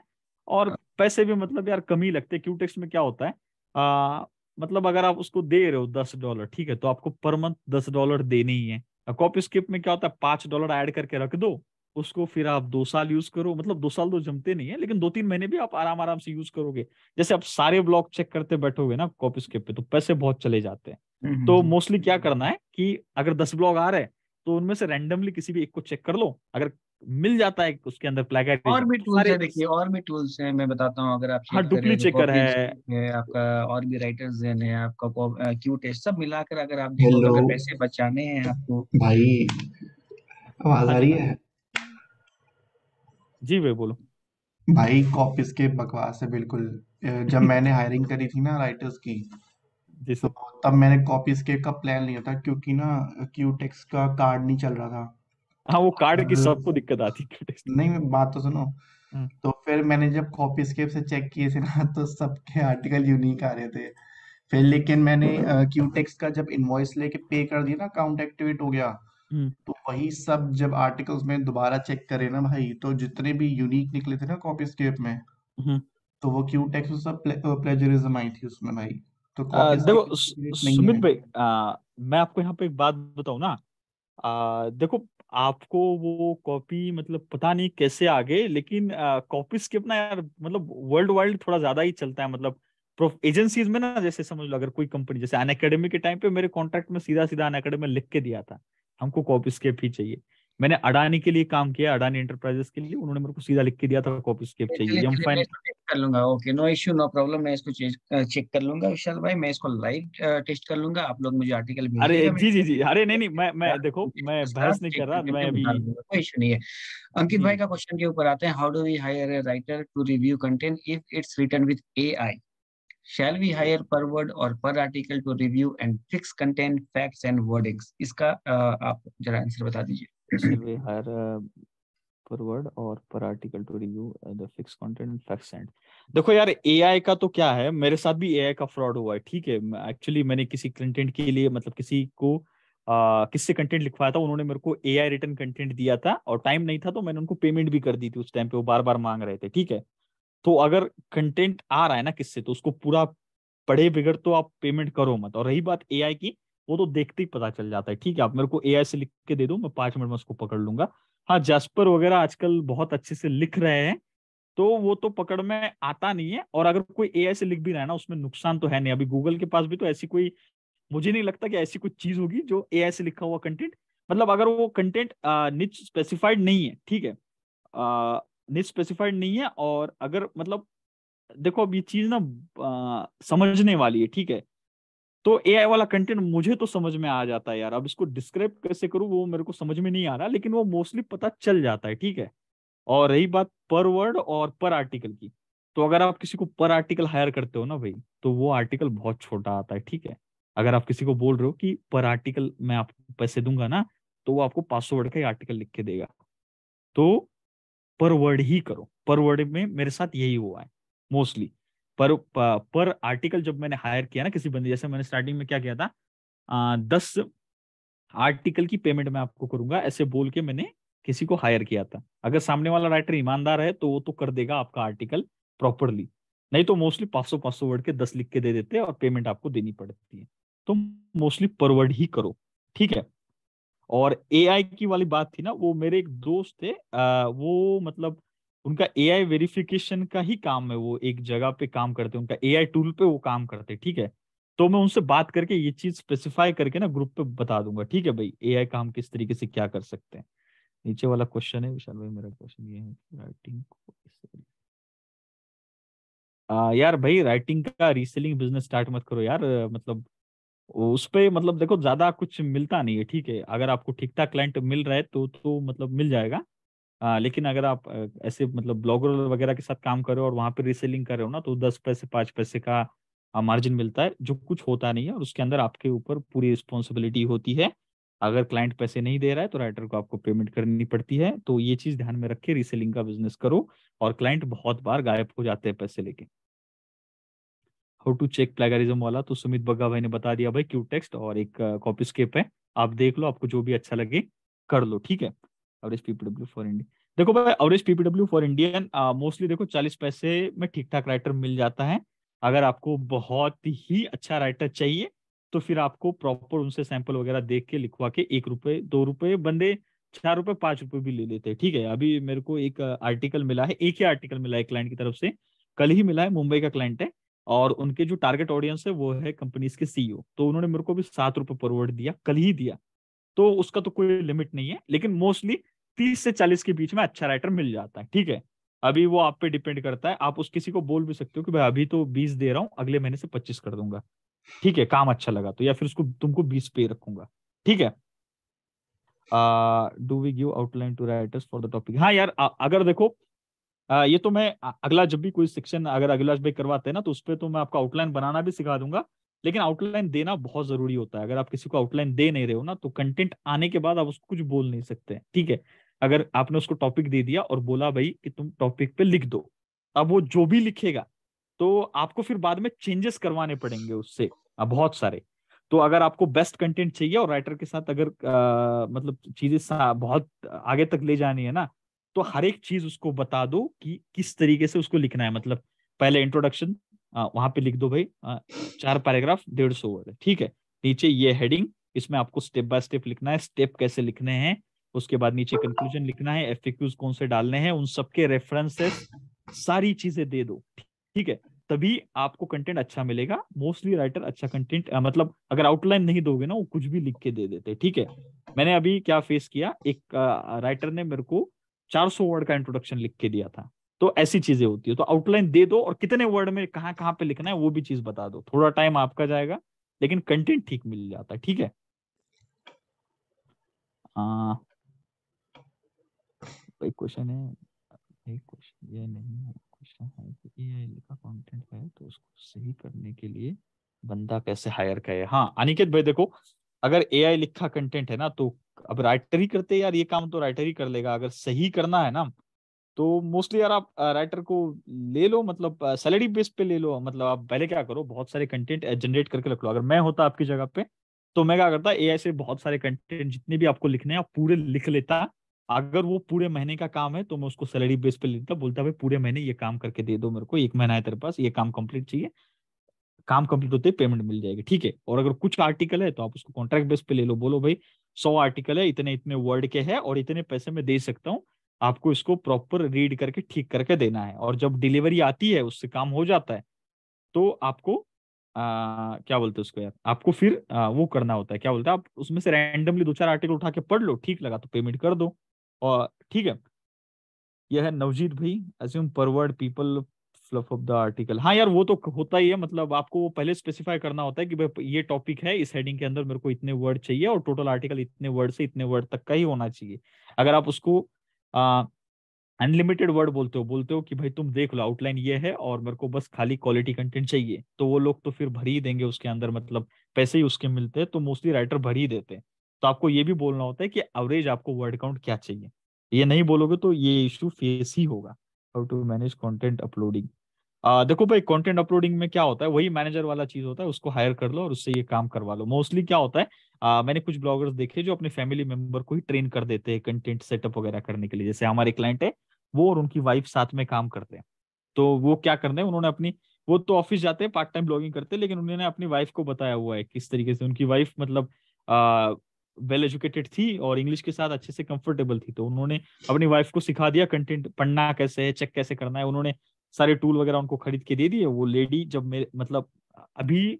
Speaker 2: और हाँ। पैसे भी मतलब यार कमी ही लगते क्यू टेक्स में क्या होता है आ, मतलब अगर आप उसको दे रहे हो दस डॉलर ठीक है तो आपको पर मंथ दस डॉलर देने ही है कॉपी कॉपीस्केप में क्या होता है पांच डॉलर ऐड करके रख दो उसको फिर आप दो साल यूज करो मतलब दो साल तो जमते नहीं है लेकिन दो तीन महीने भी आप आराम आराम से यूज करोगे जैसे आप सारे ब्लॉक चेक करते बैठोगे ना कॉपी स्केप पे तो पैसे बहुत चले जाते हैं हम्म, हम्म, तो हम्म। मोस्टली क्या करना है कि अगर दस ब्लॉग आ रहे हैं तो उनमें से रैंडमली किसी भी एक को चेक कर लो अगर मिल जाता है उसके अंदर प्लेगेट और भी टूल्स तो है देखिए और भी टूल्स हैं मैं बताता हूँ अगर आप हाँ डुप्ली चेकर है आपका और भी राइटर्स जेन आपका क्यू टेस्ट सब मिलाकर अगर आप पैसे बचाने हैं आपको भाई आवाज आ हाँ रही है जी भाई बोलो
Speaker 3: भाई कॉपीज के बकवास है बिल्कुल जब मैंने हायरिंग करी थी ना राइटर्स की जी तो सर तब मैंने कॉपीज के का प्लान लिया था क्योंकि ना क्यूटेक्स का कार्ड नहीं चल रहा था हाँ वो कार्ड की सबको दिक्कत आती है नहीं मैं बात तो सुनो हम्म। तो फिर मैंने जब कॉपी स्केप से चेक किए थे ना तो सबके आर्टिकल यूनिक आ रहे थे फिर लेकिन मैंने क्यूटेक्स का जब इनवॉइस लेके पे कर दिया ना अकाउंट एक्टिवेट हो गया हम्म। तो वही सब जब आर्टिकल्स में दोबारा चेक करे ना भाई तो जितने भी यूनिक निकले थे ना कॉपीस्केप में हुँ। हम्म। तो वो क्यू टेक्स में सब प्लेजरिज्म आई थी उसमें भाई तो देखो सुमित
Speaker 2: भाई मैं आपको यहाँ पे एक बात बताऊ ना आ, देखो आपको वो कॉपी मतलब पता नहीं कैसे आ गए लेकिन कॉपी के ना यार मतलब वर्ल्ड वाइड थोड़ा ज्यादा ही चलता है मतलब एजेंसीज में ना जैसे समझ लो अगर कोई कंपनी जैसे अन के टाइम पे मेरे कॉन्ट्रैक्ट में सीधा सीधा अन में लिख के दिया था हमको कॉपी स्केप ही चाहिए मैंने अडानी के लिए काम किया अडानी इंटरप्राइजेस के लिए उन्होंने मेरे को सीधा लिख के दिया था कॉपी स्केप चाहिए हम फाइन कर लूंगा okay no issue no problem मैं इसको चेक कर लूंगा विशाल भाई मैं इसको लाइव टेस्ट कर लूंगा आप लोग मुझे आर्टिकल भेज अरे जी जी जी अरे नहीं नहीं मैं मैं देखो मैं बहस नहीं कर रहा मैं अभी कोई इशू नहीं है अंकित भाई का क्वेश्चन के ऊपर आते हैं how do we hire a writer to review content if it's written with AI shall we hire per word or per article to review and fix content facts and verdicts इसका uh, आप जरा आंसर बता दीजिए shall we hire uh, per word or per article to review uh, the fixed content and facts and देखो यार AI का तो क्या है मेरे साथ भी AI का फ्रॉड हुआ है ठीक है एक्चुअली मैंने किसी कंटेंट के लिए मतलब किसी को Uh, किससे कंटेंट लिखवाया था उन्होंने मेरे को ए आई रिटर्न कंटेंट दिया था और टाइम नहीं था तो मैंने उनको पेमेंट भी कर दी थी उस टाइम पे वो बार बार मांग रहे थे ठीक है तो अगर कंटेंट आ रहा है ना किससे तो उसको पूरा पढ़े बिगड़ तो आप पेमेंट करो मत और रही बात ए की वो तो देखते ही पता चल जाता है ठीक है आप मेरे को ए से लिख के दे दो मैं पांच मिनट में उसको पकड़ लूंगा हाँ जस्पर वगैरह आजकल बहुत अच्छे से लिख रहे हैं तो वो तो पकड़ में आता नहीं है और अगर कोई ए से लिख भी रहा है ना उसमें नुकसान तो है नहीं अभी गूगल के पास भी तो ऐसी कोई मुझे नहीं लगता कि ऐसी कोई चीज होगी जो ए से लिखा हुआ कंटेंट मतलब अगर वो कंटेंट निच स्पेसिफाइड नहीं है ठीक है नहीं स्पेसिफाइड नहीं है और अगर मतलब देखो अब ये चीज ना आ, समझने वाली है ठीक है तो ए वाला कंटेंट मुझे तो समझ में आ जाता है यार अब इसको डिस्क्राइब कैसे करूँ वो मेरे को समझ में नहीं आ रहा लेकिन वो मोस्टली पता चल जाता है ठीक है और रही बात पर वर्ड और पर आर्टिकल की तो अगर आप किसी को पर आर्टिकल हायर करते हो ना भाई तो वो आर्टिकल बहुत छोटा आता है ठीक है अगर आप किसी को बोल रहे हो कि पर आर्टिकल मैं आपको पैसे दूंगा ना तो वो आपको पासवर्ड का ही आर्टिकल लिख के देगा तो पर वर्ड ही करो पर वर्ड में मेरे साथ यही हुआ है मोस्टली पर पर आर्टिकल जब मैंने हायर किया ना किसी बंदे जैसे मैंने स्टार्टिंग में क्या किया था आ, दस आर्टिकल की पेमेंट मैं आपको करूंगा ऐसे बोल के मैंने किसी को हायर किया था अगर सामने वाला राइटर ईमानदार है तो वो तो कर देगा आपका आर्टिकल प्रॉपरली नहीं तो मोस्टली पाँच सौ पाँच सौ वर्ड के दस लिख के दे देते हैं और पेमेंट आपको देनी पड़ती है तो मोस्टली पर वर्ड ही करो ठीक है और ए की वाली बात थी ना वो मेरे एक दोस्त थे वो मतलब उनका ए आई वेरिफिकेशन का ही काम है वो एक जगह पे काम करते उनका ए आई टूल पे वो काम करते ठीक है तो मैं उनसे बात करके ये चीज स्पेसिफाई करके ना ग्रुप पे बता दूंगा ठीक है भाई ए का हम किस तरीके से क्या कर सकते हैं नीचे वाला क्वेश्चन है विशाल भाई मेरा क्वेश्चन ये है राइटिंग को आ, यार भाई राइटिंग का रीसेलिंग बिजनेस स्टार्ट मत करो यार मतलब उस पर मतलब देखो ज्यादा कुछ मिलता नहीं है ठीक है अगर आपको ठीक ठाक क्लाइंट मिल रहा है तो तो मतलब मिल जाएगा आ, लेकिन अगर आप ऐसे मतलब ब्लॉगर वगैरह के साथ काम कर रहे हो और वहां पर रिसेलिंग कर रहे हो ना तो दस पैसे पांच पैसे का मार्जिन मिलता है जो कुछ होता नहीं है और उसके अंदर आपके ऊपर पूरी रिस्पॉन्सिबिलिटी होती है अगर क्लाइंट पैसे नहीं दे रहा है तो राइटर को आपको पेमेंट करनी पड़ती है तो ये चीज ध्यान में रखे रिसेलिंग का बिजनेस करो और क्लाइंट बहुत बार गायब हो जाते हैं पैसे लेके हाउ टू चेक प्लेगरिज्म वाला तो सुमित बग्गा भाई ने बता दिया भाई क्यू टेक्स्ट और एक कॉपी स्केप है आप देख लो आपको जो भी अच्छा लगे कर लो ठीक है एवरेज पीपीडब्ल्यू फॉर इंडिया देखो भाई average PPW for Indian mostly देखो चालीस पैसे में ठीक ठाक राइटर मिल जाता है अगर आपको बहुत ही अच्छा राइटर चाहिए तो फिर आपको प्रॉपर उनसे सैंपल वगैरह देख के लिखवा के एक रुपए दो रुपए बंदे चार रुपए पांच रुपए भी ले लेते हैं ठीक है अभी मेरे को एक आर्टिकल मिला है एक ही आर्टिकल मिला है क्लाइंट की तरफ से कल ही मिला है मुंबई का क्लाइंट है और उनके जो टारगेट ऑडियंस है वो है कंपनीज के सीईओ e तो उन्होंने मेरे को भी सात रुपए पर वर्ड दिया कल ही दिया तो उसका तो कोई लिमिट नहीं है लेकिन मोस्टली तीस से चालीस के बीच में अच्छा राइटर मिल जाता है ठीक है अभी वो आप पे डिपेंड करता है आप उस किसी को बोल भी सकते हो कि भाई अभी तो बीस दे रहा हूँ अगले महीने से पच्चीस कर दूंगा ठीक है काम अच्छा लगा तो या फिर उसको तुमको बीस पे रखूंगा ठीक है do we give outline to writers for the topic हाँ यार अगर देखो ये तो मैं अगला जब भी कोई सेक्शन अगर अगला भाई करवाते हैं ना तो उस पर तो मैं आपको आउटलाइन बनाना भी सिखा दूंगा लेकिन आउटलाइन देना बहुत जरूरी होता है अगर आप किसी को आउटलाइन दे नहीं रहे हो ना तो कंटेंट आने के बाद आप उसको कुछ बोल नहीं सकते ठीक है अगर आपने उसको टॉपिक दे दिया और बोला भाई कि तुम टॉपिक पे लिख दो अब वो जो भी लिखेगा तो आपको फिर बाद में चेंजेस करवाने पड़ेंगे उससे बहुत सारे तो अगर आपको बेस्ट कंटेंट चाहिए और राइटर के साथ अगर आ, मतलब चीजें बहुत आगे तक ले जानी है ना तो हर एक चीज उसको बता दो कि किस तरीके से उसको लिखना है मतलब पहले इंट्रोडक्शन वहां पे लिख दो भाई आ, चार पैराग्राफ डेढ़ सौ वर्ड ठीक है नीचे ये हेडिंग इसमें आपको स्टेप बाय स्टेप लिखना है स्टेप कैसे लिखने हैं उसके बाद नीचे कंक्लूजन लिखना है एफ कौन से डालने हैं उन सबके रेफरेंसेस सारी चीजें दे दो ठीक है तभी आपको कंटेंट अच्छा मिलेगा मोस्टली राइटर अच्छा कंटेंट मतलब अगर आउटलाइन नहीं दोगे ना वो कुछ भी लिख के दे देते ठीक है मैंने अभी क्या फेस किया एक राइटर ने मेरे को 400 वर्ड का इंट्रोडक्शन लिख के दिया था तो ऐसी चीजें होती है तो आउटलाइन दे दो और कितने वर्ड में कहाँ कहाँ पे लिखना है वो भी चीज बता दो थोड़ा टाइम आपका जाएगा लेकिन कंटेंट ठीक मिल जाता है ठीक है आ, हाँ। एक क्वेश्चन है एक क्वेश्चन ये नहीं है क्वेश्चन है कि एआई का कंटेंट है तो उसको सही करने के लिए बंदा कैसे हायर करे हाँ अनिकेत भाई देखो अगर ए लिखा कंटेंट है ना तो अब राइटर ही करते यार ये काम तो राइटर ही कर लेगा अगर सही करना है ना तो मोस्टली यार आप राइटर को ले लो मतलब सैलरी बेस पे ले लो मतलब आप पहले क्या करो बहुत सारे कंटेंट जनरेट करके रख लो अगर मैं होता आपकी जगह पे तो मैं क्या करता ए से बहुत सारे कंटेंट जितने भी आपको लिखने हैं पूरे लिख लेता अगर वो पूरे महीने का काम है तो मैं उसको सैलरी बेस पे लेता बोलता भाई पूरे महीने ये काम करके दे दो मेरे को एक महीना है तेरे पास ये काम कंप्लीट चाहिए काम कंप्लीट होते ही पेमेंट मिल जाएगी ठीक है और अगर कुछ आर्टिकल है तो आप उसको कॉन्ट्रैक्ट बेस पे ले लो बोलो भाई सौ आर्टिकल है इतने इतने वर्ड के है और इतने पैसे में दे सकता हूँ आपको इसको प्रॉपर रीड करके ठीक करके देना है और जब डिलीवरी आती है उससे काम हो जाता है तो आपको आ, क्या बोलते हैं उसको यार आपको फिर आ, वो करना होता है क्या बोलते हैं आप उसमें से रैंडमली दो चार आर्टिकल उठा के पढ़ लो ठीक लगा तो पेमेंट कर दो और ठीक है यह है नवजीत भाई अज्यूम परवर्ड people fluff of the article हाँ यार वो तो होता ही है मतलब आपको वो पहले स्पेसिफाई करना होता है कि भाई ये टॉपिक है इस हेडिंग के अंदर मेरे को इतने वर्ड चाहिए और टोटल आर्टिकल इतने वर्ड से इतने वर्ड तक का ही होना चाहिए अगर आप उसको अनलिमिटेड वर्ड बोलते हो बोलते हो कि भाई तुम देख लो आउटलाइन ये है और मेरे को बस खाली क्वालिटी कंटेंट चाहिए तो वो लोग तो फिर भर ही देंगे उसके अंदर मतलब पैसे ही उसके मिलते हैं तो मोस्टली राइटर भर ही देते हैं तो आपको ये भी बोलना होता है कि एवरेज आपको वर्ड काउंट क्या चाहिए ये नहीं बोलोगे तो ये इश्यू फेस ही होगा how to manage content uploading देखो भाई कंटेंट अपलोडिंग में क्या होता है वही मैनेजर वाला चीज होता है उसको हायर कर लो और उससे ये काम करवा लो मोस्टली क्या होता है आ, मैंने कुछ ब्लॉगर्स देखे जो अपने फैमिली मेंबर को ही ट्रेन कर देते हैं कंटेंट सेटअप वगैरह करने के लिए जैसे हमारे क्लाइंट है वो और उनकी वाइफ साथ में काम करते हैं तो वो क्या करते हैं उन्होंने अपनी वो तो ऑफिस जाते हैं पार्ट टाइम ब्लॉगिंग करते हैं लेकिन उन्होंने अपनी वाइफ को बताया हुआ है किस तरीके से उनकी वाइफ मतलब वेल एजुकेटेड थी और इंग्लिश के साथ अच्छे से कंफर्टेबल थी तो उन्होंने अपनी वाइफ को सिखा दिया कंटेंट पढ़ना कैसे है चेक कैसे करना है उन्होंने सारे टूल वगैरह उनको खरीद के दे दिए वो लेडी जब मेरे मतलब अभी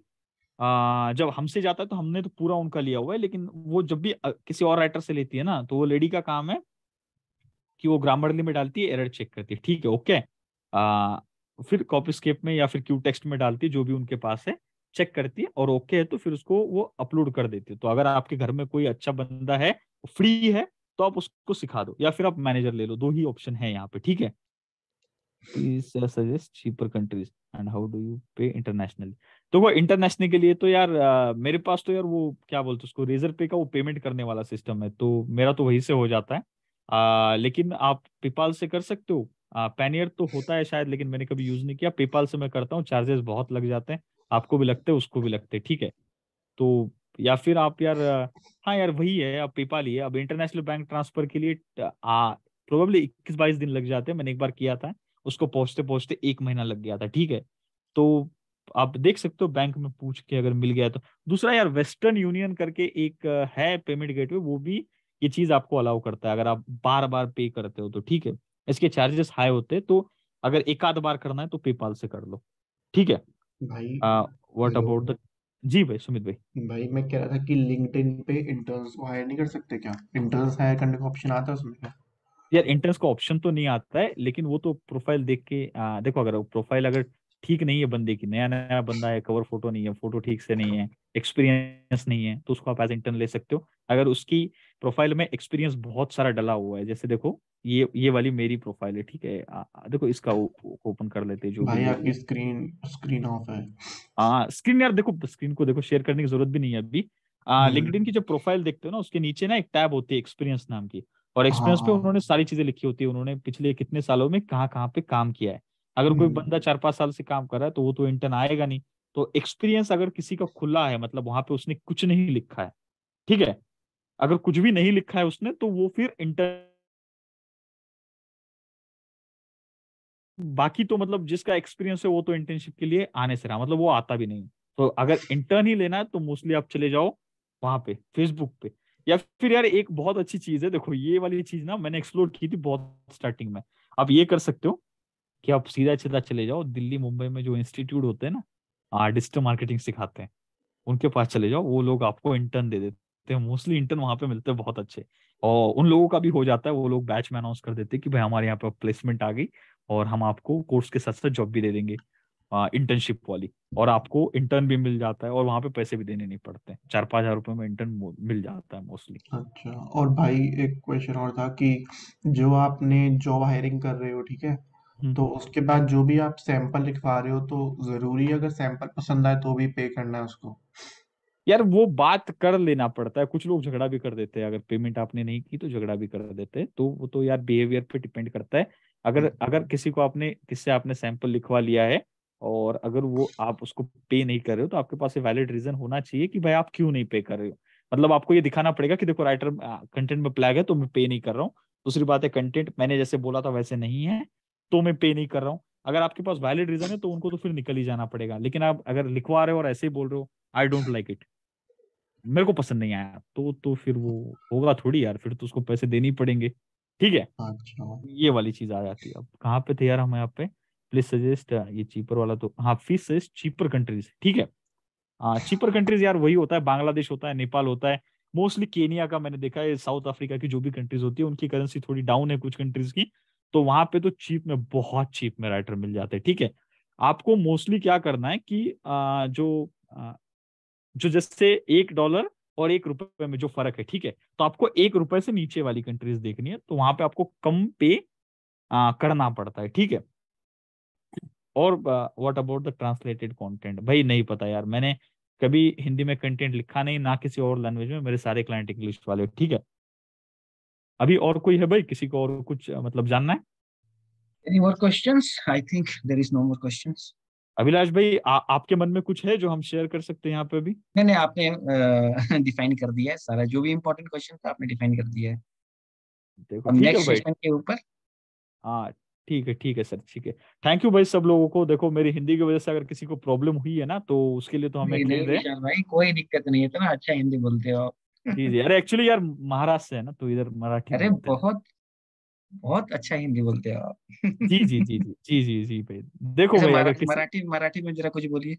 Speaker 2: आ, जब हमसे जाता है तो हमने तो पूरा उनका लिया हुआ है लेकिन वो जब भी किसी और राइटर से लेती है ना तो वो लेडी का काम है कि वो ग्रामरली में डालती है एरर चेक करती है ठीक है ओके आ, फिर कॉपी स्केप में या फिर क्यू टेक्स्ट में डालती है जो भी उनके पास है चेक करती है और ओके है तो फिर उसको वो अपलोड कर देती है तो अगर आपके घर में कोई अच्छा बंदा है फ्री है तो आप उसको सिखा दो या फिर आप मैनेजर ले लो दो ही ऑप्शन है यहाँ पे ठीक है please suggest cheaper countries and how do you pay तो वो इंटरनेशनल के लिए तो यार आ, uh, मेरे पास तो यार वो क्या बोलते उसको रेजर पे का वो पेमेंट करने वाला सिस्टम है तो मेरा तो वही से हो जाता है आ, uh, लेकिन आप पेपाल से कर सकते हो पेनियर uh, तो होता है शायद लेकिन मैंने कभी यूज नहीं किया पेपाल से मैं करता हूँ चार्जेस बहुत लग जाते हैं आपको भी लगते है उसको भी लगते ठीक है तो या फिर आप यार हाँ यार वही है पेपाल ही है अब इंटरनेशनल बैंक ट्रांसफर के लिए प्रोबेबली इक्कीस बाईस दिन लग जाते हैं मैंने एक बार किया था उसको पहुंचते पहुंचते एक महीना लग गया था ठीक है तो आप देख सकते हो बैंक में पूछ के अगर मिल गया तो दूसरा यार वेस्टर्न यूनियन करके एक है पेमेंट गेटवे वो भी ये चीज आपको अलाउ करता है अगर आप बार बार पे करते हो तो ठीक है इसके चार्जेस हाई होते हैं तो अगर एक आध बार करना है तो पेपाल से कर लो ठीक है भाई व्हाट अबाउट
Speaker 3: द जी भाई सुमित भाई भाई मैं कह रहा था कि लिंक्डइन पे इंटर्न्स को हायर नहीं कर सकते क्या इंटर्न्स हायर करने का ऑप्शन आता है उसमें क्या
Speaker 2: यार इंटर्न्स का ऑप्शन तो नहीं आता है लेकिन वो तो प्रोफाइल देख के आ, देखो अगर प्रोफाइल अगर ठीक नहीं है बंदे की नया नया बंदा है कवर फोटो नहीं है फोटो ठीक से नहीं है एक्सपीरियंस नहीं है तो उसको आप एज इंटर्न ले सकते हो अगर उसकी प्रोफाइल में एक्सपीरियंस बहुत सारा डला हुआ है जैसे देखो ये ये वाली मेरी प्रोफाइल है ठीक है आ, देखो इसका ओपन कर लेते जो भाई आपकी स्क्रीन स्क्रीन ऑफ है हाँ स्क्रीन यार देखो स्क्रीन को देखो शेयर करने की जरूरत भी नहीं है अभी लिंक्डइन हम्म। की जो प्रोफाइल देखते हो ना उसके नीचे ना एक टैब होती है एक्सपीरियंस नाम की और एक्सपीरियंस पे हाँ। उन्होंने सारी चीजें लिखी होती है उन्होंने पिछले कितने सालों में कहाँ कहाँ पे काम किया है अगर कोई हम्म। बंदा चार पांच साल से काम कर रहा है तो वो तो इंटर्न आएगा नहीं तो एक्सपीरियंस अगर किसी का खुला है मतलब वहां पे उसने कुछ नहीं लिखा है ठीक है अगर कुछ भी नहीं लिखा है उसने तो वो फिर इंटर बाकी तो मतलब जिसका एक्सपीरियंस है वो तो इंटर्नशिप के लिए आने से रहा मतलब वो आता भी नहीं तो अगर इंटर्न ही लेना है तो मोस्टली आप चले जाओ वहां पे फेसबुक पे या फिर यार एक बहुत अच्छी चीज है देखो ये वाली चीज ना मैंने एक्सप्लोर की थी बहुत स्टार्टिंग में आप ये कर सकते हो कि आप सीधा सीधा चले जाओ दिल्ली मुंबई में जो इंस्टीट्यूट होते हैं ना डिजिटल मार्केटिंग सिखाते हैं उनके पास चले जाओ वो लोग आपको इंटर्न दे देते सकते हैं मोस्टली इंटर्न वहां पे मिलते हैं बहुत अच्छे और उन लोगों का भी हो जाता है वो लोग बैच में अनाउंस कर देते हैं कि भाई हमारे यहाँ पे प्लेसमेंट आ गई और हम आपको कोर्स के साथ साथ जॉब भी दे देंगे इंटर्नशिप वाली और आपको इंटर्न भी मिल जाता है और वहाँ पे पैसे भी देने नहीं पड़ते हैं चार पाँच हजार रुपये में इंटर्न मिल जाता है मोस्टली अच्छा
Speaker 3: और भाई एक क्वेश्चन और था कि जो आपने जॉब हायरिंग कर रहे हो ठीक है हम्म। तो उसके बाद जो भी आप सैंपल लिखवा रहे हो तो जरूरी है अगर सैंपल पसंद आए तो भी पे करना है उसको
Speaker 2: यार वो बात कर लेना पड़ता है कुछ लोग झगड़ा भी कर देते हैं अगर पेमेंट आपने नहीं की तो झगड़ा भी कर देते हैं तो वो तो यार बिहेवियर पे डिपेंड करता है अगर हम्म। अगर किसी को आपने किससे आपने सैंपल लिखवा लिया है और अगर वो आप उसको पे नहीं कर रहे हो तो आपके पास वैलिड रीजन होना चाहिए कि भाई आप क्यों नहीं पे कर रहे हो मतलब आपको ये दिखाना पड़ेगा कि देखो राइटर कंटेंट में प्लैग है तो मैं पे नहीं कर रहा हूँ दूसरी बात है कंटेंट मैंने जैसे बोला था वैसे नहीं है तो मैं पे नहीं कर रहा हूँ अगर आपके पास वैलिड रीजन है तो उनको तो फिर निकल ही जाना पड़ेगा लेकिन आप अगर लिखवा रहे हो और ऐसे ही बोल रहे हो आई डोंट लाइक इट मेरे को पसंद नहीं आया तो तो फिर वो होगा थोड़ी यार फिर तो उसको पैसे देने ही पड़ेंगे ठीक है अच्छा। ये वाली चीज आ जाती है अब कहाँ पे थे यार हम यहाँ पे प्लीज सजेस्ट ये चीपर वाला तो हाँ फीस सजेस्ट चीपर कंट्रीज ठीक है चीपर कंट्रीज यार वही होता है बांग्लादेश होता है नेपाल होता है मोस्टली केनिया का मैंने देखा है साउथ अफ्रीका की जो भी कंट्रीज होती है उनकी करेंसी थोड़ी डाउन है कुछ कंट्रीज की तो वहां पे तो चीप में बहुत चीप में राइटर मिल जाते हैं ठीक है आपको मोस्टली क्या करना है कि आ, जो जो जैसे एक डॉलर और एक रुपए में जो फर्क है ठीक है तो आपको एक रुपए से नीचे वाली कंट्रीज देखनी है तो वहां पे आपको कम पे आ, करना पड़ता है ठीक है और what about the translated content भाई नहीं पता यार मैंने कभी हिंदी में कंटेंट लिखा नहीं ना किसी और लैंग्वेज में मेरे सारे क्लाइंट इंग्लिश वाले ठीक है अभी और कोई है भाई किसी को और कुछ मतलब जानना है any more questions I think there is no more questions Abhilash भाई आ, आपके मन में कुछ है जो हम शेयर कर सकते हैं यहाँ पे भी नहीं नहीं आपने डिफाइन कर दिया है सारा जो भी इम्पोर्टेंट क्वेश्चन था आपने डिफाइन कर दिया है देखो नेक्स्ट के ऊपर हाँ ठीक है ठीक है सर ठीक है थैंक यू भाई सब लोगों को देखो मेरी हिंदी की वजह से अगर किसी को प्रॉब्लम हुई है ना तो उसके लिए तो हमें नहीं, नहीं, भाई कोई दिक्कत नहीं है तो ना अच्छा हिंदी बोलते हो जी जी अरे एक्चुअली यार महाराष्ट्र से है ना तो इधर मराठी अरे बहुत बहुत अच्छा हिंदी बोलते हो आप जी जी जी जी जी जी जी भाई देखो अच्छा, भाई मराठी मराठी मराठी में जरा कुछ बोलिए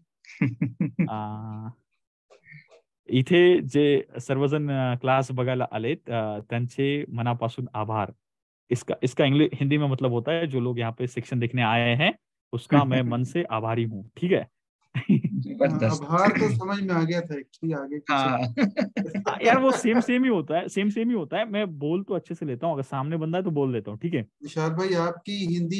Speaker 2: इथे जे सर्वजण क्लास बघायला आले त्यांचे मनापासून आभार इसका इसका इंग्लिश हिंदी में मतलब होता है जो लोग यहाँ पे सेक्शन देखने आए हैं उसका मैं मन से आभारी हूँ ठीक है
Speaker 3: आभार हाँ, तो समझ में आ गया था एक्चुअली आगे हाँ।,
Speaker 2: हाँ यार वो सेम सेम ही होता है सेम सेम ही होता है मैं बोल तो अच्छे से लेता हूँ अगर सामने बंदा है तो बोल देता हूँ ठीक है विशाल भाई आपकी हिंदी